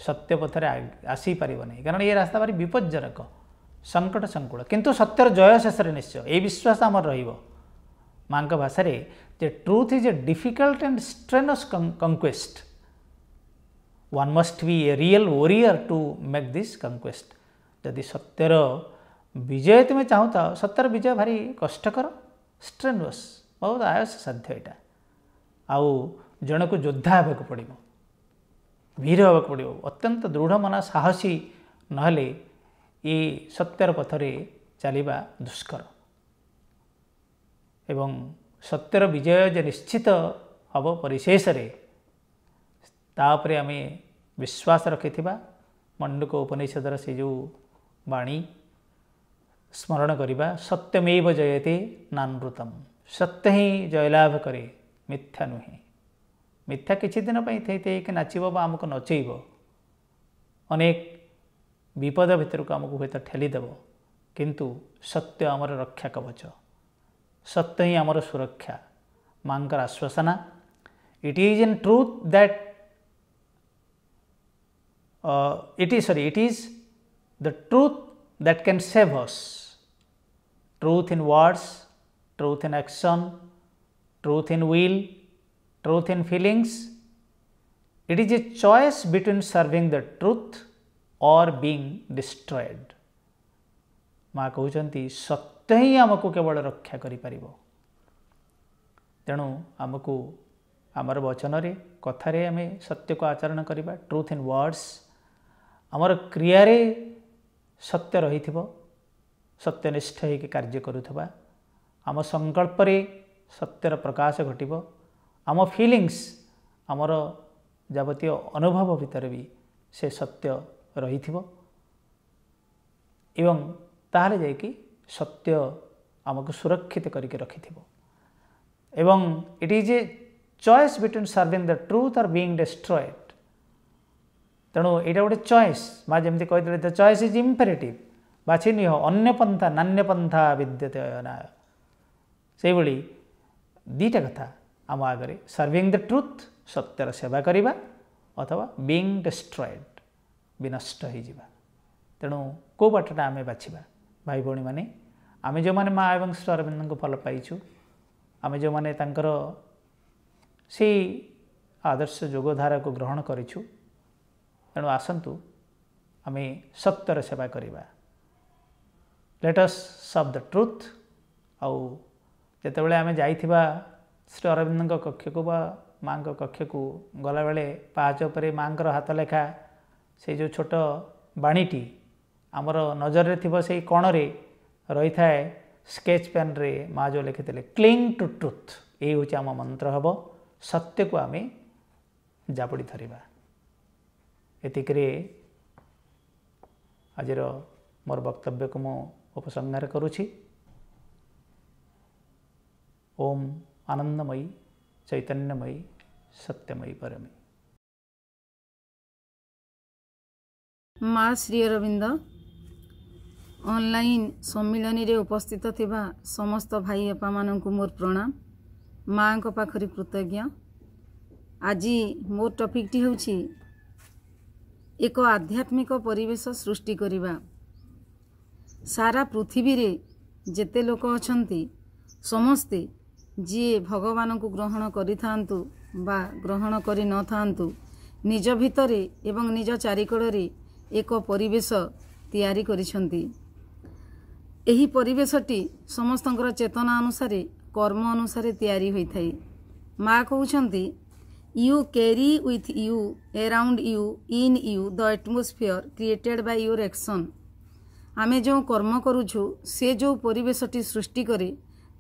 ସତ୍ୟ ପଥରେ ଆସିପାରିବ ନାହିଁ କାରଣ ଏ ରାସ୍ତା ଭାରି ବିପଜ୍ଜନକ ସଙ୍କଟ ସଙ୍କୁଳ କିନ୍ତୁ ସତ୍ୟର ଜୟ ଶେଷରେ ନିଶ୍ଚୟ ଏଇ ବିଶ୍ୱାସ ଆମର ରହିବ ମାଆଙ୍କ ଭାଷାରେ ଯେ truth is a difficult and strenuous conquest one must be a real warrior to make this conquest ଯଦି ସତ୍ୟର ବିଜୟ ତୁମେ ଚାହୁଁଥାଅ ସତ୍ୟର ବିଜୟ ଭାରି କଷ୍ଟକର ଷ୍ଟ୍ରେନସ୍ ବହୁତ ଆୟସ ସାଧ୍ୟ ଏଇଟା ଆଉ ଜଣକୁ ଯୋଦ୍ଧା ହେବାକୁ ପଡ଼ିବ ଭୀର ହେବାକୁ ପଡ଼ିବ ଅତ୍ୟନ୍ତ ଦୃଢ଼ ମନା ସାହସୀ ନହେଲେ ଏ ସତ୍ୟର ପଥରେ ଚାଲିବା ଦୁଷ୍କର ଏବଂ ସତ୍ୟର ବିଜୟ ଯେ ନିଶ୍ଚିତ ହେବ ପରିଶେଷରେ ତା ଉପରେ ଆମେ ବିଶ୍ୱାସ ରଖିଥିବା ମଣ୍ଡୁକ ଉପନିଷଦର ସେ ଯେଉଁ ବାଣୀ ସ୍ମରଣ କରିବା ସତ୍ୟମେବ ଜୟତେ ନାନୃତମ ସତ୍ୟ ହିଁ ଜୟଲାଭ କରେ ମିଥ୍ୟା ନୁହେଁ ମିଥ୍ୟା କିଛି ଦିନ ପାଇଁ ଥେଇ ଥେଇକି ନାଚିବ ବା ଆମକୁ ନଚେଇବ ଅନେକ ବିପଦ ଭିତରକୁ ଆମକୁ ହୁଏତ ଠେଲିଦେବ କିନ୍ତୁ ସତ୍ୟ ଆମର ରକ୍ଷା କବଚ सत्य ही आम सुरक्षा uh, माँ का आश्वासना it is in truth that it is sorry it is the truth that can save us truth in words truth in action truth in will truth in feelings it is a choice between serving the truth or being destroyed माँ कहते सत्य ସତ୍ୟ ହିଁ ଆମକୁ କେବଳ ରକ୍ଷା କରିପାରିବ ତେଣୁ ଆମକୁ ଆମର ବଚନରେ କଥାରେ ଆମେ ସତ୍ୟକୁ ଆଚରଣ କରିବା ଟ୍ରୁଥ୍ ଇନ୍ ୱାର୍ଡ଼ସ୍ ଆମର କ୍ରିୟାରେ ସତ୍ୟ ରହିଥିବ ସତ୍ୟନିଷ୍ଠ ହୋଇକି କାର୍ଯ୍ୟ କରୁଥିବା ଆମ ସଂକଳ୍ପରେ ସତ୍ୟର ପ୍ରକାଶ ଘଟିବ ଆମ ଫିଲିଙ୍ଗସ୍ ଆମର ଯାବତୀୟ ଅନୁଭବ ଭିତରେ ବି ସେ ସତ୍ୟ ରହିଥିବ ଏବଂ ତାହେଲେ ଯାଇକି সত্য আমাকে সুরক্ষিত করিকি রক্ষিথিব এবং it is a choice between serving the truth or being destroyed তেণু এইটা গোটে চয়েস মা যেমি কে দ চয়েস ইজ ইম্পেরেটিভ বাছি নিহ অন্য পন্থা নান্য পন্থা বিদ্যতে অনায় সেইভাবে দুইটা কথা আম আগে সর্ভিং দ ট্রুথ সত্যর সেবা করা অথবা বিং ডেস্ট্রয়েড বিনষ্ট হয়ে যা তেণু কেউ বাটটা আমি বাছিবা ଭାଇ ଭଉଣୀମାନେ ଆମେ ଯେଉଁମାନେ ମା ଏବଂ ସ୍ୱରବିନ୍ଦଙ୍କୁ ଭଲ ପାଇଛୁ ଆମେ ଯେଉଁମାନେ ତାଙ୍କର ସେଇ ଆଦର୍ଶ ଯୋଗଧାରାକୁ ଗ୍ରହଣ କରିଛୁ ତେଣୁ ଆସନ୍ତୁ ଆମେ ସତ୍ୟର ସେବା କରିବା ଲେଟସ୍ ସବ୍ ଦ ଟ୍ରୁଥ୍ ଆଉ ଯେତେବେଳେ ଆମେ ଯାଇଥିବା ଶ୍ରୀ ଅରବିନ୍ଦଙ୍କ କକ୍ଷକୁ ବା ମାଆଙ୍କ କକ୍ଷକୁ ଗଲାବେଳେ ପାହାଚ ଉପରେ ମାଆଙ୍କର ହାତ ଲେଖା ସେଇ ଯେଉଁ ଛୋଟ ବାଣୀଟି ଆମର ନଜରରେ ଥିବ ସେଇ କଣରେ ରହିଥାଏ ସ୍କେଚ୍ ପେନ୍ରେ ମା ଯେଉଁ ଲେଖିଥିଲେ କ୍ଲିଂ ଟୁ ଟ୍ରୁଥ୍ ଏଇ ହେଉଛି ଆମ ମନ୍ତ୍ର ହେବ ସତ୍ୟକୁ ଆମେ ଜାବୁଡ଼ି ଧରିବା ଏତିକିରେ ଆଜିର ମୋର ବକ୍ତବ୍ୟକୁ ମୁଁ ଉପସଂହାର କରୁଛି ଓମ୍ ଆନନ୍ଦମୟୀ ଚୈତନ୍ୟମୟୀ ସତ୍ୟମୟୀ ପରମୀ ମା ଶ୍ରୀ ଅରବିନ୍ଦ ଅନଲାଇନ୍ ସମ୍ମିଳନୀରେ ଉପସ୍ଥିତ ଥିବା ସମସ୍ତ ଭାଇ ବାପାମାନଙ୍କୁ ମୋର ପ୍ରଣାମ ମାଆଙ୍କ ପାଖରେ କୃତଜ୍ଞ ଆଜି ମୋର ଟପିକ୍ଟି ହେଉଛି ଏକ ଆଧ୍ୟାତ୍ମିକ ପରିବେଶ ସୃଷ୍ଟି କରିବା ସାରା ପୃଥିବୀରେ ଯେତେ ଲୋକ ଅଛନ୍ତି ସମସ୍ତେ ଯିଏ ଭଗବାନଙ୍କୁ ଗ୍ରହଣ କରିଥାନ୍ତୁ ବା ଗ୍ରହଣ କରିନଥାନ୍ତୁ ନିଜ ଭିତରେ ଏବଂ ନିଜ ଚାରିକଡ଼ରେ ଏକ ପରିବେଶ ତିଆରି କରିଛନ୍ତି ଏହି ପରିବେଶଟି ସମସ୍ତଙ୍କର ଚେତନା ଅନୁସାରେ କର୍ମ ଅନୁସାରେ ତିଆରି ହୋଇଥାଏ ମା କହୁଛନ୍ତି you carry with you around you in you the atmosphere created by your action ଆମେ ଯେଉଁ କର୍ମ କରୁଛୁ ସେ ଯେଉଁ ପରିବେଶଟି ସୃଷ୍ଟି କରେ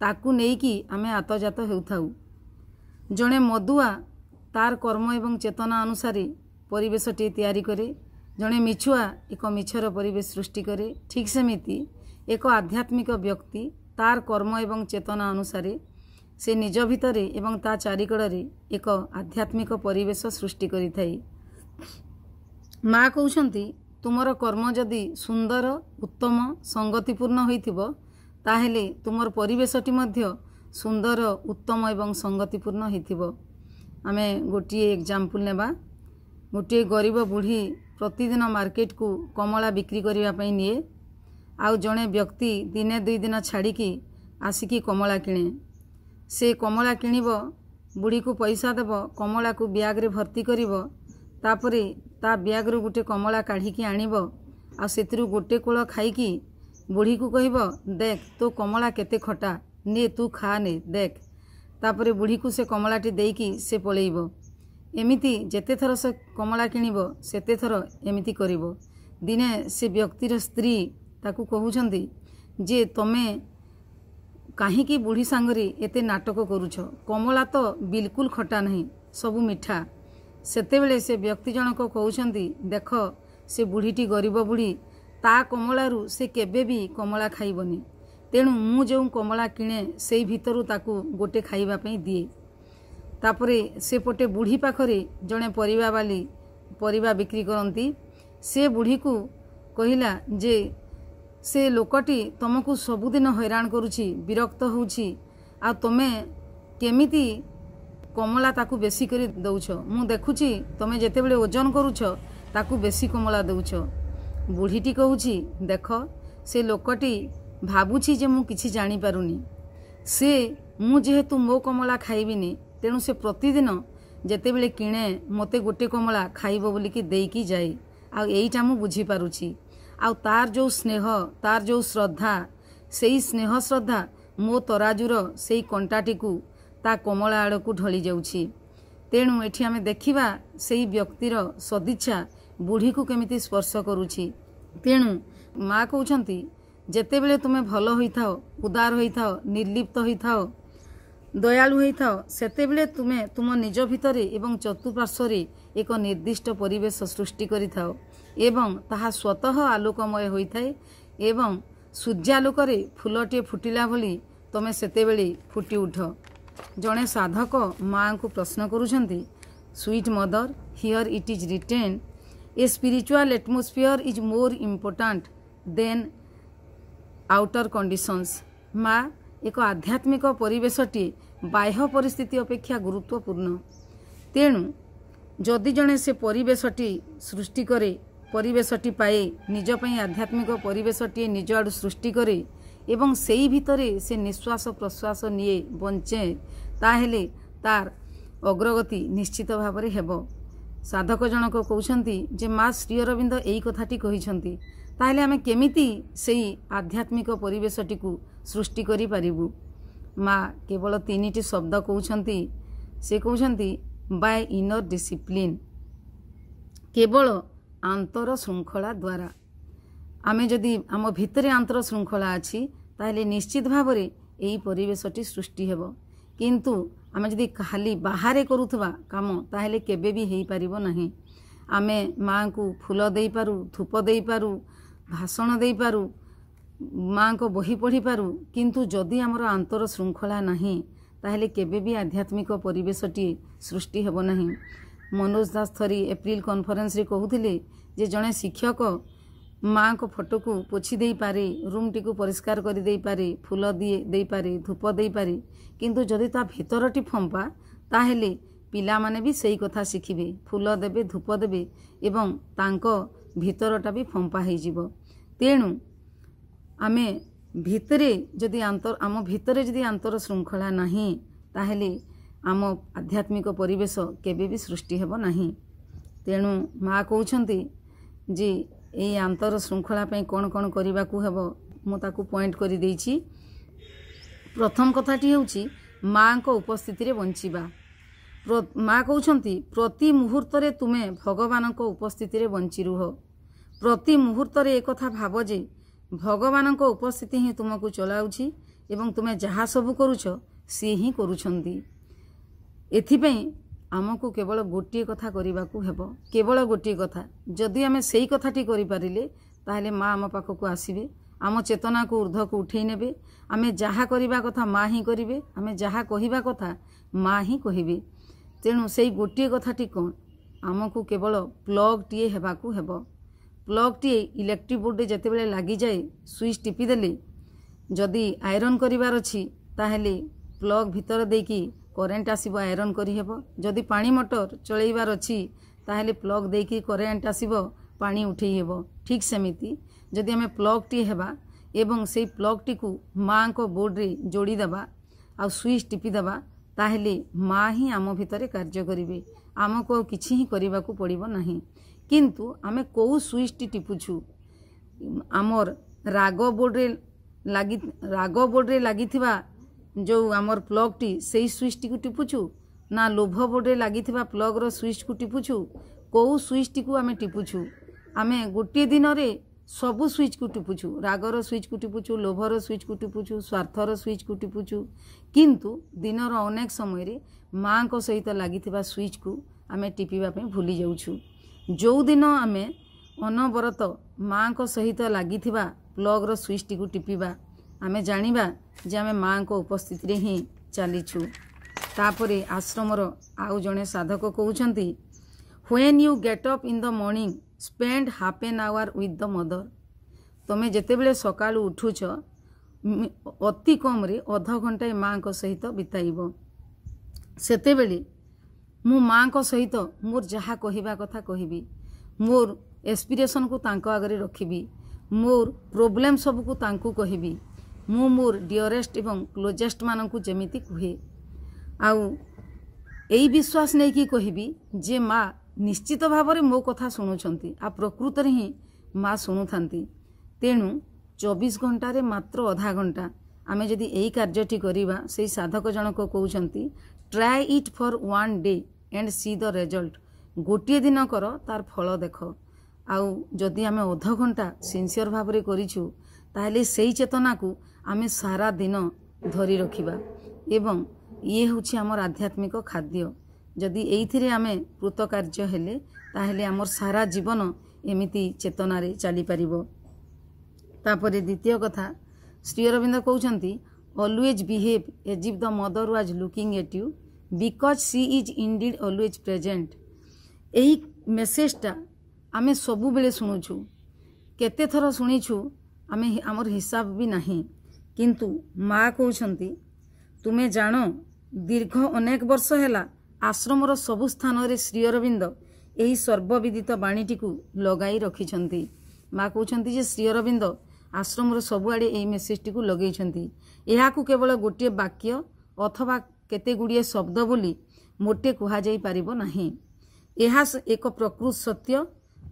ତାକୁ ନେଇକି ଆମେ ଆତଜାତ ହେଉଥାଉ ଜଣେ ମଦୁଆ ତାର କର୍ମ ଏବଂ ଚେତନା ଅନୁସାରେ ପରିବେଶଟି ତିଆରି କରେ ଜଣେ ମିଛୁଆ ଏକ ମିଛର ପରିବେଶ ସୃଷ୍ଟି କରେ ଠିକ୍ ସେମିତି ଏକ ଆଧ୍ୟାତ୍ମିକ ବ୍ୟକ୍ତି ତାର କର୍ମ ଏବଂ ଚେତନା ଅନୁସାରେ ସେ ନିଜ ଭିତରେ ଏବଂ ତା ଚାରିକଡ଼ରେ ଏକ ଆଧ୍ୟାତ୍ମିକ ପରିବେଶ ସୃଷ୍ଟି କରିଥାଏ ମା କହୁଛନ୍ତି ତୁମର କର୍ମ ଯଦି ସୁନ୍ଦର ଉତ୍ତମ ସଙ୍ଗତିପୂର୍ଣ୍ଣ ହୋଇଥିବ ତାହେଲେ ତୁମର ପରିବେଶଟି ମଧ୍ୟ ସୁନ୍ଦର ଉତ୍ତମ ଏବଂ ସଙ୍ଗତିପୂର୍ଣ୍ଣ ହୋଇଥିବ ଆମେ ଗୋଟିଏ ଏକ୍ଜାମ୍ପଲ ନେବା ଗୋଟିଏ ଗରିବ ବୁଢ଼ୀ ପ୍ରତିଦିନ ମାର୍କେଟକୁ କମଳା ବିକ୍ରି କରିବା ପାଇଁ ନିଏ ଆଉ ଜଣେ ବ୍ୟକ୍ତି ଦିନେ ଦୁଇ ଦିନ ଛାଡ଼ିକି ଆସିକି କମଳା କିଣେ ସେ କମଳା କିଣିବ ବୁଢ଼ୀକୁ ପଇସା ଦେବ କମଳାକୁ ବ୍ୟାଗ୍ରେ ଭର୍ତ୍ତି କରିବ ତାପରେ ତା ବ୍ୟାଗ୍ରୁ ଗୋଟେ କମଳା କାଢ଼ିକି ଆଣିବ ଆଉ ସେଥିରୁ ଗୋଟେ କୋଳ ଖାଇକି ବୁଢ଼ୀକୁ କହିବ ଦେଖ ତୋ କମଳା କେତେ ଖଟା ନେ ତୁ ଖା ନେ ଦେଖ ତାପରେ ବୁଢ଼ୀକୁ ସେ କମଳାଟି ଦେଇକି ସେ ପଳେଇବ ଏମିତି ଯେତେଥର ସେ କମଳା କିଣିବ ସେତେଥର ଏମିତି କରିବ ଦିନେ ସେ ବ୍ୟକ୍ତିର ସ୍ତ୍ରୀ ତାକୁ କହୁଛନ୍ତି ଯେ ତମେ କାହିଁକି ବୁଢ଼ୀ ସାଙ୍ଗରେ ଏତେ ନାଟକ କରୁଛ କମଳା ତ ବିଲକୁଲ ଖଟା ନାହିଁ ସବୁ ମିଠା ସେତେବେଳେ ସେ ବ୍ୟକ୍ତି ଜଣକ କହୁଛନ୍ତି ଦେଖ ସେ ବୁଢ଼ୀଟି ଗରିବ ବୁଢ଼ୀ ତା କମଳାରୁ ସେ କେବେ ବି କମଳା ଖାଇବନି ତେଣୁ ମୁଁ ଯେଉଁ କମଳା କିଣେ ସେଇ ଭିତରୁ ତାକୁ ଗୋଟେ ଖାଇବା ପାଇଁ ଦିଏ ତାପରେ ସେପଟେ ବୁଢ଼ୀ ପାଖରେ ଜଣେ ପରିବା ବାଲି ପରିବା ବିକ୍ରି କରନ୍ତି ସେ ବୁଢ଼ୀକୁ କହିଲା ଯେ ସେ ଲୋକଟି ତୁମକୁ ସବୁଦିନ ହଇରାଣ କରୁଛି ବିରକ୍ତ ହେଉଛି ଆଉ ତୁମେ କେମିତି କମଳା ତାକୁ ବେଶୀ କରି ଦେଉଛ ମୁଁ ଦେଖୁଛି ତୁମେ ଯେତେବେଳେ ଓଜନ କରୁଛ ତାକୁ ବେଶୀ କମଳା ଦେଉଛ ବୁଢ଼ୀଟି କହୁଛି ଦେଖ ସେ ଲୋକଟି ଭାବୁଛି ଯେ ମୁଁ କିଛି ଜାଣିପାରୁନି ସେ ମୁଁ ଯେହେତୁ ମୋ କମଳା ଖାଇବିନି ତେଣୁ ସେ ପ୍ରତିଦିନ ଯେତେବେଳେ କିଣେ ମୋତେ ଗୋଟେ କମଳା ଖାଇବ ବୋଲିକି ଦେଇକି ଯାଏ ଆଉ ଏଇଟା ମୁଁ ବୁଝିପାରୁଛି ଆଉ ତାର ଯେଉଁ ସ୍ନେହ ତାର ଯେଉଁ ଶ୍ରଦ୍ଧା ସେଇ ସ୍ନେହ ଶ୍ରଦ୍ଧା ମୋ ତରାଜୁର ସେଇ କଣ୍ଟାଟିକୁ ତା କମଳା ଆଡ଼କୁ ଢଳି ଯାଉଛି ତେଣୁ ଏଠି ଆମେ ଦେଖିବା ସେହି ବ୍ୟକ୍ତିର ସଦିଚ୍ଛା ବୁଢ଼ୀକୁ କେମିତି ସ୍ପର୍ଶ କରୁଛି ତେଣୁ ମା କହୁଛନ୍ତି ଯେତେବେଳେ ତୁମେ ଭଲ ହୋଇଥାଅ ଉଦାର ହୋଇଥାଅ ନିର୍ଲିପ୍ତ ହୋଇଥାଅ ଦୟାଳୁ ହୋଇଥାଅ ସେତେବେଳେ ତୁମେ ତୁମ ନିଜ ଭିତରେ ଏବଂ ଚତୁଃପାର୍ଶ୍ୱରେ ଏକ ନିର୍ଦ୍ଦିଷ୍ଟ ପରିବେଶ ସୃଷ୍ଟି କରିଥାଅ ଏବଂ ତାହା ସ୍ୱତଃ ଆଲୋକମୟ ହୋଇଥାଏ ଏବଂ ସୂର୍ଯ୍ୟାଲୋକରେ ଫୁଲଟିଏ ଫୁଟିଲା ଭଳି ତୁମେ ସେତେବେଳେ ଫୁଟି ଉଠ ଜଣେ ସାଧକ ମାଆଙ୍କୁ ପ୍ରଶ୍ନ କରୁଛନ୍ତି sweet mother here it is written a spiritual atmosphere is more important than outer conditions ମା ଏକ ଆଧ୍ୟାତ୍ମିକ ପରିବେଶଟିଏ ବାହ୍ୟ ପରିସ୍ଥିତି ଅପେକ୍ଷା ଗୁରୁତ୍ୱପୂର୍ଣ୍ଣ ତେଣୁ ଯଦି ଜଣେ ସେ ପରିବେଶଟି ସୃଷ୍ଟି କରେ ପରିବେଶଟି ପାଏ ନିଜ ପାଇଁ ଆଧ୍ୟାତ୍ମିକ ପରିବେଶଟିଏ ନିଜ ଆଡ଼ୁ ସୃଷ୍ଟି କରେ ଏବଂ ସେହି ଭିତରେ ସେ ନିଶ୍ୱାସ ପ୍ରଶ୍ୱାସ ନିଏ ବଞ୍ଚେ ତାହେଲେ ତାର ଅଗ୍ରଗତି ନିଶ୍ଚିତ ଭାବରେ ହେବ ସାଧକ ଜଣକ କହୁଛନ୍ତି ଯେ ମା ଶ୍ରୀ ଅରବିନ୍ଦ ଏହି କଥାଟି କହିଛନ୍ତି ତାହେଲେ ଆମେ କେମିତି ସେହି ଆଧ୍ୟାତ୍ମିକ ପରିବେଶଟିକୁ ସୃଷ୍ଟି କରିପାରିବୁ ମା କେବଳ ତିନିଟି ଶବ୍ଦ କହୁଛନ୍ତି ସେ କହୁଛନ୍ତି ବାଏ ଇନର୍ ଡିସିପ୍ଲିନ୍ କେବଳ ଆନ୍ତର ଶୃଙ୍ଖଳା ଦ୍ୱାରା ଆମେ ଯଦି ଆମ ଭିତରେ ଆନ୍ତର ଶୃଙ୍ଖଳା ଅଛି ତାହେଲେ ନିଶ୍ଚିତ ଭାବରେ ଏହି ପରିବେଶଟି ସୃଷ୍ଟି ହେବ କିନ୍ତୁ ଆମେ ଯଦି ଖାଲି ବାହାରେ କରୁଥିବା କାମ ତାହେଲେ କେବେ ବି ହେଇପାରିବ ନାହିଁ ଆମେ ମାଆଙ୍କୁ ଫୁଲ ଦେଇପାରୁ ଧୂପ ଦେଇପାରୁ ଭାଷଣ ଦେଇପାରୁ ମାଆଙ୍କ ବହି ପଢ଼ିପାରୁ କିନ୍ତୁ ଯଦି ଆମର ଆନ୍ତର ଶୃଙ୍ଖଳା ନାହିଁ ତାହେଲେ କେବେ ବି ଆଧ୍ୟାତ୍ମିକ ପରିବେଶଟି ସୃଷ୍ଟି ହେବ ନାହିଁ ମନୋଜ ଦାସ ଥରି ଏପ୍ରିଲ କନଫରେନ୍ସରେ କହୁଥିଲେ ଯେ ଜଣେ ଶିକ୍ଷକ ମାଆଙ୍କ ଫଟୋକୁ ପୋଛି ଦେଇପାରେ ରୁମ୍ଟିକୁ ପରିଷ୍କାର କରିଦେଇପାରେ ଫୁଲ ଦିଏ ଦେଇପାରେ ଧୂପ ଦେଇପାରେ କିନ୍ତୁ ଯଦି ତା ଭିତରଟି ଫମ୍ପା ତାହେଲେ ପିଲାମାନେ ବି ସେଇ କଥା ଶିଖିବେ ଫୁଲ ଦେବେ ଧୂପ ଦେବେ ଏବଂ ତାଙ୍କ ଭିତରଟା ବି ଫମ୍ପା ହୋଇଯିବ ତେଣୁ ଆମେ ଭିତରେ ଯଦି ଆନ୍ତର ଆମ ଭିତରେ ଯଦି ଆନ୍ତର ଶୃଙ୍ଖଳା ନାହିଁ ତାହେଲେ ଆମ ଆଧ୍ୟାତ୍ମିକ ପରିବେଶ କେବେ ବି ସୃଷ୍ଟି ହେବ ନାହିଁ ତେଣୁ ମା କହୁଛନ୍ତି ଯେ ଏଇ ଆନ୍ତର ଶୃଙ୍ଖଳା ପାଇଁ କ'ଣ କ'ଣ କରିବାକୁ ହେବ ମୁଁ ତାକୁ ପଏଣ୍ଟ କରିଦେଇଛି ପ୍ରଥମ କଥାଟି ହେଉଛି ମାଙ୍କ ଉପସ୍ଥିତିରେ ବଞ୍ଚିବା ମା କହୁଛନ୍ତି ପ୍ରତି ମୁହୂର୍ତ୍ତରେ ତୁମେ ଭଗବାନଙ୍କ ଉପସ୍ଥିତିରେ ବଞ୍ଚି ରୁହ ପ୍ରତି ମୁହୂର୍ତ୍ତରେ ଏକଥା ଭାବ ଯେ ଭଗବାନଙ୍କ ଉପସ୍ଥିତି ହିଁ ତୁମକୁ ଚଲାଉଛି ଏବଂ ତୁମେ ଯାହା ସବୁ କରୁଛ ସିଏ ହିଁ କରୁଛନ୍ତି ଏଥିପାଇଁ ଆମକୁ କେବଳ ଗୋଟିଏ କଥା କରିବାକୁ ହେବ କେବଳ ଗୋଟିଏ କଥା ଯଦି ଆମେ ସେଇ କଥାଟି କରିପାରିଲେ ତାହେଲେ ମା ଆମ ପାଖକୁ ଆସିବେ ଆମ ଚେତନାକୁ ଉର୍ଦ୍ଧ୍ୱକୁ ଉଠାଇ ନେବେ ଆମେ ଯାହା କରିବା କଥା ମା ହିଁ କରିବେ ଆମେ ଯାହା କହିବା କଥା ମା ହିଁ କହିବେ ତେଣୁ ସେଇ ଗୋଟିଏ କଥାଟି କ'ଣ ଆମକୁ କେବଳ ପ୍ଲଗ୍ଟିଏ ହେବାକୁ ହେବ ପ୍ଲଗ୍ଟିଏ ଇଲେକ୍ଟ୍ରିକ୍ ବୋର୍ଡ଼ରେ ଯେତେବେଳେ ଲାଗିଯାଏ ସୁଇଚ୍ ଟିପିଦେଲେ ଯଦି ଆଇରନ୍ କରିବାର ଅଛି ତାହେଲେ ପ୍ଲଗ୍ ଭିତର ଦେଇକି करेन्ट आसब आईरन करहब जदि पा मटर चलार अच्छी तेल प्लग दे कि करेन्ट आसब पा उठेहब ठीक सेमती जदि आम प्लग टीवा एवं से प्लग टी को माँ को में जोड़ीदे आईच टीपीदे तेल माँ ही आम भितर कार्य करे आम को कि पड़े ना कि आम कौ स्विच टी टीपु आमर राग बोर्ड राग बोर्ड लगी ଯେଉଁ ଆମର ପ୍ଲଗ୍ଟି ସେଇ ସୁଇଚ୍ଟିକୁ ଟିପୁଛୁ ନା ଲୋଭ ବୋର୍ଡ଼ରେ ଲାଗିଥିବା ପ୍ଲଗ୍ର ସୁଇଚ୍କୁ ଟିପୁଛୁ କେଉଁ ସୁଇଚ୍ଟିକୁ ଆମେ ଟିପୁଛୁ ଆମେ ଗୋଟିଏ ଦିନରେ ସବୁ ସୁଇଚ୍କୁ ଟିପୁଛୁ ରାଗର ସୁଇଚ୍କୁ ଟିପୁଛୁ ଲୋଭର ସୁଇଚ୍କୁ ଟିପୁଛୁ ସ୍ୱାର୍ଥର ସୁଇଚ୍କୁ ଟିପୁଛୁ କିନ୍ତୁ ଦିନର ଅନେକ ସମୟରେ ମାଆଙ୍କ ସହିତ ଲାଗିଥିବା ସୁଇଚ୍କୁ ଆମେ ଟିପିବା ପାଇଁ ଭୁଲି ଯାଉଛୁ ଯେଉଁଦିନ ଆମେ ଅନବରତ ମାଆଙ୍କ ସହିତ ଲାଗିଥିବା ପ୍ଲଗ୍ର ସୁଇଚ୍ଟିକୁ ଟିପିବା ଆମେ ଜାଣିବା ଯେ ଆମେ ମାଆଙ୍କ ଉପସ୍ଥିତିରେ ହିଁ ଚାଲିଛୁ ତାପରେ ଆଶ୍ରମର ଆଉ ଜଣେ ସାଧକ କହୁଛନ୍ତି when you get up in the morning spend half an hour with the mother ତୁମେ ଯେତେବେଳେ ସକାଳୁ ଉଠୁଛ ଅତି କମ୍ରେ ଅଧ ଘଣ୍ଟାଏ ମାଆଙ୍କ ସହିତ ବିତାଇବ ସେତେବେଳେ ମୁଁ ମାଆଙ୍କ ସହିତ ମୋର ଯାହା କହିବା କଥା କହିବି ମୋର ଏସ୍ପିରେସନ୍କୁ ତାଙ୍କ ଆଗରେ ରଖିବି ମୋର ପ୍ରୋବ୍ଲେମ୍ ସବୁକୁ ତାଙ୍କୁ କହିବି ମୁଁ ମୋର ଡିଅରେଷ୍ଟ ଏବଂ କ୍ଲୋଜେଷ୍ଟ ମାନଙ୍କୁ ଯେମିତି କୁହେ ଆଉ ଏଇ ବିଶ୍ୱାସ ନେଇକି କହିବି ଯେ ମା' ନିଶ୍ଚିତ ଭାବରେ ମୋ କଥା ଶୁଣୁଛନ୍ତି ଆଉ ପ୍ରକୃତରେ ହିଁ ମା' ଶୁଣୁଥାନ୍ତି ତେଣୁ ଚବିଶ ଘଣ୍ଟାରେ ମାତ୍ର ଅଧା ଘଣ୍ଟା ଆମେ ଯଦି ଏଇ କାର୍ଯ୍ୟଟି କରିବା ସେଇ ସାଧକ ଜଣକ କହୁଛନ୍ତି try it for one day and see the result ଗୋଟିଏ ଦିନ କର ତାର ଫଳ ଦେଖ ଆଉ ଯଦି ଆମେ ଅଧଘଣ୍ଟା ସିନ୍ସିୟର୍ ଭାବରେ କରିଛୁ ତାହେଲେ ସେଇ ଚେତନାକୁ ଆମେ ସାରା ଦିନ ଧରି ରଖିବା ଏବଂ ଇଏ ହେଉଛି ଆମର ଆଧ୍ୟାତ୍ମିକ ଖାଦ୍ୟ ଯଦି ଏଇଥିରେ ଆମେ କୃତକାର୍ଯ୍ୟ ହେଲେ ତାହେଲେ ଆମର ସାରା ଜୀବନ ଏମିତି ଚେତନାରେ ଚାଲିପାରିବ ତାପରେ ଦ୍ୱିତୀୟ କଥା ଶ୍ରୀ ଅରବିନ୍ଦ କହୁଛନ୍ତି always behave as if the mother was looking at you because she is indeed always present ଏହି ମେସେଜଟା ଆମେ ସବୁବେଳେ ଶୁଣୁଛୁ କେତେ ଥର ଶୁଣିଛୁ ଆମେ ଆମର ହିସାବ ବି ନାହିଁ କିନ୍ତୁ ମା କହୁଛନ୍ତି ତୁମେ ଜାଣ ଦୀର୍ଘ ଅନେକ ବର୍ଷ ହେଲା ଆଶ୍ରମର ସବୁ ସ୍ଥାନରେ ଶ୍ରୀ ଅରବିନ୍ଦ ଏହି ସର୍ବବିଦିତ ବାଣୀଟିକୁ ଲଗାଇ ରଖିଛନ୍ତି ମା କହୁଛନ୍ତି ଯେ ଶ୍ରୀ ଅରବିନ୍ଦ ଆଶ୍ରମର ସବୁଆଡ଼େ ଏହି ମେସେଜଟିକୁ ଲଗେଇଛନ୍ତି ଏହାକୁ କେବଳ ଗୋଟିଏ ବାକ୍ୟ ଅଥବା କେତେ ଗୁଡ଼ିଏ ଶବ୍ଦ ବୋଲି ମୋଟେ କୁହାଯାଇପାରିବ ନାହିଁ ଏହା ଏକ ପ୍ରକୃତ ସତ୍ୟ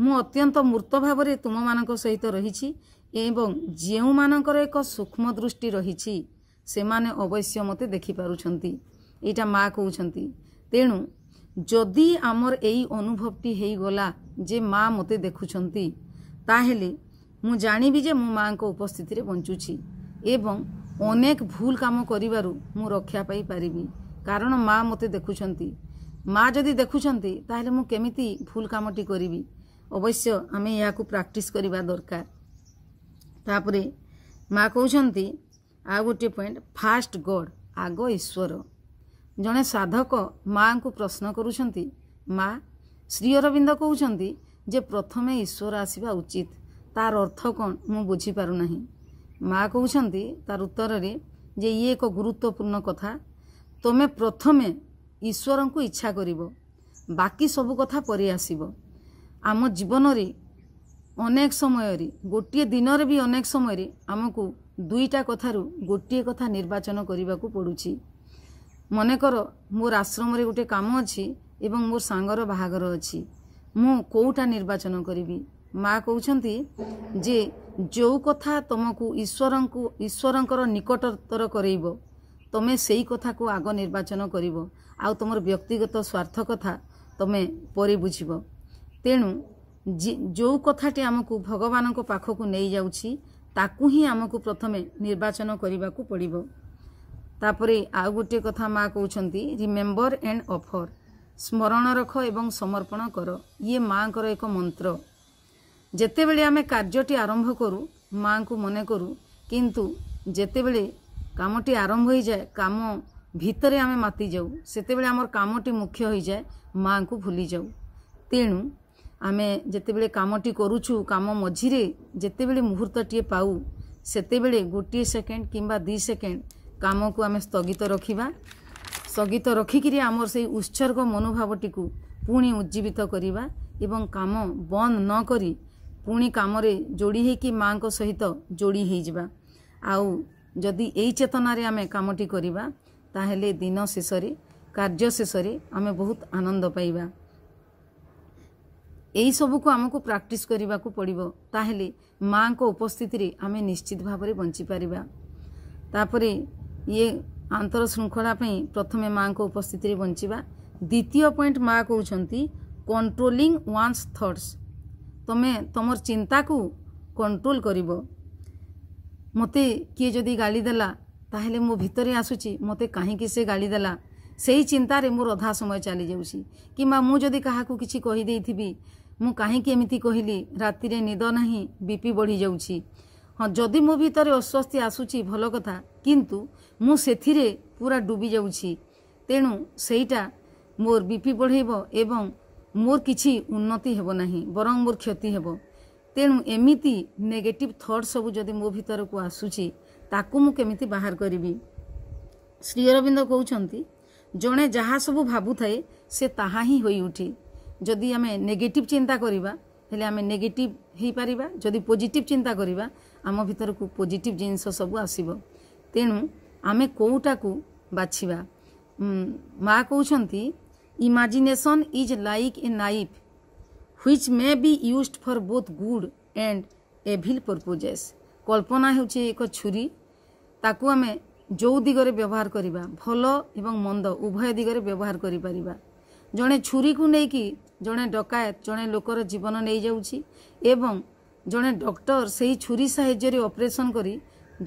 ମୁଁ ଅତ୍ୟନ୍ତ ମୂର୍ତ୍ତ ଭାବରେ ତୁମମାନଙ୍କ ସହିତ ରହିଛି ଏବଂ ଯେଉଁମାନଙ୍କର ଏକ ସୂକ୍ଷ୍ମ ଦୃଷ୍ଟି ରହିଛି ସେମାନେ ଅବଶ୍ୟ ମୋତେ ଦେଖିପାରୁଛନ୍ତି ଏଇଟା ମା କହୁଛନ୍ତି ତେଣୁ ଯଦି ଆମର ଏଇ ଅନୁଭବଟି ହେଇଗଲା ଯେ ମା ମୋତେ ଦେଖୁଛନ୍ତି ତାହେଲେ ମୁଁ ଜାଣିବି ଯେ ମୁଁ ମାଆଙ୍କ ଉପସ୍ଥିତିରେ ବଞ୍ଚୁଛି ଏବଂ ଅନେକ ଭୁଲ କାମ କରିବାରୁ ମୁଁ ରକ୍ଷା ପାଇପାରିବି କାରଣ ମା ମୋତେ ଦେଖୁଛନ୍ତି ମା ଯଦି ଦେଖୁଛନ୍ତି ତାହେଲେ ମୁଁ କେମିତି ଭୁଲ କାମଟି କରିବି ଅବଶ୍ୟ ଆମେ ଏହାକୁ ପ୍ରାକ୍ଟିସ୍ କରିବା ଦରକାର ତାପରେ ମା କହୁଛନ୍ତି ଆଉ ଗୋଟିଏ ପଏଣ୍ଟ ଫାଷ୍ଟ ଗଡ଼ ଆଗ ଈଶ୍ୱର ଜଣେ ସାଧକ ମାଆଙ୍କୁ ପ୍ରଶ୍ନ କରୁଛନ୍ତି ମା ଶ୍ରୀ ଅରବିନ୍ଦ କହୁଛନ୍ତି ଯେ ପ୍ରଥମେ ଈଶ୍ୱର ଆସିବା ଉଚିତ ତାର ଅର୍ଥ କ'ଣ ମୁଁ ବୁଝିପାରୁନାହିଁ ମା କହୁଛନ୍ତି ତାର ଉତ୍ତରରେ ଯେ ଇଏ ଏକ ଗୁରୁତ୍ୱପୂର୍ଣ୍ଣ କଥା ତୁମେ ପ୍ରଥମେ ଈଶ୍ୱରଙ୍କୁ ଇଚ୍ଛା କରିବ ବାକି ସବୁ କଥା ପରେ ଆସିବ ଆମ ଜୀବନରେ ଅନେକ ସମୟରେ ଗୋଟିଏ ଦିନରେ ବି ଅନେକ ସମୟରେ ଆମକୁ ଦୁଇଟା କଥାରୁ ଗୋଟିଏ କଥା ନିର୍ବାଚନ କରିବାକୁ ପଡ଼ୁଛି ମନେକର ମୋର ଆଶ୍ରମରେ ଗୋଟିଏ କାମ ଅଛି ଏବଂ ମୋର ସାଙ୍ଗର ବାହାଘର ଅଛି ମୁଁ କେଉଁଟା ନିର୍ବାଚନ କରିବି ମା କହୁଛନ୍ତି ଯେ ଯେଉଁ କଥା ତୁମକୁ ଈଶ୍ୱରଙ୍କୁ ଈଶ୍ୱରଙ୍କର ନିକଟତର କରେଇବ ତୁମେ ସେଇ କଥାକୁ ଆଗ ନିର୍ବାଚନ କରିବ ଆଉ ତୁମର ବ୍ୟକ୍ତିଗତ ସ୍ୱାର୍ଥ କଥା ତୁମେ ପରି ବୁଝିବ ତେଣୁ ଯେଉଁ କଥାଟି ଆମକୁ ଭଗବାନଙ୍କ ପାଖକୁ ନେଇଯାଉଛି ତାକୁ ହିଁ ଆମକୁ ପ୍ରଥମେ ନିର୍ବାଚନ କରିବାକୁ ପଡ଼ିବ ତାପରେ ଆଉ ଗୋଟିଏ କଥା ମା କହୁଛନ୍ତି ରିମେମ୍ବର ଆଣ୍ଡ ଅଫର ସ୍ମରଣ ରଖ ଏବଂ ସମର୍ପଣ କର ଇଏ ମାଆଙ୍କର ଏକ ମନ୍ତ୍ର ଯେତେବେଳେ ଆମେ କାର୍ଯ୍ୟଟି ଆରମ୍ଭ କରୁ ମାଆଙ୍କୁ ମନେ କରୁ କିନ୍ତୁ ଯେତେବେଳେ କାମଟି ଆରମ୍ଭ ହୋଇଯାଏ କାମ ଭିତରେ ଆମେ ମାତିଯାଉ ସେତେବେଳେ ଆମର କାମଟି ମୁଖ୍ୟ ହୋଇଯାଏ ମାଆଙ୍କୁ ଭୁଲିଯାଉ ତେଣୁ ଆମେ ଯେତେବେଳେ କାମଟି କରୁଛୁ କାମ ମଝିରେ ଯେତେବେଳେ ମୁହୂର୍ତ୍ତଟିଏ ପାଉ ସେତେବେଳେ ଗୋଟିଏ ସେକେଣ୍ଡ କିମ୍ବା ଦୁଇ ସେକେଣ୍ଡ କାମକୁ ଆମେ ସ୍ଥଗିତ ରଖିବା ସ୍ଥଗିତ ରଖିକରି ଆମର ସେଇ ଉତ୍ସର୍ଗ ମନୋଭାବଟିକୁ ପୁଣି ଉଜ୍ଜୀବିତ କରିବା ଏବଂ କାମ ବନ୍ଦ ନ କରି ପୁଣି କାମରେ ଯୋଡ଼ି ହୋଇକି ମାଆଙ୍କ ସହିତ ଯୋଡ଼ି ହୋଇଯିବା ଆଉ ଯଦି ଏଇ ଚେତନାରେ ଆମେ କାମଟି କରିବା ତାହେଲେ ଦିନ ଶେଷରେ କାର୍ଯ୍ୟ ଶେଷରେ ଆମେ ବହୁତ ଆନନ୍ଦ ପାଇବା यही सब कु आमको प्राक्ट करने को पड़ो माँ उपस्थित आम निश्चित भाव बंचीपर तापर ये आंतर श्रृंखलापी प्रथम माँ को उपस्थित बचा द्वितीय पॉइंट माँ कौन कंट्रोलींग वन्स थट्स तुम्हें तुम चिंता को कंट्रोल कर मत किए जदि गाड़ी तेल मो भर आसूँ मत कहीं से गाड़ीदेला से चिंतार मोर अधा समय चली जाऊँगी कि मुझे क्या कुछ कहीदी ମୁଁ କାହିଁକି ଏମିତି କହିଲି ରାତିରେ ନିଦ ନାହିଁ ବି ପି ବଢ଼ିଯାଉଛି ହଁ ଯଦି ମୋ ଭିତରେ ଅସ୍ୱସ୍ତି ଆସୁଛି ଭଲ କଥା କିନ୍ତୁ ମୁଁ ସେଥିରେ ପୁରା ଡୁବି ଯାଉଛି ତେଣୁ ସେଇଟା ମୋର ବି ପି ବଢ଼େଇବ ଏବଂ ମୋର କିଛି ଉନ୍ନତି ହେବ ନାହିଁ ବରଂ ମୋର କ୍ଷତି ହେବ ତେଣୁ ଏମିତି ନେଗେଟିଭ୍ ଥଟ୍ ସବୁ ଯଦି ମୋ ଭିତରକୁ ଆସୁଛି ତାକୁ ମୁଁ କେମିତି ବାହାର କରିବି ଶ୍ରୀ ଅରବିନ୍ଦ କହୁଛନ୍ତି ଜଣେ ଯାହା ସବୁ ଭାବୁଥାଏ ସେ ତାହା ହିଁ ହୋଇଉଠେ যদি ଆମେ ନେଗେଟିଭ୍ ଚିନ୍ତା କରିବା ହେଲେ ଆମେ ନେଗେଟିଭ୍ ହୋଇପାରିବା ଯଦି ପୋଜିଟିଭ୍ ଚିନ୍ତା କରିବା ଆମ ଭିତରକୁ ପୋଜିଟିଭ୍ ଜିନିଷ ସବୁ ଆସିବ ତେଣୁ ଆମେ କେଉଁଟାକୁ ବାଛିବା ମା କହୁଛନ୍ତି imagination is like a knife which may be used for both good and evil purposes କଳ୍ପନା ହେଉଛି ଏକ ଛୁରୀ ତାକୁ ଆମେ ଯେଉଁ ଦିଗରେ ବ୍ୟବହାର କରିବା ଭଲ ଏବଂ ମନ୍ଦ ଉଭୟ ଦିଗରେ ବ୍ୟବହାର କରିପାରିବା ଜଣେ ଛୁରୀକୁ ନେଇକି ଜଣେ ଡକାୟତ ଜଣେ ଲୋକର ଜୀବନ ନେଇଯାଉଛି ଏବଂ ଜଣେ ଡକ୍ଟର ସେହି ଛୁରୀ ସାହାଯ୍ୟରେ ଅପରେସନ୍ କରି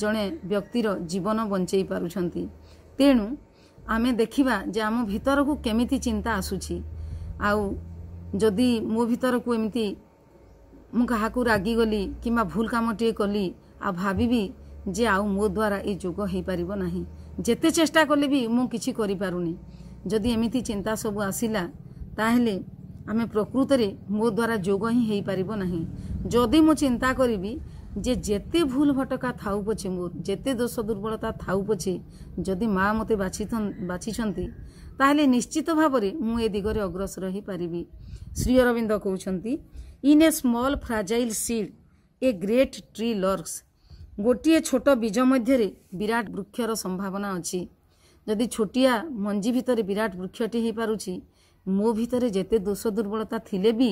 ଜଣେ ବ୍ୟକ୍ତିର ଜୀବନ ବଞ୍ଚେଇ ପାରୁଛନ୍ତି ତେଣୁ ଆମେ ଦେଖିବା ଯେ ଆମ ଭିତରକୁ କେମିତି ଚିନ୍ତା ଆସୁଛି ଆଉ ଯଦି ମୋ ଭିତରକୁ ଏମିତି ମୁଁ କାହାକୁ ରାଗିଗଲି କିମ୍ବା ଭୁଲ କାମଟିଏ କଲି ଆଉ ଭାବିବି ଯେ ଆଉ ମୋ ଦ୍ୱାରା ଏ ଯୋଗ ହୋଇପାରିବ ନାହିଁ ଯେତେ ଚେଷ୍ଟା କଲେ ବି ମୁଁ କିଛି କରିପାରୁନି ଯଦି ଏମିତି ଚିନ୍ତା ସବୁ ଆସିଲା ତାହେଲେ ଆମେ ପ୍ରକୃତରେ ମୋ ଦ୍ୱାରା ଯୋଗ ହିଁ ହେଇପାରିବ ନାହିଁ ଯଦି ମୁଁ ଚିନ୍ତା କରିବି ଯେ ଯେତେ ଭୁଲ ଭଟକା ଥାଉ ପଛେ ମୋର ଯେତେ ଦୋଷ ଦୁର୍ବଳତା ଥାଉ ପଛେ ଯଦି ମା ମୋତେ ବାଛିଛନ୍ତି ତାହେଲେ ନିଶ୍ଚିତ ଭାବରେ ମୁଁ ଏ ଦିଗରେ ଅଗ୍ରସର ହୋଇପାରିବି ଶ୍ରୀ ଅରବିନ୍ଦ କହୁଛନ୍ତି in a small fragile seed a great tree lurks ଗୋଟିଏ ଛୋଟ ବୀଜ ମଧ୍ୟରେ ବିରାଟ ବୃକ୍ଷର ସମ୍ଭାବନା ଅଛି ଯଦି ଛୋଟିଆ ମଞ୍ଜି ଭିତରେ ବିରାଟ ବୃକ୍ଷଟି ହୋଇପାରୁଛି ମୋ ଭିତରେ ଯେତେ ଦୋଷ ଦୁର୍ବଳତା ଥିଲେ ବି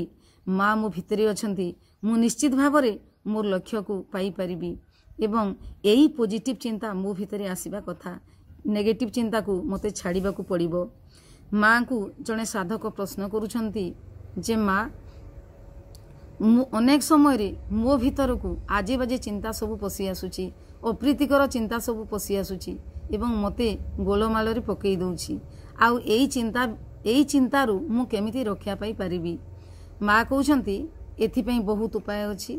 ମା ମୋ ଭିତରେ ଅଛନ୍ତି ମୁଁ ନିଶ୍ଚିତ ଭାବରେ ମୋ ଲକ୍ଷ୍ୟକୁ ପାଇପାରିବି ଏବଂ ଏହି ପଜିଟିଭ୍ ଚିନ୍ତା ମୋ ଭିତରେ ଆସିବା କଥା ନେଗେଟିଭ୍ ଚିନ୍ତାକୁ ମୋତେ ଛାଡ଼ିବାକୁ ପଡ଼ିବ ମାଆଙ୍କୁ ଜଣେ ସାଧକ ପ୍ରଶ୍ନ କରୁଛନ୍ତି ଯେ ମା ମୁଁ ଅନେକ ସମୟରେ ମୋ ଭିତରକୁ ଆଜି ବାଜି ଚିନ୍ତା ସବୁ ପଶି ଆସୁଛି ଅପ୍ରୀତିକର ଚିନ୍ତା ସବୁ ପଶି ଆସୁଛି ଏବଂ ମୋତେ ଗୋଲମାଳରେ ପକାଇ ଦେଉଛି ଆଉ ଏଇ ଚିନ୍ତା ଏଇ ଚିନ୍ତାରୁ ମୁଁ କେମିତି ରକ୍ଷା ପାଇପାରିବି ମା' କହୁଛନ୍ତି ଏଥିପାଇଁ ବହୁତ ଉପାୟ ଅଛି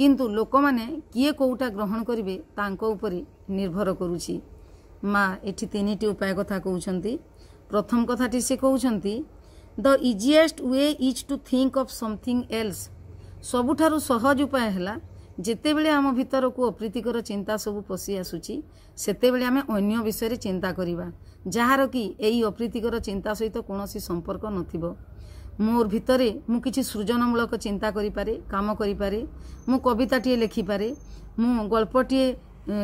କିନ୍ତୁ ଲୋକମାନେ କିଏ କେଉଁଟା ଗ୍ରହଣ କରିବେ ତାଙ୍କ ଉପରେ ନିର୍ଭର କରୁଛି ମା ଏଠି ତିନିଟି ଉପାୟ କଥା କହୁଛନ୍ତି ପ୍ରଥମ କଥାଟି ସେ କହୁଛନ୍ତି the easiest way is to think of something else ସବୁଠାରୁ ସହଜ ଉପାୟ ହେଲା ଯେତେବେଳେ ଆମ ଭିତରକୁ ଅପ୍ରୀତିକର ଚିନ୍ତା ସବୁ ପଶି ଆସୁଛି ସେତେବେଳେ ଆମେ ଅନ୍ୟ ବିଷୟରେ ଚିନ୍ତା କରିବା ଯାହାର କି ଏହି ଅପ୍ରୀତିକର ଚିନ୍ତା ସହିତ କୌଣସି ସମ୍ପର୍କ ନଥିବ ମୋର ଭିତରେ ମୁଁ କିଛି ସୃଜନମୂଳକ ଚିନ୍ତା କରିପାରେ କାମ କରିପାରେ ମୁଁ କବିତାଟିଏ ଲେଖିପାରେ ମୁଁ ଗଳ୍ପଟିଏ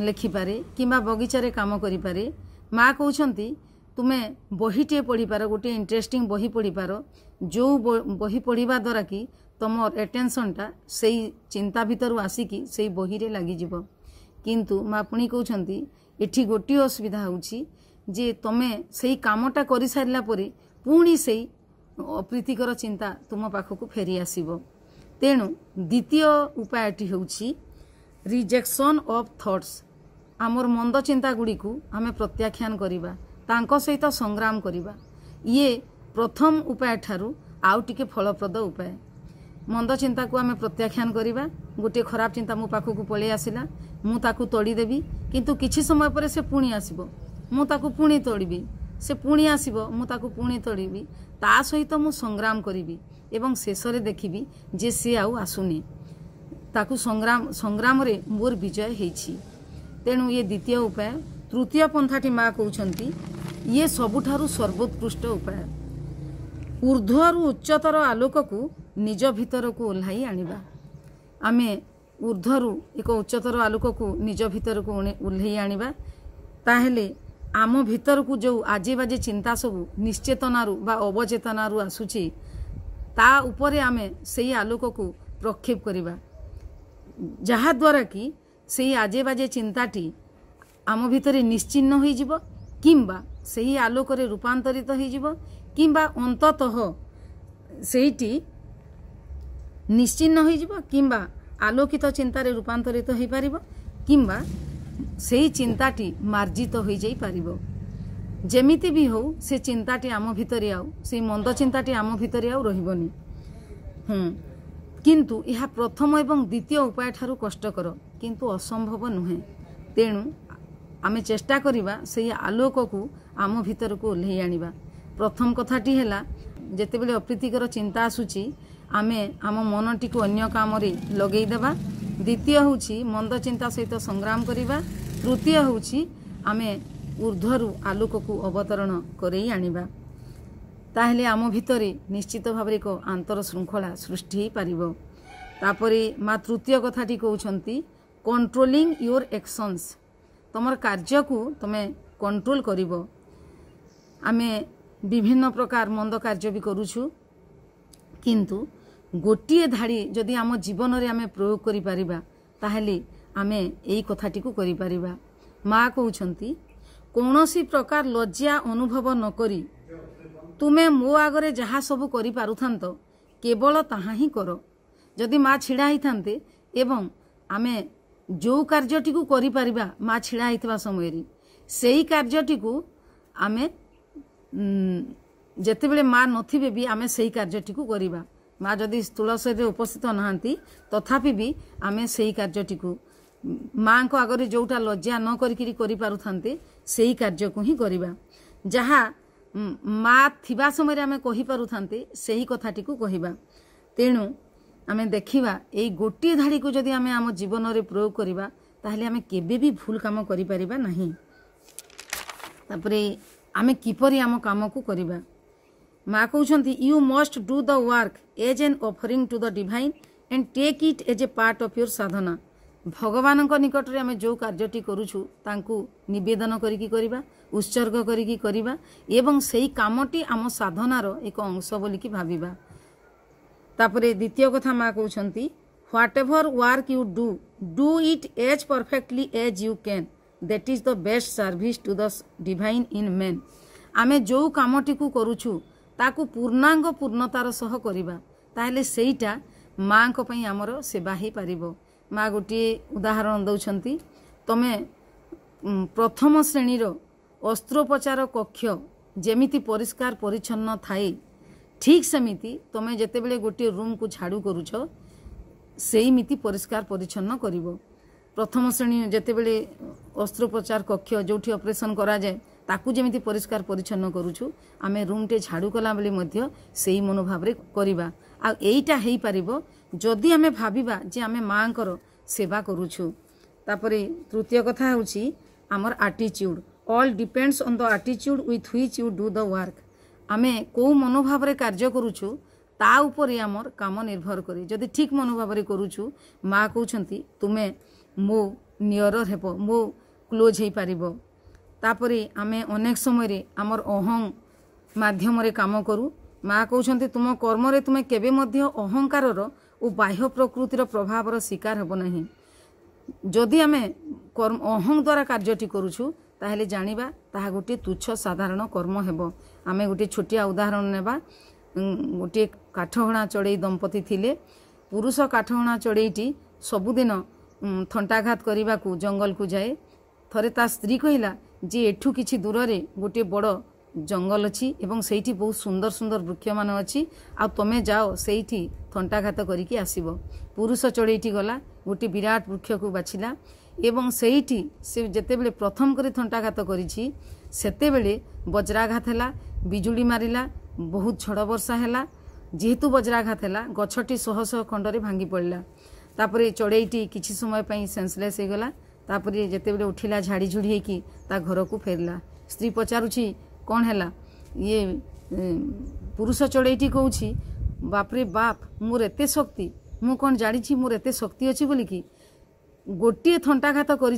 ଲେଖିପାରେ କିମ୍ବା ବଗିଚାରେ କାମ କରିପାରେ ମା' କହୁଛନ୍ତି ତୁମେ ବହିଟିଏ ପଢ଼ିପାର ଗୋଟିଏ ଇଣ୍ଟରେଷ୍ଟିଂ ବହି ପଢ଼ିପାର ଯେଉଁ ବହି ପଢ଼ିବା ଦ୍ୱାରା କି ତୁମର ଏଟେନସନଟା ସେଇ ଚିନ୍ତା ଭିତରୁ ଆସିକି ସେଇ ବହିରେ ଲାଗିଯିବ କିନ୍ତୁ ମା ପୁଣି କହୁଛନ୍ତି ଏଠି ଗୋଟିଏ ଅସୁବିଧା ହେଉଛି ଯେ ତୁମେ ସେଇ କାମଟା କରିସାରିଲା ପରେ ପୁଣି ସେଇ ଅପ୍ରୀତିକର ଚିନ୍ତା ତୁମ ପାଖକୁ ଫେରି ଆସିବ ତେଣୁ ଦ୍ୱିତୀୟ ଉପାୟଟି ହେଉଛି ରିଜେକ୍ସନ୍ ଅଫ୍ ଥଟ୍ସ ଆମର ମନ୍ଦ ଚିନ୍ତାଗୁଡ଼ିକୁ ଆମେ ପ୍ରତ୍ୟାଖ୍ୟାନ କରିବା ତାଙ୍କ ସହିତ ସଂଗ୍ରାମ କରିବା ଇଏ ପ୍ରଥମ ଉପାୟ ଠାରୁ ଆଉ ଟିକେ ଫଳପ୍ରଦ ଉପାୟ ମନ୍ଦ ଚିନ୍ତାକୁ ଆମେ ପ୍ରତ୍ୟାଖ୍ୟାନ କରିବା ଗୋଟିଏ ଖରାପ ଚିନ୍ତା ମୋ ପାଖକୁ ପଳାଇ ଆସିଲା ମୁଁ ତାକୁ ତଡ଼ିଦେବି କିନ୍ତୁ କିଛି ସମୟ ପରେ ସେ ପୁଣି ଆସିବ ମୁଁ ତାକୁ ପୁଣି ତଡ଼ିବି ସେ ପୁଣି ଆସିବ ମୁଁ ତାକୁ ପୁଣି ତଡ଼ିବି ତା ସହିତ ମୁଁ ସଂଗ୍ରାମ କରିବି ଏବଂ ଶେଷରେ ଦେଖିବି ଯେ ସେ ଆଉ ଆସୁନି ତାକୁ ସଂଗ୍ରାମ ସଂଗ୍ରାମରେ ମୋର ବିଜୟ ହେଇଛି ତେଣୁ ଇଏ ଦ୍ୱିତୀୟ ଉପାୟ ତୃତୀୟ ପନ୍ଥାଟି ମା କହୁଛନ୍ତି ଇଏ ସବୁଠାରୁ ସର୍ବୋତ୍କୃଷ୍ଟ ଉପାୟ ଉର୍ଦ୍ଧ୍ୱରୁ ଉଚ୍ଚତର ଆଲୋକକୁ ନିଜ ଭିତରକୁ ଓହ୍ଲାଇ ଆଣିବା ଆମେ ଉର୍ଦ୍ଧ୍ୱରୁ ଏକ ଉଚ୍ଚତର ଆଲୋକକୁ ନିଜ ଭିତରକୁ ଓହ୍ଲାଇ ଆଣିବା ତାହେଲେ ଆମ ଭିତରକୁ ଯେଉଁ ଆଜି ବାଜି ଚିନ୍ତା ସବୁ ନିଶ୍ଚେତନାରୁ ବା ଅବଚେତନାରୁ ଆସୁଛି ତା ଉପରେ ଆମେ ସେଇ ଆଲୋକକୁ ପ୍ରକ୍ଷେପ କରିବା ଯାହାଦ୍ୱାରା କି ସେଇ ଆଜେ ବାଜେ ଚିନ୍ତାଟି ଆମ ଭିତରେ ନିଶ୍ଚିହ୍ନ ହୋଇଯିବ କିମ୍ବା ସେହି ଆଲୋକରେ ରୂପାନ୍ତରିତ ହୋଇଯିବ কিংবা অন্ততঃ সেইটি নিশ্চিহ্ন হয়েযিব কিংবা আলোকিত চিন্তারে রূপান্তরিত হয়েপারিব কিংবা সেই চিন্তাটি মার্জিত হয়ে যাইপারিব ଯେମିତି ବି ହେଉ ସେ ଚିନ୍ତାଟି ଆମ ଭିତରେ ଆଉ ସେଇ ମନ୍ଦ ଚିନ୍ତାଟି ଆମ ଭିତରେ ଆଉ ରହିବନି ହୁଁ କିନ୍ତୁ ଏହା ପ୍ରଥମ ଏବଂ ଦ୍ୱିତୀୟ ଉପାୟ ଠାରୁ କଷ୍ଟକର କିନ୍ତୁ ଅସମ୍ଭବ ନୁହେଁ ତେଣୁ ଆମେ ଚେଷ୍ଟା କରିବା ସେଇ ଆଲୋକକୁ ଆମ ଭିତରକୁ ଓହ୍ଲେଇ ଆଣିବା ପ୍ରଥମ କଥାଟି ହେଲା ଯେତେବେଳେ ଅପ୍ରୀତିକର ଚିନ୍ତା ଆସୁଛି ଆମେ ଆମ ମନଟିକୁ ଅନ୍ୟ କାମରେ ଲଗେଇଦେବା ଦ୍ୱିତୀୟ ହେଉଛି ମନ୍ଦ ଚିନ୍ତା ସହିତ ସଂଗ୍ରାମ କରିବା ତୃତୀୟ ହେଉଛି ଆମେ ଉର୍ଦ୍ଧ୍ୱରୁ ଆଲୋକକୁ ଅବତରଣ କରେଇ ଆଣିବା ତାହେଲେ ଆମ ଭିତରେ ନିଶ୍ଚିତ ଭାବରେ ଏକ ଆନ୍ତର ଶୃଙ୍ଖଳା ସୃଷ୍ଟି ହୋଇପାରିବ ତାପରେ ମା ତୃତୀୟ କଥାଟି କହୁଛନ୍ତି କଣ୍ଟ୍ରୋଲିଂ ୟୋର୍ ଏକ୍ସନ୍ସ ତୁମର କାର୍ଯ୍ୟକୁ ତୁମେ କଣ୍ଟ୍ରୋଲ କରିବ ଆମେ বিভিন্ন প্রকার মন্দ কার্য বি করুছু কিন্তু ଗୋଟିଏ ଧାଡ଼ି ଯଦି ଆମ ଜୀବନରେ ଆମେ ପ୍ରୟୋଗ କରିପାରିବା ତାହେଲେ ଆମେ ଏଇ କଥାଟିକୁ କରିପାରିବା ମା କହୁଛନ୍ତି କୌଣସି ପ୍ରକାର ଲଜ୍ଜା ଅନୁଭବ ନକରି ତୁମେ ମୋ ଆଗରେ ଯାହା ସବୁ କରିପାରୁଥାନ୍ତ କେବଳ ତାହା ହିଁ କର ଯଦି ମା ଛିଡ଼ା ହେଇଥାନ୍ତେ ଏବଂ ଆମେ ଯେଉଁ କାର୍ଯ୍ୟଟିକୁ କରିପାରିବା ମା ଛିଡ଼ା ହେଇଥିବା ସମୟରେ ସେଇ କାର୍ଯ୍ୟଟିକୁ ଆମେ ଯେତେବେଳେ ମାଆ ନଥିବେ ବି ଆମେ ସେହି କାର୍ଯ୍ୟଟିକୁ କରିବା ମାଆ ଯଦି ସ୍ଥୂଳ ଶରୀରରେ ଉପସ୍ଥିତ ନାହାନ୍ତି ତଥାପି ବି ଆମେ ସେହି କାର୍ଯ୍ୟଟିକୁ ମାଆଙ୍କ ଆଗରେ ଯେଉଁଟା ଲଜ୍ଜା ନ କରିକିରି କରିପାରୁଥାନ୍ତି ସେହି କାର୍ଯ୍ୟକୁ ହିଁ କରିବା ଯାହା ମାଆ ଥିବା ସମୟରେ ଆମେ କହିପାରୁଥାନ୍ତି ସେହି କଥାଟିକୁ କହିବା ତେଣୁ ଆମେ ଦେଖିବା ଏଇ ଗୋଟିଏ ଧାଡ଼ିକୁ ଯଦି ଆମେ ଆମ ଜୀବନରେ ପ୍ରୟୋଗ କରିବା ତାହେଲେ ଆମେ କେବେ ବି ଭୁଲ କାମ କରିପାରିବା ନାହିଁ ତାପରେ ଆମେ କିପରି ଆମ କାମକୁ କରିବା ମା କହୁଛନ୍ତି you must do the work as an offering to the divine and take it as a part of your sadhana ଭଗବାନଙ୍କ ନିକଟରେ ଆମେ ଯେଉଁ କାର୍ଯ୍ୟଟି କରୁଛୁ ତାଙ୍କୁ ନିବେଦନ କରିକି କରିବା ଉତ୍ସର୍ଗ କରିକି କରିବା ଏବଂ ସେଇ କାମଟି ଆମ ସାଧନାର ଏକ ଅଂଶ ବୋଲିକି ଭାବିବା ତାପରେ ଦ୍ୱିତୀୟ କଥା ମା କହୁଛନ୍ତି whatever work you do do it as perfectly as you can that is the best service to the divine in men ଆମେ ଯେଉଁ କାମଟିକୁ କରୁଛୁ ତାକୁ ପୂର୍ଣ୍ଣାଙ୍ଗ ପୂର୍ଣ୍ଣତାର ସହ କରିବା ତାହେଲେ ସେଇଟା ମାଆଙ୍କ ପାଇଁ ଆମର ସେବା ହେଇପାରିବ ମାଆ ଗୋଟିଏ ଉଦାହରଣ ଦେଉଛନ୍ତି ତୁମେ ପ୍ରଥମ ଶ୍ରେଣୀର ଅସ୍ତ୍ରୋପଚାର କକ୍ଷ ଯେମିତି ପରିଷ୍କାର ପରିଚ୍ଛନ୍ନ ଥାଏ ଠିକ୍ ସେମିତି ତୁମେ ଯେତେବେଳେ ଗୋଟିଏ ରୁମ୍କୁ ଝାଡ଼ୁ କରୁଛ ସେଇମିତି ପରିଷ୍କାର ପରିଚ୍ଛନ୍ନ କରିବ প্রথম শ্রেণী যেতবে অস্ত্রোপচার কক্ষ যেটি অপরেসন করা যায় তাকে যেমি পরিষ্কার পরিচ্ছন্ন করুছু আমি রুমটে ঝাড়ু কলা বলে সেই মনোভাবে করা আইটা হয়ে পার যদি আমি ভাবিবা যে আমি মাঙ্কর সেবা করুছু তাপরে তৃতীয় কথা হচ্ছে আমার আটিচ্যুড all depends on the আটিচ্যুড with which you do the work আমি কেউ মনোভাবে কার্য করুছু তা উপরে আমার কাম নির্ভর করে যদি ঠিক মনোভাবে করুছু মা কৌঁচ তুমি ମୋ ନିୟର ହେବ ମୋ କ୍ଲୋଜ୍ ହୋଇପାରିବ ତାପରେ ଆମେ ଅନେକ ସମୟରେ ଆମର ଅହଂ ମାଧ୍ୟମରେ କାମ କରୁ ମା କହୁଛନ୍ତି ତୁମ କର୍ମରେ ତୁମେ କେବେ ମଧ୍ୟ ଅହଙ୍କାରର ଓ ବାହ୍ୟ ପ୍ରକୃତିର ପ୍ରଭାବର ଶିକାର ହେବ ନାହିଁ ଯଦି ଆମେ କର୍ମ ଅହଂ ଦ୍ୱାରା କାର୍ଯ୍ୟଟି କରୁଛୁ ତାହେଲେ ଜାଣିବା ତାହା ଗୋଟିଏ ତୁଚ୍ଛ ସାଧାରଣ କର୍ମ ହେବ ଆମେ ଗୋଟିଏ ଛୋଟିଆ ଉଦାହରଣ ନେବା ଗୋଟିଏ କାଠ କାଠହଣା ଚଢ଼େଇ ଦମ୍ପତି ଥିଲେ ପୁରୁଷ କାଠ କାଠହଣା ଚଢ଼େଇଟି ସବୁଦିନ ଥଣ୍ଟାଘାତ କରିବାକୁ ଜଙ୍ଗଲକୁ ଯାଏ ଥରେ ତା ସ୍ତ୍ରୀ କହିଲା ଯେ ଏଠୁ କିଛି ଦୂରରେ ଗୋଟିଏ ବଡ଼ ଜଙ୍ଗଲ ଅଛି ଏବଂ ସେଇଠି ବହୁତ ସୁନ୍ଦର ସୁନ୍ଦର ବୃକ୍ଷମାନ ଅଛି ଆଉ ତୁମେ ଯାଅ ସେଇଠି ଥଣ୍ଟାଘାତ କରିକି ଆସିବ ପୁରୁଷ ଚଢ଼େଇଟି ଗଲା ଗୋଟିଏ ବିରାଟ ବୃକ୍ଷକୁ ବାଛିଲା ଏବଂ ସେଇଠି ସେ ଯେତେବେଳେ ପ୍ରଥମ କରି ଥଣ୍ଟାଘାତ କରିଛି ସେତେବେଳେ ବଜ୍ରାଘାତ ହେଲା ବିଜୁଳି ମାରିଲା ବହୁତ ଝଡ଼ ବର୍ଷା ହେଲା ଯେହେତୁ ବଜ୍ରାଘାତ ହେଲା ଗଛଟି ଶହ ଶହ ଖଣ୍ଡରେ ଭାଙ୍ଗି ପଡ଼ିଲା तापर चढ़ईटी किसी समय पर सेन्सलेस होगा जो उठिला झाड़ी झुड़ी घर को फेरला स्त्री पचारू कौन है ये पुरुष चढ़ईटी कौच बापरे बाप मोर एत शक्ति मु कौन जाणी मोर एत शक्ति अच्छी बोल कि गोटे थंटाघात कर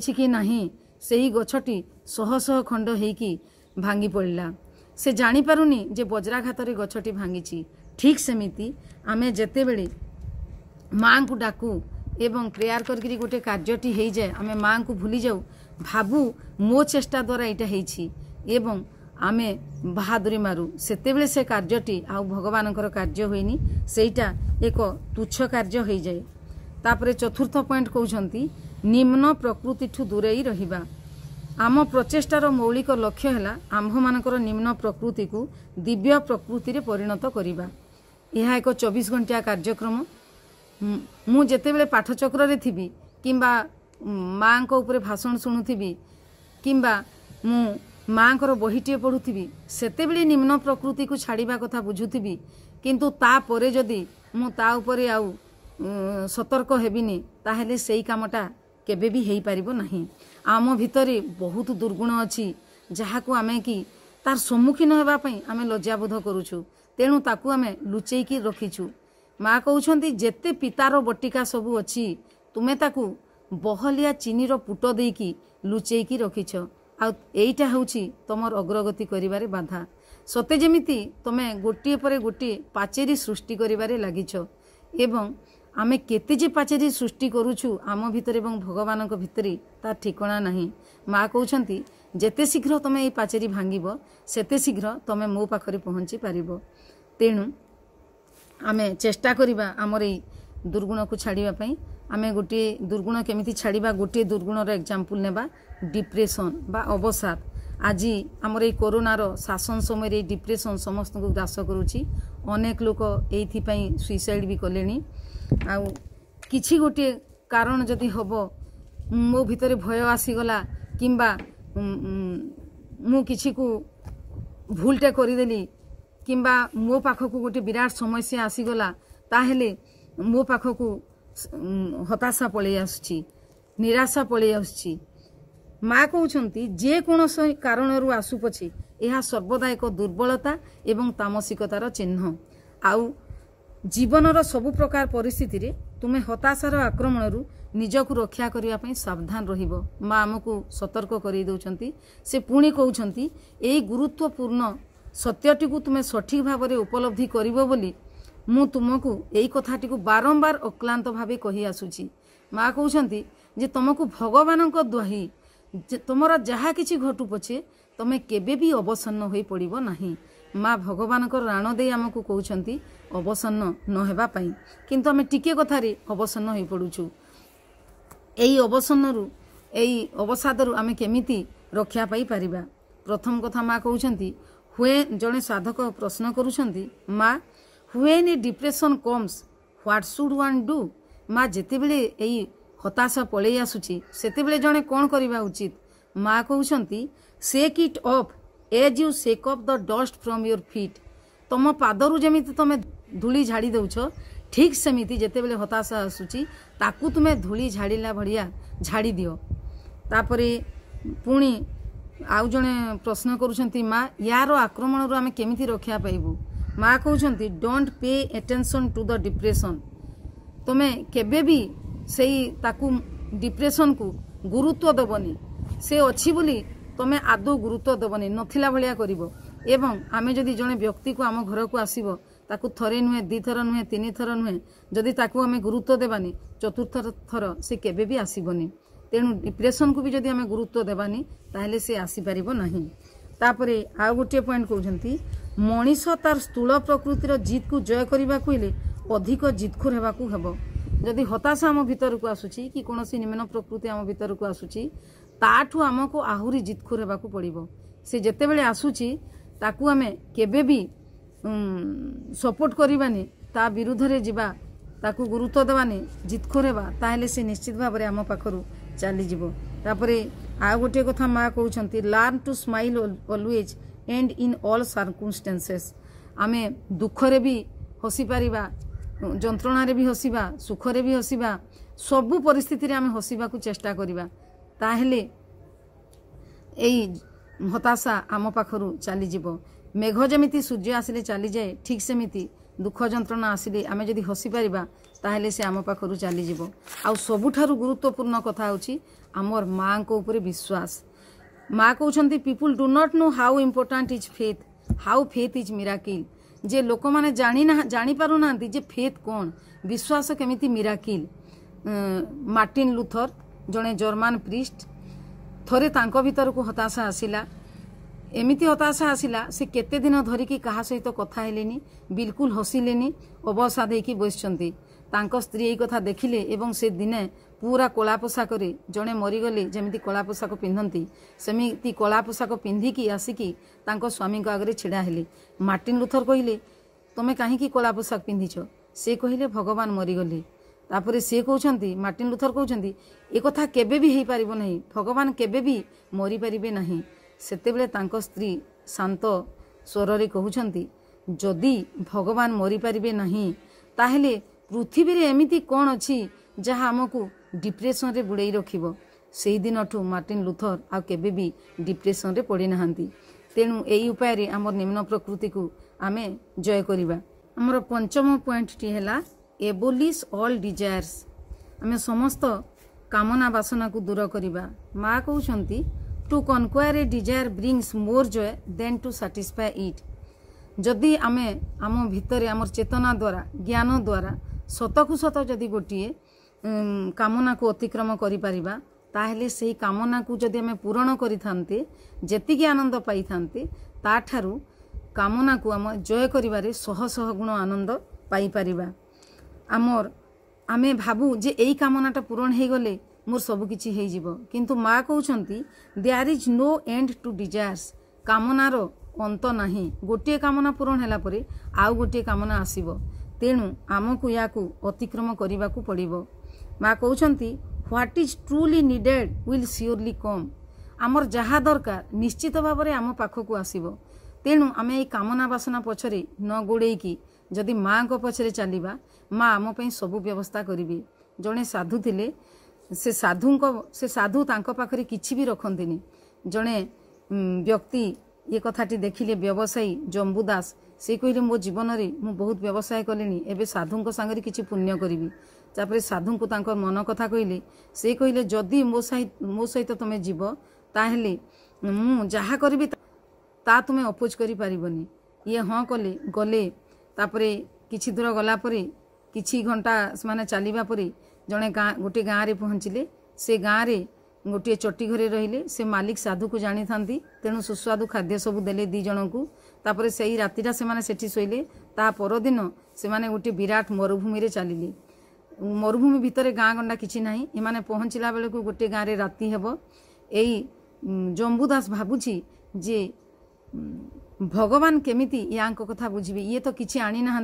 शह शह खंड हो भांगी पड़ा से जापार नहीं बज्राघात गछटी भांगी ठीक सेमती आम जिते बड़े ମାଆଙ୍କୁ ଡାକୁ ଏବଂ ପ୍ରେୟାର କରିକିରି ଗୋଟେ କାର୍ଯ୍ୟଟି ହେଇଯାଏ ଆମେ ମାଆଙ୍କୁ ଭୁଲିଯାଉ ଭାବୁ ମୋ ଚେଷ୍ଟା ଦ୍ୱାରା ଏଇଟା ହେଇଛି ଏବଂ ଆମେ ବାହାଦୁରୀ ମାରୁ ସେତେବେଳେ ସେ କାର୍ଯ୍ୟଟି ଆଉ ଭଗବାନଙ୍କର କାର୍ଯ୍ୟ ହୁଏନି ସେଇଟା ଏକ ତୁଚ୍ଛ କାର୍ଯ୍ୟ ହେଇଯାଏ ତାପରେ ଚତୁର୍ଥ ପଏଣ୍ଟ କହୁଛନ୍ତି ନିମ୍ନ ପ୍ରକୃତିଠୁ ଦୂରେଇ ରହିବା ଆମ ପ୍ରଚେଷ୍ଟାର ମୌଳିକ ଲକ୍ଷ୍ୟ ହେଲା ଆମ୍ଭମାନଙ୍କର ନିମ୍ନ ପ୍ରକୃତିକୁ ଦିବ୍ୟ ପ୍ରକୃତିରେ ପରିଣତ କରିବା ଏହା ଏକ ଚବିଶ ଘଣ୍ଟିଆ କାର୍ଯ୍ୟକ୍ରମ ମୁଁ ଯେତେବେଳେ ପାଠଚକ୍ରରେ ଥିବି କିମ୍ବା ମାଆଙ୍କ ଉପରେ ଭାଷଣ ଶୁଣୁଥିବି କିମ୍ବା ମୁଁ ମାଆଙ୍କର ବହିଟିଏ ପଢ଼ୁଥିବି ସେତେବେଳେ ନିମ୍ନ ପ୍ରକୃତିକୁ ଛାଡ଼ିବା କଥା ବୁଝୁଥିବି କିନ୍ତୁ ତାପରେ ଯଦି ମୁଁ ତା ଉପରେ ଆଉ ସତର୍କ ହେବିନି ତାହେଲେ ସେଇ କାମଟା କେବେ ବି ହେଇପାରିବ ନାହିଁ ଆମ ଭିତରେ ବହୁତ ଦୁର୍ଗୁଣ ଅଛି ଯାହାକୁ ଆମେ କି ତାର ସମ୍ମୁଖୀନ ହେବା ପାଇଁ ଆମେ ଲଜ୍ଜାବୋଧ କରୁଛୁ ତେଣୁ ତାକୁ ଆମେ ଲୁଚେଇକି ରଖିଛୁ ମା କହୁଛନ୍ତି ଯେତେ ପିତାର ବଟିକା ସବୁ ଅଛି ତୁମେ ତାକୁ ବହଲିଆ ଚିନିର ପୁଟ ଦେଇକି ଲୁଚେଇକି ରଖିଛ ଆଉ ଏଇଟା ହେଉଛି ତୁମର ଅଗ୍ରଗତି କରିବାରେ ବାଧା ସତେ ଯେମିତି ତୁମେ ଗୋଟିଏ ପରେ ଗୋଟିଏ ପାଚେରୀ ସୃଷ୍ଟି କରିବାରେ ଲାଗିଛ ଏବଂ ଆମେ କେତେ ଯେ ପାଚେରୀ ସୃଷ୍ଟି କରୁଛୁ ଆମ ଭିତରେ ଏବଂ ଭଗବାନଙ୍କ ଭିତରେ ତା ଠିକଣା ନାହିଁ ମା କହୁଛନ୍ତି ଯେତେ ଶୀଘ୍ର ତୁମେ ଏଇ ପାଚେରୀ ଭାଙ୍ଗିବ ସେତେ ଶୀଘ୍ର ତୁମେ ମୋ ପାଖରେ ପହଞ୍ଚି ପାରିବ ତେଣୁ ଆମେ ଚେଷ୍ଟା କରିବା ଆମର ଏଇ ଦୁର୍ଗୁଣକୁ ଛାଡ଼ିବା ପାଇଁ ଆମେ ଗୋଟିଏ ଦୁର୍ଗୁଣ କେମିତି ଛାଡ଼ିବା ଗୋଟିଏ ଦୁର୍ଗୁଣର ଏକ୍ଜାମ୍ପଲ୍ ନେବା ଡିପ୍ରେସନ୍ ବା ଅବସାଦ ଆଜି ଆମର ଏଇ କରୋନାର ଶାସନ ସମୟରେ ଏଇ ଡିପ୍ରେସନ୍ ସମସ୍ତଙ୍କୁ ଗ୍ରାସ କରୁଛି ଅନେକ ଲୋକ ଏଇଥିପାଇଁ ସୁଇସାଇଡ଼୍ ବି କଲେଣି ଆଉ କିଛି ଗୋଟିଏ କାରଣ ଯଦି ହେବ ମୋ ଭିତରେ ଭୟ ଆସିଗଲା କିମ୍ବା ମୁଁ କିଛିକୁ ଭୁଲଟେ କରିଦେଲି କିମ୍ବା ମୋ ପାଖକୁ ଗୋଟେ ବିରାଟ ସମସ୍ୟା ଆସିଗଲା ତାହେଲେ ମୋ ପାଖକୁ ହତାଶା ପଳେଇ ଆସୁଛି ନିରାଶା ପଳେଇ ଆସୁଛି ମା କହୁଛନ୍ତି ଯେକୌଣସି କାରଣରୁ ଆସୁ ପଛେ ଏହା ସର୍ବଦା ଏକ ଦୁର୍ବଳତା ଏବଂ ତାମସିକତାର ଚିହ୍ନ ଆଉ ଜୀବନର ସବୁ ପ୍ରକାର ପରିସ୍ଥିତିରେ ତୁମେ ହତାଶାର ଆକ୍ରମଣରୁ ନିଜକୁ ରକ୍ଷା କରିବା ପାଇଁ ସାବଧାନ ରହିବ ମା ଆମକୁ ସତର୍କ କରାଇ ଦେଉଛନ୍ତି ସେ ପୁଣି କହୁଛନ୍ତି ଏହି ଗୁରୁତ୍ୱପୂର୍ଣ୍ଣ ସତ୍ୟଟିକୁ ତୁମେ ସଠିକ୍ ଭାବରେ ଉପଲବ୍ଧି କରିବ ବୋଲି ମୁଁ ତୁମକୁ ଏଇ କଥାଟିକୁ ବାରମ୍ବାର ଅକ୍ଲାନ୍ତ ଭାବେ କହିଆସୁଛି ମା' କହୁଛନ୍ତି ଯେ ତୁମକୁ ଭଗବାନଙ୍କ ଦ୍ୱାହି ତୁମର ଯାହା କିଛି ଘଟୁ ପଛେ ତୁମେ କେବେ ବି ଅବସନ୍ନ ହୋଇପଡ଼ିବ ନାହିଁ ମା' ଭଗବାନଙ୍କର ରାଣ ଦେଇ ଆମକୁ କହୁଛନ୍ତି ଅବସନ୍ନ ନ ହେବା ପାଇଁ କିନ୍ତୁ ଆମେ ଟିକିଏ କଥାରେ ଅବସନ୍ନ ହୋଇପଡ଼ୁଛୁ ଏଇ ଅବସନ୍ନରୁ ଏଇ ଅବସାଦରୁ ଆମେ କେମିତି ରକ୍ଷା ପାଇପାରିବା ପ୍ରଥମ କଥା ମା' କହୁଛନ୍ତି ହୁଏ ଜଣେ ସାଧକ ପ୍ରଶ୍ନ କରୁଛନ୍ତି ମା when a depression comes what should one do ମା ଯେତେବେଳେ ଏଇ ହତାଶା ପଳେଇ ଆସୁଛି ସେତେବେଳେ ଜଣେ କ'ଣ କରିବା ଉଚିତ ମା କହୁଛନ୍ତି shake it off as you shake off the dust from your feet ତମ ପାଦରୁ ଯେମିତି ତମେ ଧୂଳି ଝାଡ଼ି ଦେଉଛ ଠିକ୍ ସେମିତି ଯେତେବେଳେ ହତାଶା ଆସୁଛି ତାକୁ ତୁମେ ଧୂଳି ଝାଡ଼ିଲା ଭଳିଆ ଝାଡ଼ି ଦିଅ ତାପରେ ପୁଣି ଆଉ ଜଣେ ପ୍ରଶ୍ନ କରୁଛନ୍ତି ମା ୟାର ଆକ୍ରମଣରୁ ଆମେ କେମିତି ରକ୍ଷା ପାଇବୁ ମା କହୁଛନ୍ତି don't pay attention to the depression ତୁମେ କେବେ ବି ସେଇ ତାକୁ ଡିପ୍ରେସନ୍କୁ ଗୁରୁତ୍ୱ ଦେବନି ସେ ଅଛି ବୋଲି ତୁମେ ଆଦୌ ଗୁରୁତ୍ୱ ଦେବନି ନଥିଲା ଭଳିଆ କରିବ ଏବଂ ଆମେ ଯଦି ଜଣେ ବ୍ୟକ୍ତିକୁ ଆମ ଘରକୁ ଆସିବ ତାକୁ ଥରେ ନୁହେଁ ଦୁଇଥର ନୁହେଁ ତିନିଥର ନୁହେଁ ଯଦି ତାକୁ ଆମେ ଗୁରୁତ୍ୱ ଦେବାନି ଚତୁର୍ଥ ଥର ସେ କେବେ ବି ଆସିବନି ତେଣୁ ଡିପ୍ରେସନ୍କୁ ବି ଯଦି ଆମେ ଗୁରୁତ୍ୱ ଦେବାନି ତାହେଲେ ସେ ଆସିପାରିବ ନାହିଁ ତାପରେ ଆଉ ଗୋଟିଏ ପଏଣ୍ଟ କହୁଛନ୍ତି ମଣିଷ ତାର ସ୍ଥୁଳ ପ୍ରକୃତିର ଜିଦ୍କୁ ଜୟ କରିବାକୁ ହେଲେ ଅଧିକ ଜିଦ୍ଖୋର ହେବାକୁ ହେବ ଯଦି ହତାଶା ଆମ ଭିତରକୁ ଆସୁଛି କି କୌଣସି ନିମ୍ନ ପ୍ରକୃତି ଆମ ଭିତରକୁ ଆସୁଛି ତାଠୁ ଆମକୁ ଆହୁରି ଜିଦ୍ଖୋର ହେବାକୁ ପଡ଼ିବ ସେ ଯେତେବେଳେ ଆସୁଛି ତାକୁ ଆମେ କେବେ ବି ସପୋର୍ଟ କରିବାନି ତା ବିରୁଦ୍ଧରେ ଯିବା ତାକୁ ଗୁରୁତ୍ୱ ଦେବାନି ଜିଦ୍ଖୋର ହେବା ତାହେଲେ ସେ ନିଶ୍ଚିତ ଭାବରେ ଆମ ପାଖରୁ ଚାଲିଯିବ ତାପରେ ଆଉ ଗୋଟିଏ କଥା ମା କହୁଛନ୍ତି learn to smile always and in all circumstances ଆମେ ଦୁଃଖରେ ବି ହସିପାରିବା ଯନ୍ତ୍ରଣାରେ ବି ହସିବା ସୁଖରେ ବି ହସିବା ସବୁ ପରିସ୍ଥିତିରେ ଆମେ ହସିବାକୁ ଚେଷ୍ଟା କରିବା ତାହେଲେ ଏଇ ହତାଶା ଆମ ପାଖରୁ ଚାଲିଯିବ ମେଘ ଯେମିତି ସୂର୍ଯ୍ୟ ଆସିଲେ ଚାଲିଯାଏ ଠିକ୍ ସେମିତି দুঃখ যন্ত্রণা আসলে ଆମେ ଯଦି ହସିପାରିବା ତାହେଲେ ସେ ଆମ ପାଖରୁ ଚାଲିଯିବ ଆଉ ସବୁଠାରୁ ଗୁରୁତ୍ୱପୂର୍ଣ୍ଣ କଥା ହେଉଛି ଆମର ମାଆଙ୍କ ଉପରେ ବିଶ୍ୱାସ ମା' କହୁଛନ୍ତି people do not know how important is faith how faith is miracle ଯେ ଲୋକମାନେ ଜାଣି ଜାଣିପାରୁନାହାନ୍ତି ଯେ ଫେଥ୍ କ'ଣ ବିଶ୍ୱାସ କେମିତି ମିରାକିଲ୍ ମାର୍ଟିନ୍ ଲୁଥର ଜଣେ ଜର୍ମାନ ପ୍ରିଷ୍ଟ ଥରେ ତାଙ୍କ ଭିତରକୁ ହତାଶା ଆସିଲା ଏମିତି ହତାଶା ଆସିଲା ସେ କେତେ ଦିନ ଧରିକି କାହା ସହିତ କଥା ହେଲେନି ବିଲକୁଲ ହସିଲେନି ଅବସାଦ ହେଇକି ବସିଛନ୍ତି ତାଙ୍କ ସ୍ତ୍ରୀ ଏଇ କଥା ଦେଖିଲେ ଏବଂ ସେ ଦିନେ ପୁରା କଳା ପୋଷାକରେ ଜଣେ ମରିଗଲେ ଯେମିତି କଳା ପୋଷାକ ପିନ୍ଧନ୍ତି ସେମିତି କଳା ପୋଷାକ ପିନ୍ଧିକି ଆସିକି ତାଙ୍କ ସ୍ୱାମୀଙ୍କ ଆଗରେ ଛିଡ଼ା ହେଲେ ମାର୍ଟିନ୍ ଲୁଥର କହିଲେ ତମେ କାହିଁକି କଳା ପୋଷାକ ପିନ୍ଧିଛ ସେ କହିଲେ ଭଗବାନ ମରିଗଲେ ତାପରେ ସେ କହୁଛନ୍ତି ମାର୍ଟିନ୍ ଲୁଥର କହୁଛନ୍ତି ଏ କଥା କେବେ ବି ହେଇପାରିବ ନାହିଁ ଭଗବାନ କେବେ ବି ମରିପାରିବେ ନାହିଁ ସେତେବେଳେ ତାଙ୍କ ସ୍ତ୍ରୀ ଶାନ୍ତ ସ୍ୱରରେ କହୁଛନ୍ତି ଯଦି ଭଗବାନ ମରିପାରିବେ ନାହିଁ ତାହେଲେ ପୃଥିବୀରେ ଏମିତି କ'ଣ ଅଛି ଯାହା ଆମକୁ ଡିପ୍ରେସନରେ ବୁଡ଼େଇ ରଖିବ ସେହିଦିନଠୁ ମାର୍ଟିନ୍ ଲୁଥର ଆଉ କେବେ ବି ଡିପ୍ରେସନରେ ପଡ଼ିନାହାନ୍ତି ତେଣୁ ଏହି ଉପାୟରେ ଆମର ନିମ୍ନ ପ୍ରକୃତିକୁ ଆମେ ଜୟ କରିବା ଆମର ପଞ୍ଚମ ପଏଣ୍ଟଟି ହେଲା ଏବୋଲିସ୍ ଅଲ୍ ଡିଜାୟାର୍ସ ଆମେ ସମସ୍ତ କାମନା ବାସନାକୁ ଦୂର କରିବା ମା କହୁଛନ୍ତି to conquer a desire brings more joy than to satisfy it ଯଦି ଆମେ ଆମ ଭିତରେ ଆମର ଚେତନା ଦ୍ୱାରା ଜ୍ଞାନ ଦ୍ୱାରା ସତକୁ ସତ ଯଦି ଗୋଟିଏ କାମନାକୁ ଅତିକ୍ରମ କରିପାରିବା ତାହେଲେ ସେହି କାମନାକୁ ଯଦି ଆମେ ପୂରଣ କରିଥାନ୍ତେ ଯେତିକି ଆନନ୍ଦ ପାଇଥାନ୍ତେ ତାଠାରୁ କାମନାକୁ ଆମେ ଜୟ କରିବାରେ ଶହ ଶହ ଗୁଣ ଆନନ୍ଦ ପାଇପାରିବା ଆମର ଆମେ ଭାବୁ ଯେ ଏଇ କାମନାଟା ପୂରଣ ହୋଇଗଲେ ମୋର ସବୁକିଛି ହେଇଯିବ କିନ୍ତୁ ମା କହୁଛନ୍ତି there is no end to desires କାମନାର ଅନ୍ତ ନାହିଁ ଗୋଟିଏ କାମନା ପୂରଣ ହେଲା ପରେ ଆଉ ଗୋଟିଏ କାମନା ଆସିବ ତେଣୁ ଆମକୁ ଏହାକୁ ଅତିକ୍ରମ କରିବାକୁ ପଡ଼ିବ ମା କହୁଛନ୍ତି what is truly needed will surely come ଆମର ଯାହା ଦରକାର ନିଶ୍ଚିତ ଭାବରେ ଆମ ପାଖକୁ ଆସିବ ତେଣୁ ଆମେ ଏହି କାମନା ବାସନା ପଛରେ ନ ଗୋଡ଼େଇକି ଯଦି ମାଆଙ୍କ ପଛରେ ଚାଲିବା ମା ଆମ ପାଇଁ ସବୁ ବ୍ୟବସ୍ଥା କରିବେ ଜଣେ ସାଧୁ ଥିଲେ ସେ ସାଧୁଙ୍କ ସେ ସାଧୁ ତାଙ୍କ ପାଖରେ କିଛି ବି ରଖନ୍ତିନି ଜଣେ ବ୍ୟକ୍ତି ଏ କଥାଟି ଦେଖିଲେ ବ୍ୟବସାୟୀ ଜମ୍ବୁ ଦାସ ସେ କହିଲେ ମୋ ଜୀବନରେ ମୁଁ ବହୁତ ବ୍ୟବସାୟ କଲିଣି ଏବେ ସାଧୁଙ୍କ ସାଙ୍ଗରେ କିଛି ପୁଣ୍ୟ କରିବି ତାପରେ ସାଧୁଙ୍କୁ ତାଙ୍କ ମନ କଥା କହିଲେ ସେ କହିଲେ ଯଦି ମୋ ସହିତ ମୋ ସହିତ ତୁମେ ଯିବ ତାହେଲେ ମୁଁ ଯାହା କରିବି ତା ତୁମେ ଅପୋଜ କରିପାରିବନି ଇଏ ହଁ କଲେ ଗଲେ ତାପରେ କିଛି ଦୂର ଗଲା ପରେ କିଛି ଘଣ୍ଟା ସେମାନେ ଚାଲିବା ପରେ जड़े गाँ गोटे गाँव में पहुँचिले से गाँव में गोटे चटी घरे रही से मालिक साधु को जाणी था तेणु सुस्वादु खाद्य सब दे दीज को तापर से ही रातिटा सेठले पर गोटे विराट मरुभूमि चलिए मरुभूमि भितर गाँग गंडा कि ना इन्हें पहुँचला बेलू गोटे गाँव में राति हे यही जम्बुदास भाई जे भगवान केमी या कथा बुझे ये तो किसी आनी ना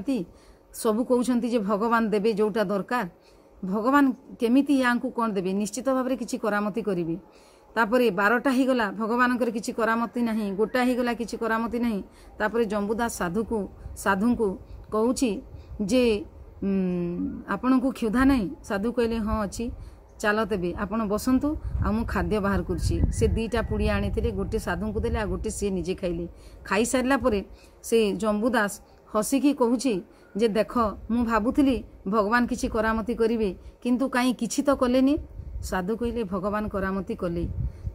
सबू कौन भगवान देवे जोटा दरकार ଭଗବାନ କେମିତି ୟାଙ୍କୁ କ'ଣ ଦେବେ ନିଶ୍ଚିତ ଭାବରେ କିଛି କରାମତି କରିବେ ତାପରେ ବାରଟା ହେଇଗଲା ଭଗବାନଙ୍କର କିଛି କରାମତି ନାହିଁ ଗୋଟା ହେଇଗଲା କିଛି କରାମତି ନାହିଁ ତାପରେ ଜମ୍ବୁଦାସ ସାଧୁକୁ ସାଧୁଙ୍କୁ କହୁଛି ଯେ ଆପଣଙ୍କୁ କ୍ଷୁଧା ନାହିଁ ସାଧୁ କହିଲେ ହଁ ଅଛି ଚାଲ ତେବେ ଆପଣ ବସନ୍ତୁ ଆଉ ମୁଁ ଖାଦ୍ୟ ବାହାର କରୁଛି ସେ ଦୁଇଟା ପୁଡ଼ିଆ ଆଣିଥିଲେ ଗୋଟେ ସାଧୁଙ୍କୁ ଦେଲେ ଆଉ ଗୋଟେ ସିଏ ନିଜେ ଖାଇଲେ ଖାଇସାରିଲା ପରେ ସେ ଜମ୍ବୁଦାସ ହସିକି କହୁଛି ଯେ ଦେଖ ମୁଁ ଭାବୁଥିଲି ଭଗବାନ କିଛି କରାମତି କରିବେ କିନ୍ତୁ କାହିଁ କିଛି ତ କଲେନି ସାଧୁ କହିଲେ ଭଗବାନ କରାମତି କଲେ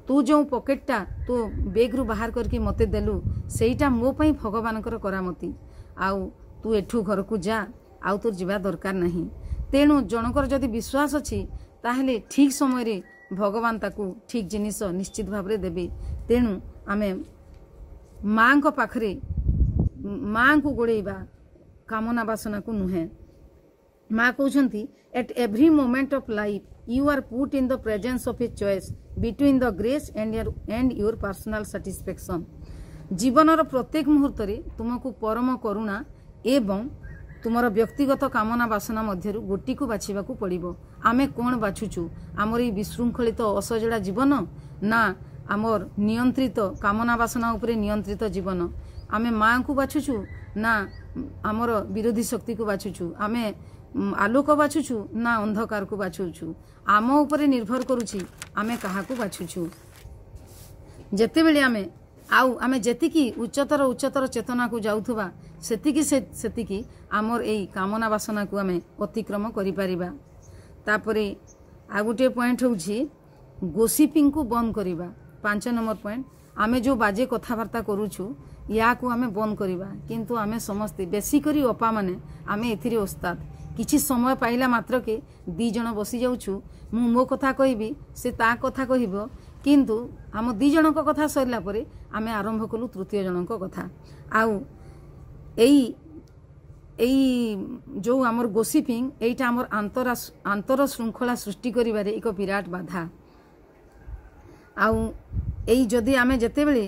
ତୁ ଯେଉଁ ପକେଟଟା ତୋ ବେଗ୍ରୁ ବାହାର କରିକି ମୋତେ ଦେଲୁ ସେଇଟା ମୋ ପାଇଁ ଭଗବାନଙ୍କର କରାମତି ଆଉ ତୁ ଏଠୁ ଘରକୁ ଯା ଆଉ ତୋର ଯିବା ଦରକାର ନାହିଁ ତେଣୁ ଜଣଙ୍କର ଯଦି ବିଶ୍ୱାସ ଅଛି ତାହେଲେ ଠିକ୍ ସମୟରେ ଭଗବାନ ତାକୁ ଠିକ୍ ଜିନିଷ ନିଶ୍ଚିତ ଭାବରେ ଦେବେ ତେଣୁ ଆମେ ମାଆଙ୍କ ପାଖରେ ମାଆଙ୍କୁ ଗୋଡ଼େଇବା କାମନା ବାସନାକୁ ନୁହେଁ ମା କହୁଛନ୍ତି at every moment of life you are put in the presence of a choice between the grace and your and your personal satisfaction ଜୀବନର ପ୍ରତ୍ୟେକ ମୁହୂର୍ତ୍ତରେ ତୁମକୁ ପରମ କରୁଣା ଏବଂ ତୁମର ବ୍ୟକ୍ତିଗତ କାମନା ବାସନା ମଧ୍ୟରୁ ଗୋଟିକୁ ବାଛିବାକୁ ପଡ଼ିବ ଆମେ କ'ଣ ବାଛୁଛୁ ଆମର ଏଇ ବିଶୃଙ୍ଖଳିତ ଅସଜଡ଼ା ଜୀବନ ନା ଆମର ନିୟନ୍ତ୍ରିତ କାମନା ବାସନା ଉପରେ ନିୟନ୍ତ୍ରିତ ଜୀବନ ଆମେ ମାଆଙ୍କୁ ବାଛୁଛୁ ନା ଆମର ବିରୋଧୀ ଶକ୍ତିକୁ ବାଛୁଛୁ ଆମେ ଆଲୋକ ବାଛୁଛୁ ନା ଅନ୍ଧକାରକୁ ବାଛୁଛୁ ଆମ ଉପରେ ନିର୍ଭର କରୁଛି ଆମେ କାହାକୁ ବାଛୁଛୁ ଯେତେବେଳେ ଆମେ ଆଉ ଆମେ ଯେତିକି ଉଚ୍ଚତର ଉଚ୍ଚତର ଚେତନାକୁ ଯାଉଥିବା ସେତିକି ସେତିକି ଆମର ଏଇ କାମନା ବାସନାକୁ ଆମେ ଅତିକ୍ରମ କରିପାରିବା ତାପରେ ଆଉ ଗୋଟିଏ ପଏଣ୍ଟ ହେଉଛି ଗୋସିପିଙ୍କୁ ବନ୍ଦ କରିବା ପାଞ୍ଚ ନମ୍ବର ପଏଣ୍ଟ ଆମେ ଯେଉଁ ବାଜେ କଥାବାର୍ତ୍ତା କରୁଛୁ ইয়াকু আমি বন্ধ করা কিন্তু আমি সমস্তে বেশি করে অপা মানে আমি এর ওস্তাদ কিছু সময় পাইলা মাত্র মাত্রকে দুইজন বসি যাচ্ছু মু মো কথা কহবি সে তা কথা কহব কিন্তু আম দুইজণক কথা সরিলা পরে আমি আরম্ভ কলু তৃতীয় জনক কথা আউ এই এই যে আমার গোসিপিং এইটা আমার আন্তরা আন্তর শৃঙ্খলা সৃষ্টি করবার এক বিরাট বাধা আউ এই যদি আমি যেতবে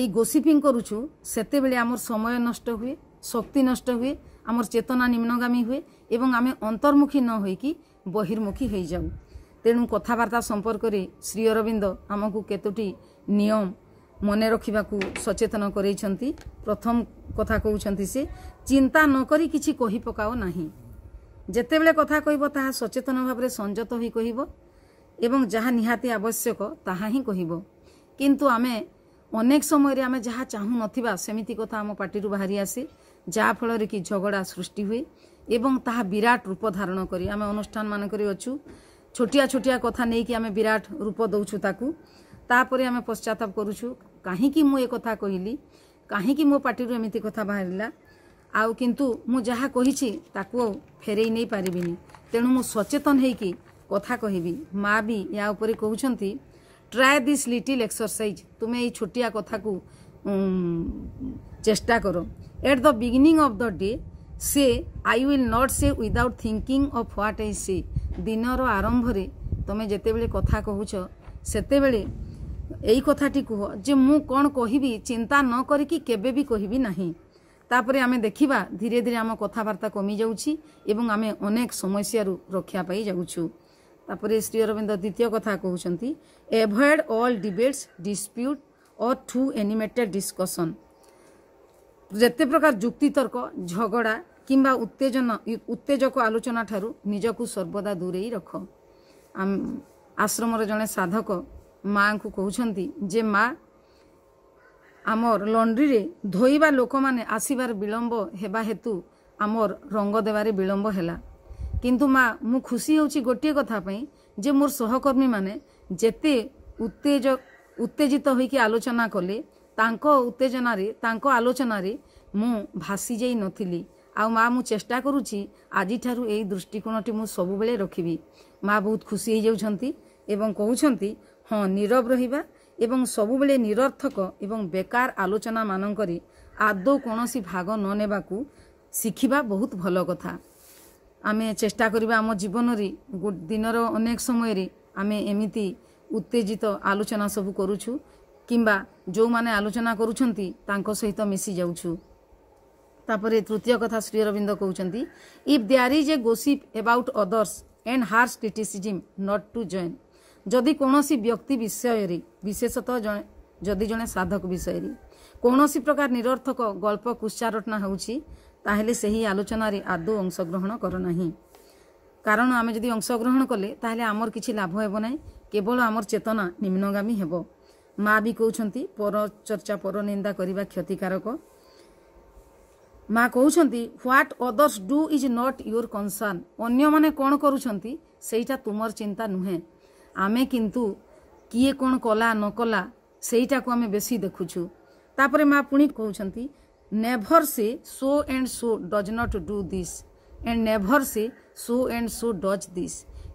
এই গোসিপিং করুছু সেতবে আমার সময় নষ্ট হুয়ে শক্তি নষ্ট হুয়ে আমার চেতনা নিম্নগামী হুয়ে এবং আমি অন্তর্মুখী ন হইকি বহির্মুখী হয়ে যাও তেমন কথাবার্তা সম্পর্কে শ্রী অরবিন্দ আমাকে কতোটি নিয়ম মনে রাখবাকু সচেতন করেছেন প্রথম কথা কৌন সে চিন্তা নকরি কিছু কহি পকাও না যেতবে কথা কহব তাহা সচেতন ভাবে সংযত হয়ে কহব এবং যাহা নিহাতি আবশ্যক তাহা হি কহব কিন্তু আমি ଅନେକ ସମୟରେ ଆମେ ଯାହା ଚାହୁଁନଥିବା ସେମିତି କଥା ଆମ ପାଟିରୁ ବାହାରି ଆସେ ଯାହାଫଳରେ କି ଝଗଡ଼ା ସୃଷ୍ଟି ହୁଏ ଏବଂ ତାହା ବିରାଟ ରୂପ ଧାରଣ କରି ଆମେ ଅନୁଷ୍ଠାନମାନଙ୍କରେ ଅଛୁ ଛୋଟିଆ ଛୋଟିଆ କଥା ନେଇକି ଆମେ ବିରାଟ ରୂପ ଦେଉଛୁ ତାକୁ ତାପରେ ଆମେ ପଶ୍ଚାତାପ କରୁଛୁ କାହିଁକି ମୁଁ ଏ କଥା କହିଲି କାହିଁକି ମୋ ପାଟିରୁ ଏମିତି କଥା ବାହାରିଲା ଆଉ କିନ୍ତୁ ମୁଁ ଯାହା କହିଛି ତାକୁ ଆଉ ଫେରେଇ ନେଇପାରିବିନି ତେଣୁ ମୁଁ ସଚେତନ ହେଇକି କଥା କହିବି ମା ବି ୟା ଉପରେ କହୁଛନ୍ତି ଟ୍ରାଏ ଦିସ୍ ଲିଟିଲ୍ ଏକ୍ସରସାଇଜ୍ ତୁମେ ଏଇ ଛୋଟିଆ କଥାକୁ ଚେଷ୍ଟା କର at the beginning of the day say I will not say without thinking of what is say ଦିନର ଆରମ୍ଭରେ ତୁମେ ଯେତେବେଳେ କଥା କହୁଛ ସେତେବେଳେ ଏଇ କଥାଟି କୁହ ଯେ ମୁଁ କ'ଣ କହିବି ଚିନ୍ତା ନ କରିକି କେବେ ବି କହିବି ନାହିଁ ତାପରେ ଆମେ ଦେଖିବା ଧୀରେ ଧୀରେ ଆମ କଥାବାର୍ତ୍ତା କମିଯାଉଛି ଏବଂ ଆମେ ଅନେକ ସମସ୍ୟାରୁ ରକ୍ଷା ପାଇଯାଉଛୁ ତାପରେ ଶ୍ରୀ ଅରବିନ୍ଦ ଦ୍ୱିତୀୟ କଥା କହୁଛନ୍ତି avoid all debates dispute or too animated discussion ଯେତେ ପ୍ରକାର ଯୁକ୍ତିତର୍କ ଝଗଡ଼ା କିମ୍ବା ଉତ୍ତେଜନ ଉତ୍ତେଜକ ଆଲୋଚନା ଠାରୁ ନିଜକୁ ସର୍ବଦା ଦୂରେଇ ରଖ ଆଶ୍ରମର ଜଣେ ସାଧକ ମାଆଙ୍କୁ କହୁଛନ୍ତି ଯେ ମା ଆମର ଲଣ୍ଡ୍ରିରେ ଧୋଇବା ଲୋକମାନେ ଆସିବାର ବିଳମ୍ବ ହେବା ହେତୁ ଆମର ରଙ୍ଗ ଦେବାରେ ବିଳମ୍ବ ହେଲା କିନ୍ତୁ ମା ମୁଁ ଖୁସି ହେଉଛି ଗୋଟିଏ କଥା ପାଇଁ ଯେ ମୋର ସହକର୍ମୀମାନେ ଯେତେ ଉତ୍ତେଜ ଉତ୍ତେଜିତ ହୋଇକି ଆଲୋଚନା କଲେ ତାଙ୍କ ଉତ୍ତେଜନାରେ ତାଙ୍କ ଆଲୋଚନାରେ ମୁଁ ଭାସି ଯାଇ ନଥିଲି ଆଉ ମା ମୁଁ ଚେଷ୍ଟା କରୁଛି ଆଜିଠାରୁ ଏଇ ଦୃଷ୍ଟିକୋଣଟି ମୁଁ ସବୁବେଳେ ରଖିବି ମା ବହୁତ ଖୁସି ହେଇଯାଉଛନ୍ତି ଏବଂ କହୁଛନ୍ତି ହଁ ନୀରବ ରହିବା ଏବଂ ସବୁବେଳେ ନିରର୍ଥକ ଏବଂ ବେକାର ଆଲୋଚନାମାନଙ୍କରେ ଆଦୌ କୌଣସି ଭାଗ ନ ନେବାକୁ ଶିଖିବା ବହୁତ ଭଲ କଥା ଆମେ ଚେଷ୍ଟା କରିବା ଆମ ଜୀବନରେ ଦିନର ଅନେକ ସମୟରେ ଆମେ ଏମିତି ଉତ୍ତେଜିତ ଆଲୋଚନା ସବୁ କରୁଛୁ କିମ୍ବା ଯେଉଁମାନେ ଆଲୋଚନା କରୁଛନ୍ତି ତାଙ୍କ ସହିତ ମିଶିଯାଉଛୁ ତାପରେ ତୃତୀୟ କଥା ଶ୍ରୀ ଅରବିନ୍ଦ କହୁଛନ୍ତି if there is a gossip about others and harsh criticism not to join ଯଦି କୌଣସି ବ୍ୟକ୍ତି ବିଷୟରେ ବିଶେଷତଃ ଜଣେ ଯଦି ଜଣେ ସାଧକ ବିଷୟରେ କୌଣସି ପ୍ରକାର ନିରର୍ଥକ ଗଳ୍ପ କୁଶ୍ଚାରଟନା ହେଉଛି ताहले से ही आलोचन आद अंशग्रहण करना कारण आम जदि अंशग्रहण कले आमर कि लाभ हे केवल आम चेतना निम्नगामी हे माँ भी कहते पर चर्चा पर निंदा करने क्षतिकारक माँ कहते what others do is not your concern अन्य कौन करा तुम चिंता नुहे आम किंतु किए कौन कला नकला से बेस देखुछू माँ पुणी कहते never say so and so does not do this and never say so and so does this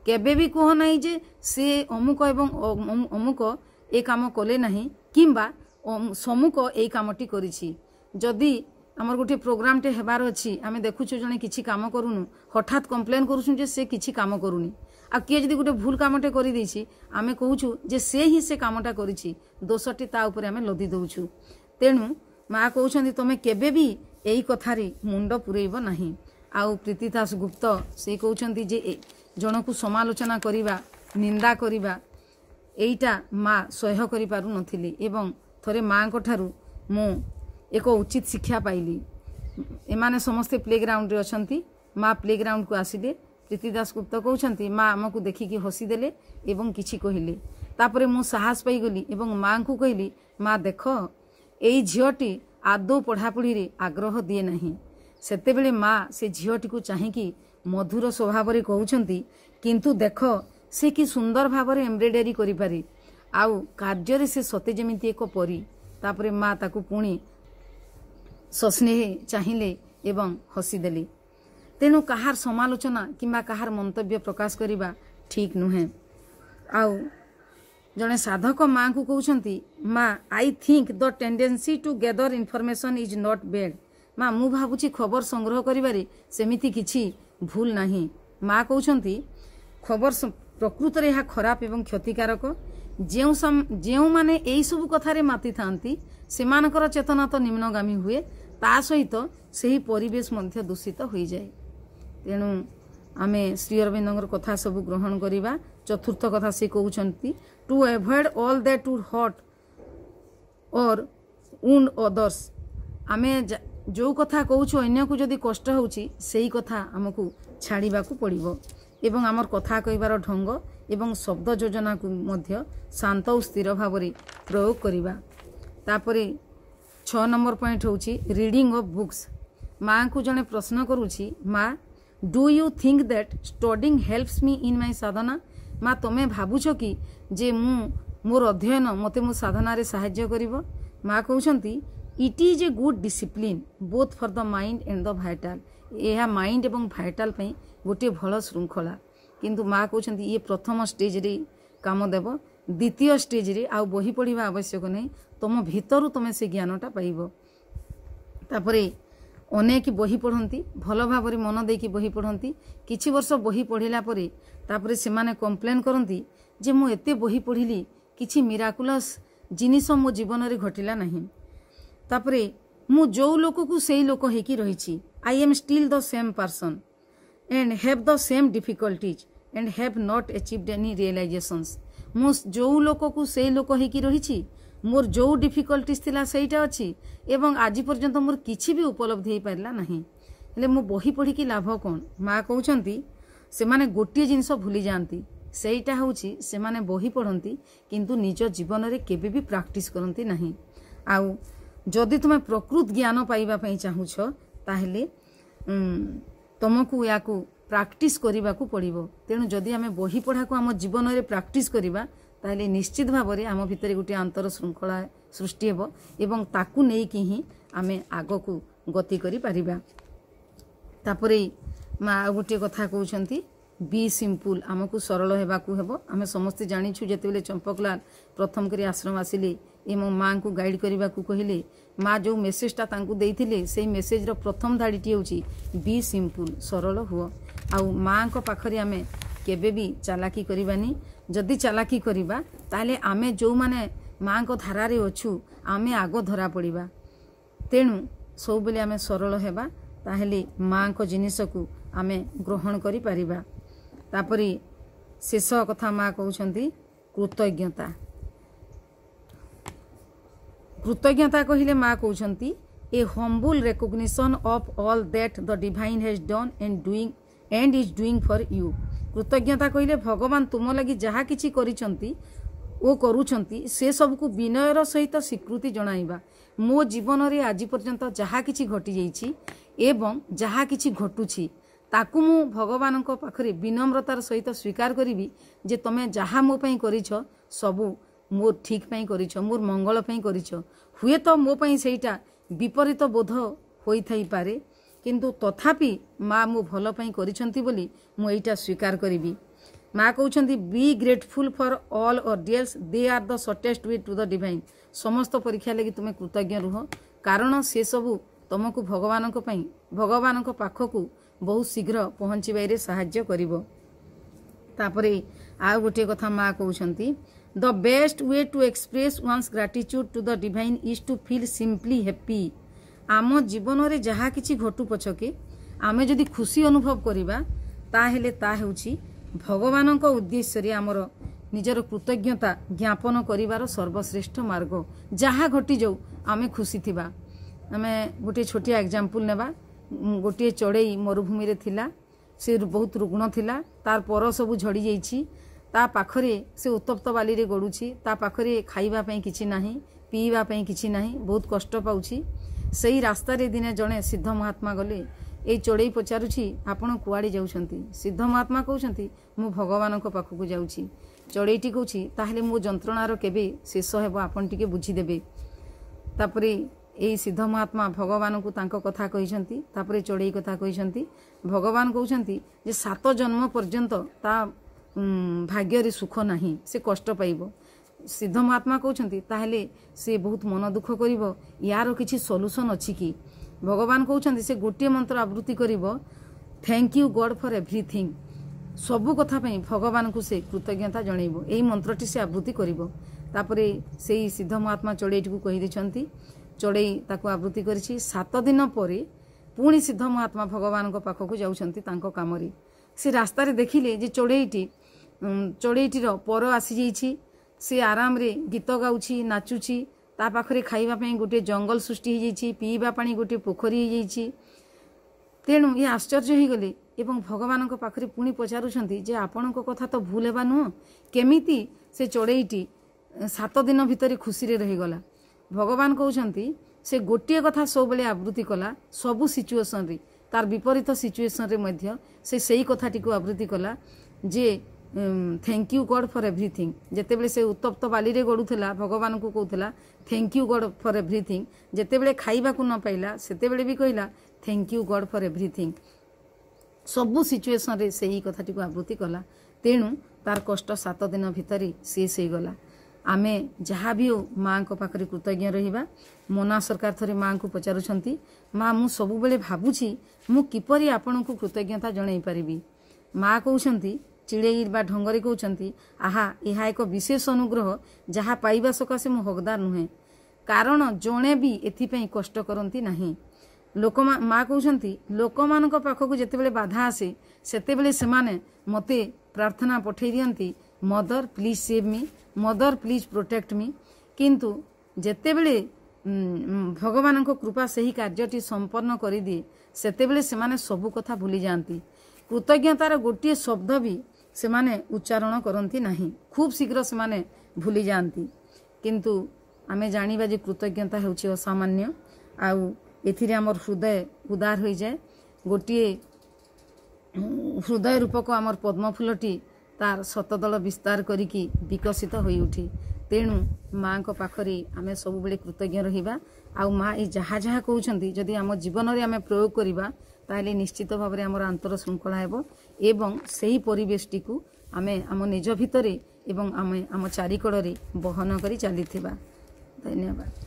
କେବେ ବି କୁହ ନାହିଁ ଯେ ସେ ଅମୁକ ଏବଂ ଅମୁକ ଏ କାମ କଲେ ନାହିଁ କିମ୍ବା ସମୁକ ଏଇ କାମଟି କରିଛି ଯଦି ଆମର ଗୋଟିଏ ପ୍ରୋଗ୍ରାମଟେ ହେବାର ଅଛି ଆମେ ଦେଖୁଛୁ ଜଣେ କିଛି କାମ କରୁନୁ ହଠାତ୍ କମ୍ପ୍ଲେନ୍ କରୁଛୁ ଯେ ସେ କିଛି କାମ କରୁନି ଆଉ କିଏ ଯଦି ଗୋଟେ ଭୁଲ କାମଟେ କରିଦେଇଛି ଆମେ କହୁଛୁ ଯେ ସେ ହିଁ ସେ କାମଟା କରିଛି ଦୋଷଟି ତା ଉପରେ ଆମେ ଲଦି ଦେଉଛୁ ତେଣୁ ମା କହୁଛନ୍ତି ତମେ କେବେ ବି ଏଇ କଥାରେ ମୁଣ୍ଡ ପୁରେଇବ ନାହିଁ ଆଉ ପ୍ରୀତି ଦାସ ଗୁପ୍ତ ସେ କହୁଛନ୍ତି ଯେ ଜଣକୁ ସମାଲୋଚନା କରିବା ନିନ୍ଦା କରିବା ଏଇଟା ମା ସହ୍ୟ କରିପାରୁନଥିଲି ଏବଂ ଥରେ ମା'ଙ୍କ ଠାରୁ ମୁଁ ଏକ ଉଚିତ ଶିକ୍ଷା ପାଇଲି ଏମାନେ ସମସ୍ତେ ପ୍ଲେ ଗ୍ରାଉଣ୍ଡରେ ଅଛନ୍ତି ମା ପ୍ଲେ ଗ୍ରାଉଣ୍ଡକୁ ଆସିଲେ ପ୍ରୀତି ଦାସ ଗୁପ୍ତ କହୁଛନ୍ତି ମା ଆମକୁ ଦେଖିକି ହସିଦେଲେ ଏବଂ କିଛି କହିଲେ ତାପରେ ମୁଁ ସାହସ ପାଇଗଲି ଏବଂ ମାଆଙ୍କୁ କହିଲି ମା ଦେଖ ए झियटी आदौ पढापढीले आग्रह दिए नै को मािउटी चाहिँकि मधुर स्वभाव कि देखि सुन्दर भावर एम्ब्रोडरी गरिपारे आउ कार से सते जेमिएक परि त मास्नेह चाहिँले हिदेले ते कालचना कम्बा कहाँ मन्तव्य प्रकाशको ठिक नुहेँ आउँछ ଜଣେ ସାଧକ ମାଆଙ୍କୁ କହୁଛନ୍ତି ମା I think the tendency to gather information is not bad ମା ମୁଁ ଭାବୁଛି ଖବର ସଂଗ୍ରହ କରିବାରେ ସେମିତି କିଛି ଭୁଲ ନାହିଁ ମା କହୁଛନ୍ତି ଖବର ପ୍ରକୃତରେ ଏହା ଖରାପ ଏବଂ କ୍ଷତିକାରକ ଯେଉଁ ଯେଉଁମାନେ ଏହିସବୁ କଥାରେ ମାତିଥାନ୍ତି ସେମାନଙ୍କର ଚେତନା ତ ନିମ୍ନଗାମୀ ହୁଏ ତା ସହିତ ସେହି ପରିବେଶ ମଧ୍ୟ ଦୂଷିତ ହୋଇଯାଏ ତେଣୁ ଆମେ ଶ୍ରୀ ଅରବିନ୍ଦଙ୍କର କଥା ସବୁ ଗ୍ରହଣ କରିବା ଚତୁର୍ଥ କଥା ସେ କହୁଛନ୍ତି to avoid all they to hurt or उन्ड others आमे जो कथा कौ अगर जदि कष्ट से कथा आमको छाड़क पड़ो ଏବଂ ଆମର କଥା କହିବାର ଢଙ୍ଗ ଏବଂ ଶବ୍ଦ ଯୋଜନାକୁ ମଧ୍ୟ ଶାନ୍ତ ଓ ସ୍ଥିର ଭାବରେ ପ୍ରୟୋଗ କରିବା ତାପରେ ଛଅ ନମ୍ବର ପଏଣ୍ଟ ହେଉଛି ରିଡ଼ିଙ୍ଗ ଅଫ୍ ବୁକ୍ସ ମାଆଙ୍କୁ ଜଣେ ପ୍ରଶ୍ନ କରୁଛି ମା do you think that studying helps me in my sadhana ମା ତୁମେ ଭାବୁଛ କି ଯେ ମୁଁ ମୋର ଅଧ୍ୟୟନ ମୋତେ ମୋ ସାଧନାରେ ସାହାଯ୍ୟ କରିବ ମା କହୁଛନ୍ତି it is a good discipline both for the mind and the vital ଏହା ମାଇଣ୍ଡ ଏବଂ ଭାଇଟାଲ୍ ପାଇଁ ଗୋଟିଏ ଭଲ ଶୃଙ୍ଖଳା କିନ୍ତୁ ମା କହୁଛନ୍ତି ଇଏ ପ୍ରଥମ ଷ୍ଟେଜ୍ରେ କାମ ଦେବ ଦ୍ୱିତୀୟ ଷ୍ଟେଜ୍ରେ ଆଉ ବହି ପଢ଼ିବା ଆବଶ୍ୟକ ନାହିଁ ତୁମ ଭିତରୁ ତୁମେ ସେ ଜ୍ଞାନଟା ପାଇବ ତାପରେ ଅନେକ ବହି ପଢ଼ନ୍ତି ଭଲ ଭାବରେ ମନ ଦେଇକି ବହି ପଢ଼ନ୍ତି କିଛି ବର୍ଷ ବହି ପଢ଼ିଲା ପରେ ତାପରେ ସେମାନେ କମ୍ପ୍ଲେନ୍ କରନ୍ତି ଯେ ମୁଁ ଏତେ ବହି ପଢ଼ିଲି କିଛି ମିରାକୁଲସ୍ ଜିନିଷ ମୋ ଜୀବନରେ ଘଟିଲା ନାହିଁ ତାପରେ ମୁଁ ଯେଉଁ ଲୋକକୁ ସେଇ ଲୋକ ହେଇକି ରହିଛି I am still the same person and have the same difficulties and have not achieved any realisations ମୁଁ ଯେଉଁ ଲୋକକୁ ସେଇ ଲୋକ ହେଇକି ରହିଛି ମୋର ଯେଉଁ ଡିଫିକଲ୍ଟିଜ୍ ଥିଲା ସେଇଟା ଅଛି ଏବଂ ଆଜି ପର୍ଯ୍ୟନ୍ତ ମୋର କିଛି ବି ଉପଲବ୍ଧି ହେଇପାରିଲା ନାହିଁ ହେଲେ ମୁଁ ବହି ପଢ଼ିକି ଲାଭ କ'ଣ ମା' କହୁଛନ୍ତି ସେମାନେ ଗୋଟିଏ ଜିନିଷ ଭୁଲି ଯାଆନ୍ତି ସେଇଟା ହେଉଛି ସେମାନେ ବହି ପଢ଼ନ୍ତି କିନ୍ତୁ ନିଜ ଜୀବନରେ କେବେ ବି ପ୍ରାକ୍ଟିସ୍ କରନ୍ତି ନାହିଁ ଆଉ ଯଦି ତୁମେ ପ୍ରକୃତ ଜ୍ଞାନ ପାଇବା ପାଇଁ ଚାହୁଁଛ ତାହେଲେ ତୁମକୁ ଏହାକୁ ପ୍ରାକ୍ଟିସ୍ କରିବାକୁ ପଡ଼ିବ ତେଣୁ ଯଦି ଆମେ ବହି ପଢ଼ାକୁ ଆମ ଜୀବନରେ ପ୍ରାକ୍ଟିସ୍ କରିବା ତାହେଲେ ନିଶ୍ଚିତ ଭାବରେ ଆମ ଭିତରେ ଗୋଟିଏ ଆନ୍ତର ଶୃଙ୍ଖଳା ସୃଷ୍ଟି ହେବ ଏବଂ ତାକୁ ନେଇକି ହିଁ ଆମେ ଆଗକୁ ଗତି କରିପାରିବା ତାପରେ ମା ଆଉ ଗୋଟିଏ କଥା କହୁଛନ୍ତି ବି ସିମ୍ପୁଲ ଆମକୁ ସରଳ ହେବାକୁ ହେବ ଆମେ ସମସ୍ତେ ଜାଣିଛୁ ଯେତେବେଳେ ଚମ୍ପକଲାଲ ପ୍ରଥମ କରି ଆଶ୍ରମ ଆସିଲେ ଏବଂ ମାଆଙ୍କୁ ଗାଇଡ଼ କରିବାକୁ କହିଲେ ମାଆ ଯେଉଁ ମେସେଜଟା ତାଙ୍କୁ ଦେଇଥିଲେ ସେଇ ମେସେଜର ପ୍ରଥମ ଧାଡ଼ିଟି ହେଉଛି ବି ସିମ୍ପୁଲ ସରଳ ହୁଅ ଆଉ ମାଆଙ୍କ ପାଖରେ ଆମେ କେବେ ବି ଚାଲାକି କରିବାନି ଯଦି ଚାଲାକି କରିବା ତାହେଲେ ଆମେ ଯେଉଁମାନେ ମାଆଙ୍କ ଧାରାରେ ଅଛୁ ଆମେ ଆଗ ଧରା ପଡ଼ିବା ତେଣୁ ସବୁବେଳେ ଆମେ ସରଳ ହେବା ତାହେଲେ ମାଆଙ୍କ ଜିନିଷକୁ ଆମେ ଗ୍ରହଣ କରିପାରିବା ତାପରେ ଶେଷ କଥା ମା କହୁଛନ୍ତି କୃତଜ୍ଞତା କୃତଜ୍ଞତା କହିଲେ ମା କହୁଛନ୍ତି a humble recognition of all that the divine has done and doing and is doing for you କୃତଜ୍ଞତା କହିଲେ ଭଗବାନ ତୁମ ଲାଗି ଯାହା କିଛି କରିଛନ୍ତି ଓ କରୁଛନ୍ତି ସେସବୁକୁ ବିନୟର ସହିତ ସ୍ୱୀକୃତି ଜଣାଇବା ମୋ ଜୀବନରେ ଆଜି ପର୍ଯ୍ୟନ୍ତ ଯାହା କିଛି ଘଟିଯାଇଛି ଏବଂ ଯାହା କିଛି ଘଟୁଛି ତାକୁ ମୁଁ ଭଗବାନଙ୍କ ପାଖରେ ବିନମ୍ରତାର ସହିତ ସ୍ୱୀକାର କରିବି ଯେ ତୁମେ ଯାହା ମୋ ପାଇଁ କରିଛ ସବୁ ମୋ ଠିକ୍ ପାଇଁ କରିଛ ମୋର ମଙ୍ଗଳ ପାଇଁ କରିଛ ହୁଏତ ମୋ ପାଇଁ ସେଇଟା ବିପରୀତ ବୋଧ ହୋଇଥାଇପାରେ କିନ୍ତୁ ତଥାପି ମା' ମୁଁ ଭଲ ପାଇଁ କରିଛନ୍ତି ବୋଲି ମୁଁ ଏଇଟା ସ୍ୱୀକାର କରିବି ମା' କହୁଛନ୍ତି be grateful for all ordeals they are the shortest with to the divine ସମସ୍ତ ପରୀକ୍ଷା ଲାଗି ତୁମେ କୃତଜ୍ଞ ରୁହ କାରଣ ସେସବୁ ତୁମକୁ ଭଗବାନଙ୍କ ପାଇଁ ଭଗବାନଙ୍କ ପାଖକୁ ବହୁ ଶୀଘ୍ର ପହଞ୍ଚିବାରେ ସାହାଯ୍ୟ କରିବ ତାପରେ ଆଉ ଗୋଟିଏ କଥା ମା କହୁଛନ୍ତି the best way to express one's gratitude to the divine is to feel simply happy ଆମ ଜୀବନରେ ଯାହା କିଛି ଘଟୁ ପଛକେ ଆମେ ଯଦି ଖୁସି ଅନୁଭବ କରିବା ତାହେଲେ ତା ହେଉଛି ଭଗବାନଙ୍କ ଉଦ୍ଦେଶ୍ୟରେ ଆମର ନିଜର କୃତଜ୍ଞତା ଜ୍ଞାପନ କରିବାର ସର୍ବଶ୍ରେଷ୍ଠ ମାର୍ଗ ଯାହା ଘଟିଯାଉ ଆମେ ଖୁସି ଥିବା ଆମେ ଗୋଟିଏ ଛୋଟିଆ ଏକ୍ଜାମ୍ପଲ୍ ନେବା ଗୋଟିଏ ଚଢ଼େଇ ମରୁଭୂମିରେ ଥିଲା ସେ ବହୁତ ରୁଗ୍ଣ ଥିଲା ତାର ପର ସବୁ ଝଡ଼ି ଯାଇଛି ତା ପାଖରେ ସେ ଉତ୍ତପ୍ତ ବାଲିରେ ଗଡ଼ୁଛି ତା ପାଖରେ ଖାଇବା ପାଇଁ କିଛି ନାହିଁ ପିଇବା ପାଇଁ କିଛି ନାହିଁ ବହୁତ କଷ୍ଟ ପାଉଛି ସେହି ରାସ୍ତାରେ ଦିନେ ଜଣେ ସିଦ୍ଧ ମହାତ୍ମା ଗଲେ ଏଇ ଚଢ଼େଇ ପଚାରୁଛି ଆପଣ କୁଆଡ଼େ ଯାଉଛନ୍ତି ସିଦ୍ଧ ମହାତ୍ମା କହୁଛନ୍ତି ମୁଁ ଭଗବାନଙ୍କ ପାଖକୁ ଯାଉଛି ଚଢ଼େଇଟି କହୁଛି ତାହେଲେ ମୋ ଯନ୍ତ୍ରଣାର କେବେ ଶେଷ ହେବ ଆପଣ ଟିକେ ବୁଝିଦେବେ ତାପରେ ଏଇ ସିଦ୍ଧ ମହାତ୍ମା ଭଗବାନଙ୍କୁ ତାଙ୍କ କଥା କହିଛନ୍ତି ତାପରେ ଚଢ଼େଇ କଥା କହିଛନ୍ତି ଭଗବାନ କହୁଛନ୍ତି ଯେ ସାତ ଜନ୍ମ ପର୍ଯ୍ୟନ୍ତ ତା ଭାଗ୍ୟରେ ସୁଖ ନାହିଁ ସେ କଷ୍ଟ ପାଇବ ସିଦ୍ଧ ମହାତ୍ମା କହୁଛନ୍ତି ତାହେଲେ ସେ ବହୁତ ମନ ଦୁଃଖ କରିବ ୟାର କିଛି ସଲ୍ୟୁସନ୍ ଅଛି କି ଭଗବାନ କହୁଛନ୍ତି ସେ ଗୋଟିଏ ମନ୍ତ୍ର ଆବୃତ୍ତି କରିବ thank you God for everything ସବୁ କଥା ପାଇଁ ଭଗବାନଙ୍କୁ ସେ କୃତଜ୍ଞତା ଜଣାଇବ ଏହି ମନ୍ତ୍ରଟି ସେ ଆବୃତ୍ତି କରିବ ତାପରେ ସେଇ ସିଦ୍ଧ ମହାତ୍ମା ଚଢ଼େଇଟିକୁ କହିଦେଇଛନ୍ତି ଚଢ଼େଇ ତାକୁ ଆବୃତ୍ତି କରିଛି ସାତ ଦିନ ପରେ ପୁଣି ସିଦ୍ଧ ମହାତ୍ମା ଭଗବାନଙ୍କ ପାଖକୁ ଯାଉଛନ୍ତି ତାଙ୍କ କାମରେ ସେ ରାସ୍ତାରେ ଦେଖିଲେ ଯେ ଚଢ଼େଇଟି ଚଢ଼େଇଟିର ପର ଆସିଯାଇଛି ସେ ଆରାମରେ ଗୀତ ଗାଉଛି ନାଚୁଛି ତା ପାଖରେ ଖାଇବା ପାଇଁ ଗୋଟିଏ ଜଙ୍ଗଲ ସୃଷ୍ଟି ହୋଇଯାଇଛି ପିଇବା ପାଇଁ ଗୋଟିଏ ପୋଖରୀ ହୋଇଯାଇଛି ତେଣୁ ଇଏ ଆଶ୍ଚର୍ଯ୍ୟ ହୋଇଗଲେ ଏବଂ ଭଗବାନଙ୍କ ପାଖରେ ପୁଣି ପଚାରୁଛନ୍ତି ଯେ ଆପଣଙ୍କ କଥା ତ ଭୁଲ ହେବା ନୁହଁ କେମିତି ସେ ଚଢ଼େଇଟି ସାତ ଦିନ ଭିତରେ ଖୁସିରେ ରହିଗଲା ଭଗବାନ କହୁଛନ୍ତି ସେ ଗୋଟିଏ କଥା ସବୁବେଳେ ଆବୃତ୍ତି କଲା ସବୁ ସିଚୁଏସନ୍ରେ ତାର ବିପରୀତ ସିଚୁଏସନ୍ରେ ମଧ୍ୟ ସେ ସେଇ କଥାଟିକୁ ଆବୃତ୍ତି କଲା ଯେ thank you God for everything ଯେତେବେଳେ ସେ ଉତ୍ତପ୍ତ ବାଲିରେ ଗଡ଼ୁଥିଲା ଭଗବାନଙ୍କୁ କହୁଥିଲା thank you God for everything ଯେତେବେଳେ ଖାଇବାକୁ ନ ପାଇଲା ସେତେବେଳେ ବି କହିଲା thank you God for everything ସବୁ ସିଚୁଏସନ୍ରେ ସେହି କଥାଟିକୁ ଆବୃତ୍ତି କଲା ତେଣୁ ତାର କଷ୍ଟ ସାତ ଦିନ ଭିତରେ ସେ ସେଇଗଲା आम जहाँ भी माँ पाखे कृतज्ञ रहा मोना सरकार थे माँ को पचारुंट माँ मु सब भावी मुपर आपण को कृतज्ञता जनई पारि माँ कौन चिड़ई बा ढंगरी कौन आहा यह एक विशेष अनुग्रह जहाँ पाइबा सकाशे मु हकदार नुहे कारण जड़े भी एथपाई कष्ट करती ना लोक माँ कौन लोक मानक जो बाधा आसे से मत प्रार्थना पठे दिंती mother please save me mother please protect me କିନ୍ତୁ ଯେତେବେଳେ ଭଗବାନଙ୍କ କୃପା ସେହି କାର୍ଯ୍ୟଟି ସମ୍ପନ୍ନ କରିଦିଏ ସେତେବେଳେ ସେମାନେ ସବୁ କଥା ଭୁଲି ଯାଆନ୍ତି କୃତଜ୍ଞତାର ଗୋଟିଏ ଶବ୍ଦ ବି ସେମାନେ ଉଚ୍ଚାରଣ କରନ୍ତି ନାହିଁ ଖୁବ୍ ଶୀଘ୍ର ସେମାନେ ଭୁଲି ଯାଆନ୍ତି କିନ୍ତୁ ଆମେ ଜାଣିବା ଯେ କୃତଜ୍ଞତା ହେଉଛି ଅସାମାନ୍ୟ ଆଉ ଏଥିରେ ଆମର ହୃଦୟ ଉଦାର ହୋଇଯାଏ ଗୋଟିଏ ହୃଦୟ ରୂପକ ଆମର ପଦ୍ମଫୁଲଟି ତାର ଶତଦଳ ବିସ୍ତାର କରିକି ବିକଶିତ ହୋଇଉଠେ ତେଣୁ ମାଆଙ୍କ ପାଖରେ ଆମେ ସବୁବେଳେ କୃତଜ୍ଞ ରହିବା ଆଉ ମା ଏ ଯାହା ଯାହା କହୁଛନ୍ତି ଯଦି ଆମ ଜୀବନରେ ଆମେ ପ୍ରୟୋଗ କରିବା ତାହେଲେ ନିଶ୍ଚିତ ଭାବରେ ଆମର ଆନ୍ତର ଶୃଙ୍ଖଳା ହେବ ଏବଂ ସେହି ପରିବେଶଟିକୁ ଆମେ ଆମ ନିଜ ଭିତରେ ଏବଂ ଆମେ ଆମ ଚାରିକଡ଼ରେ ବହନ କରି ଚାଲିଥିବା ଧନ୍ୟବାଦ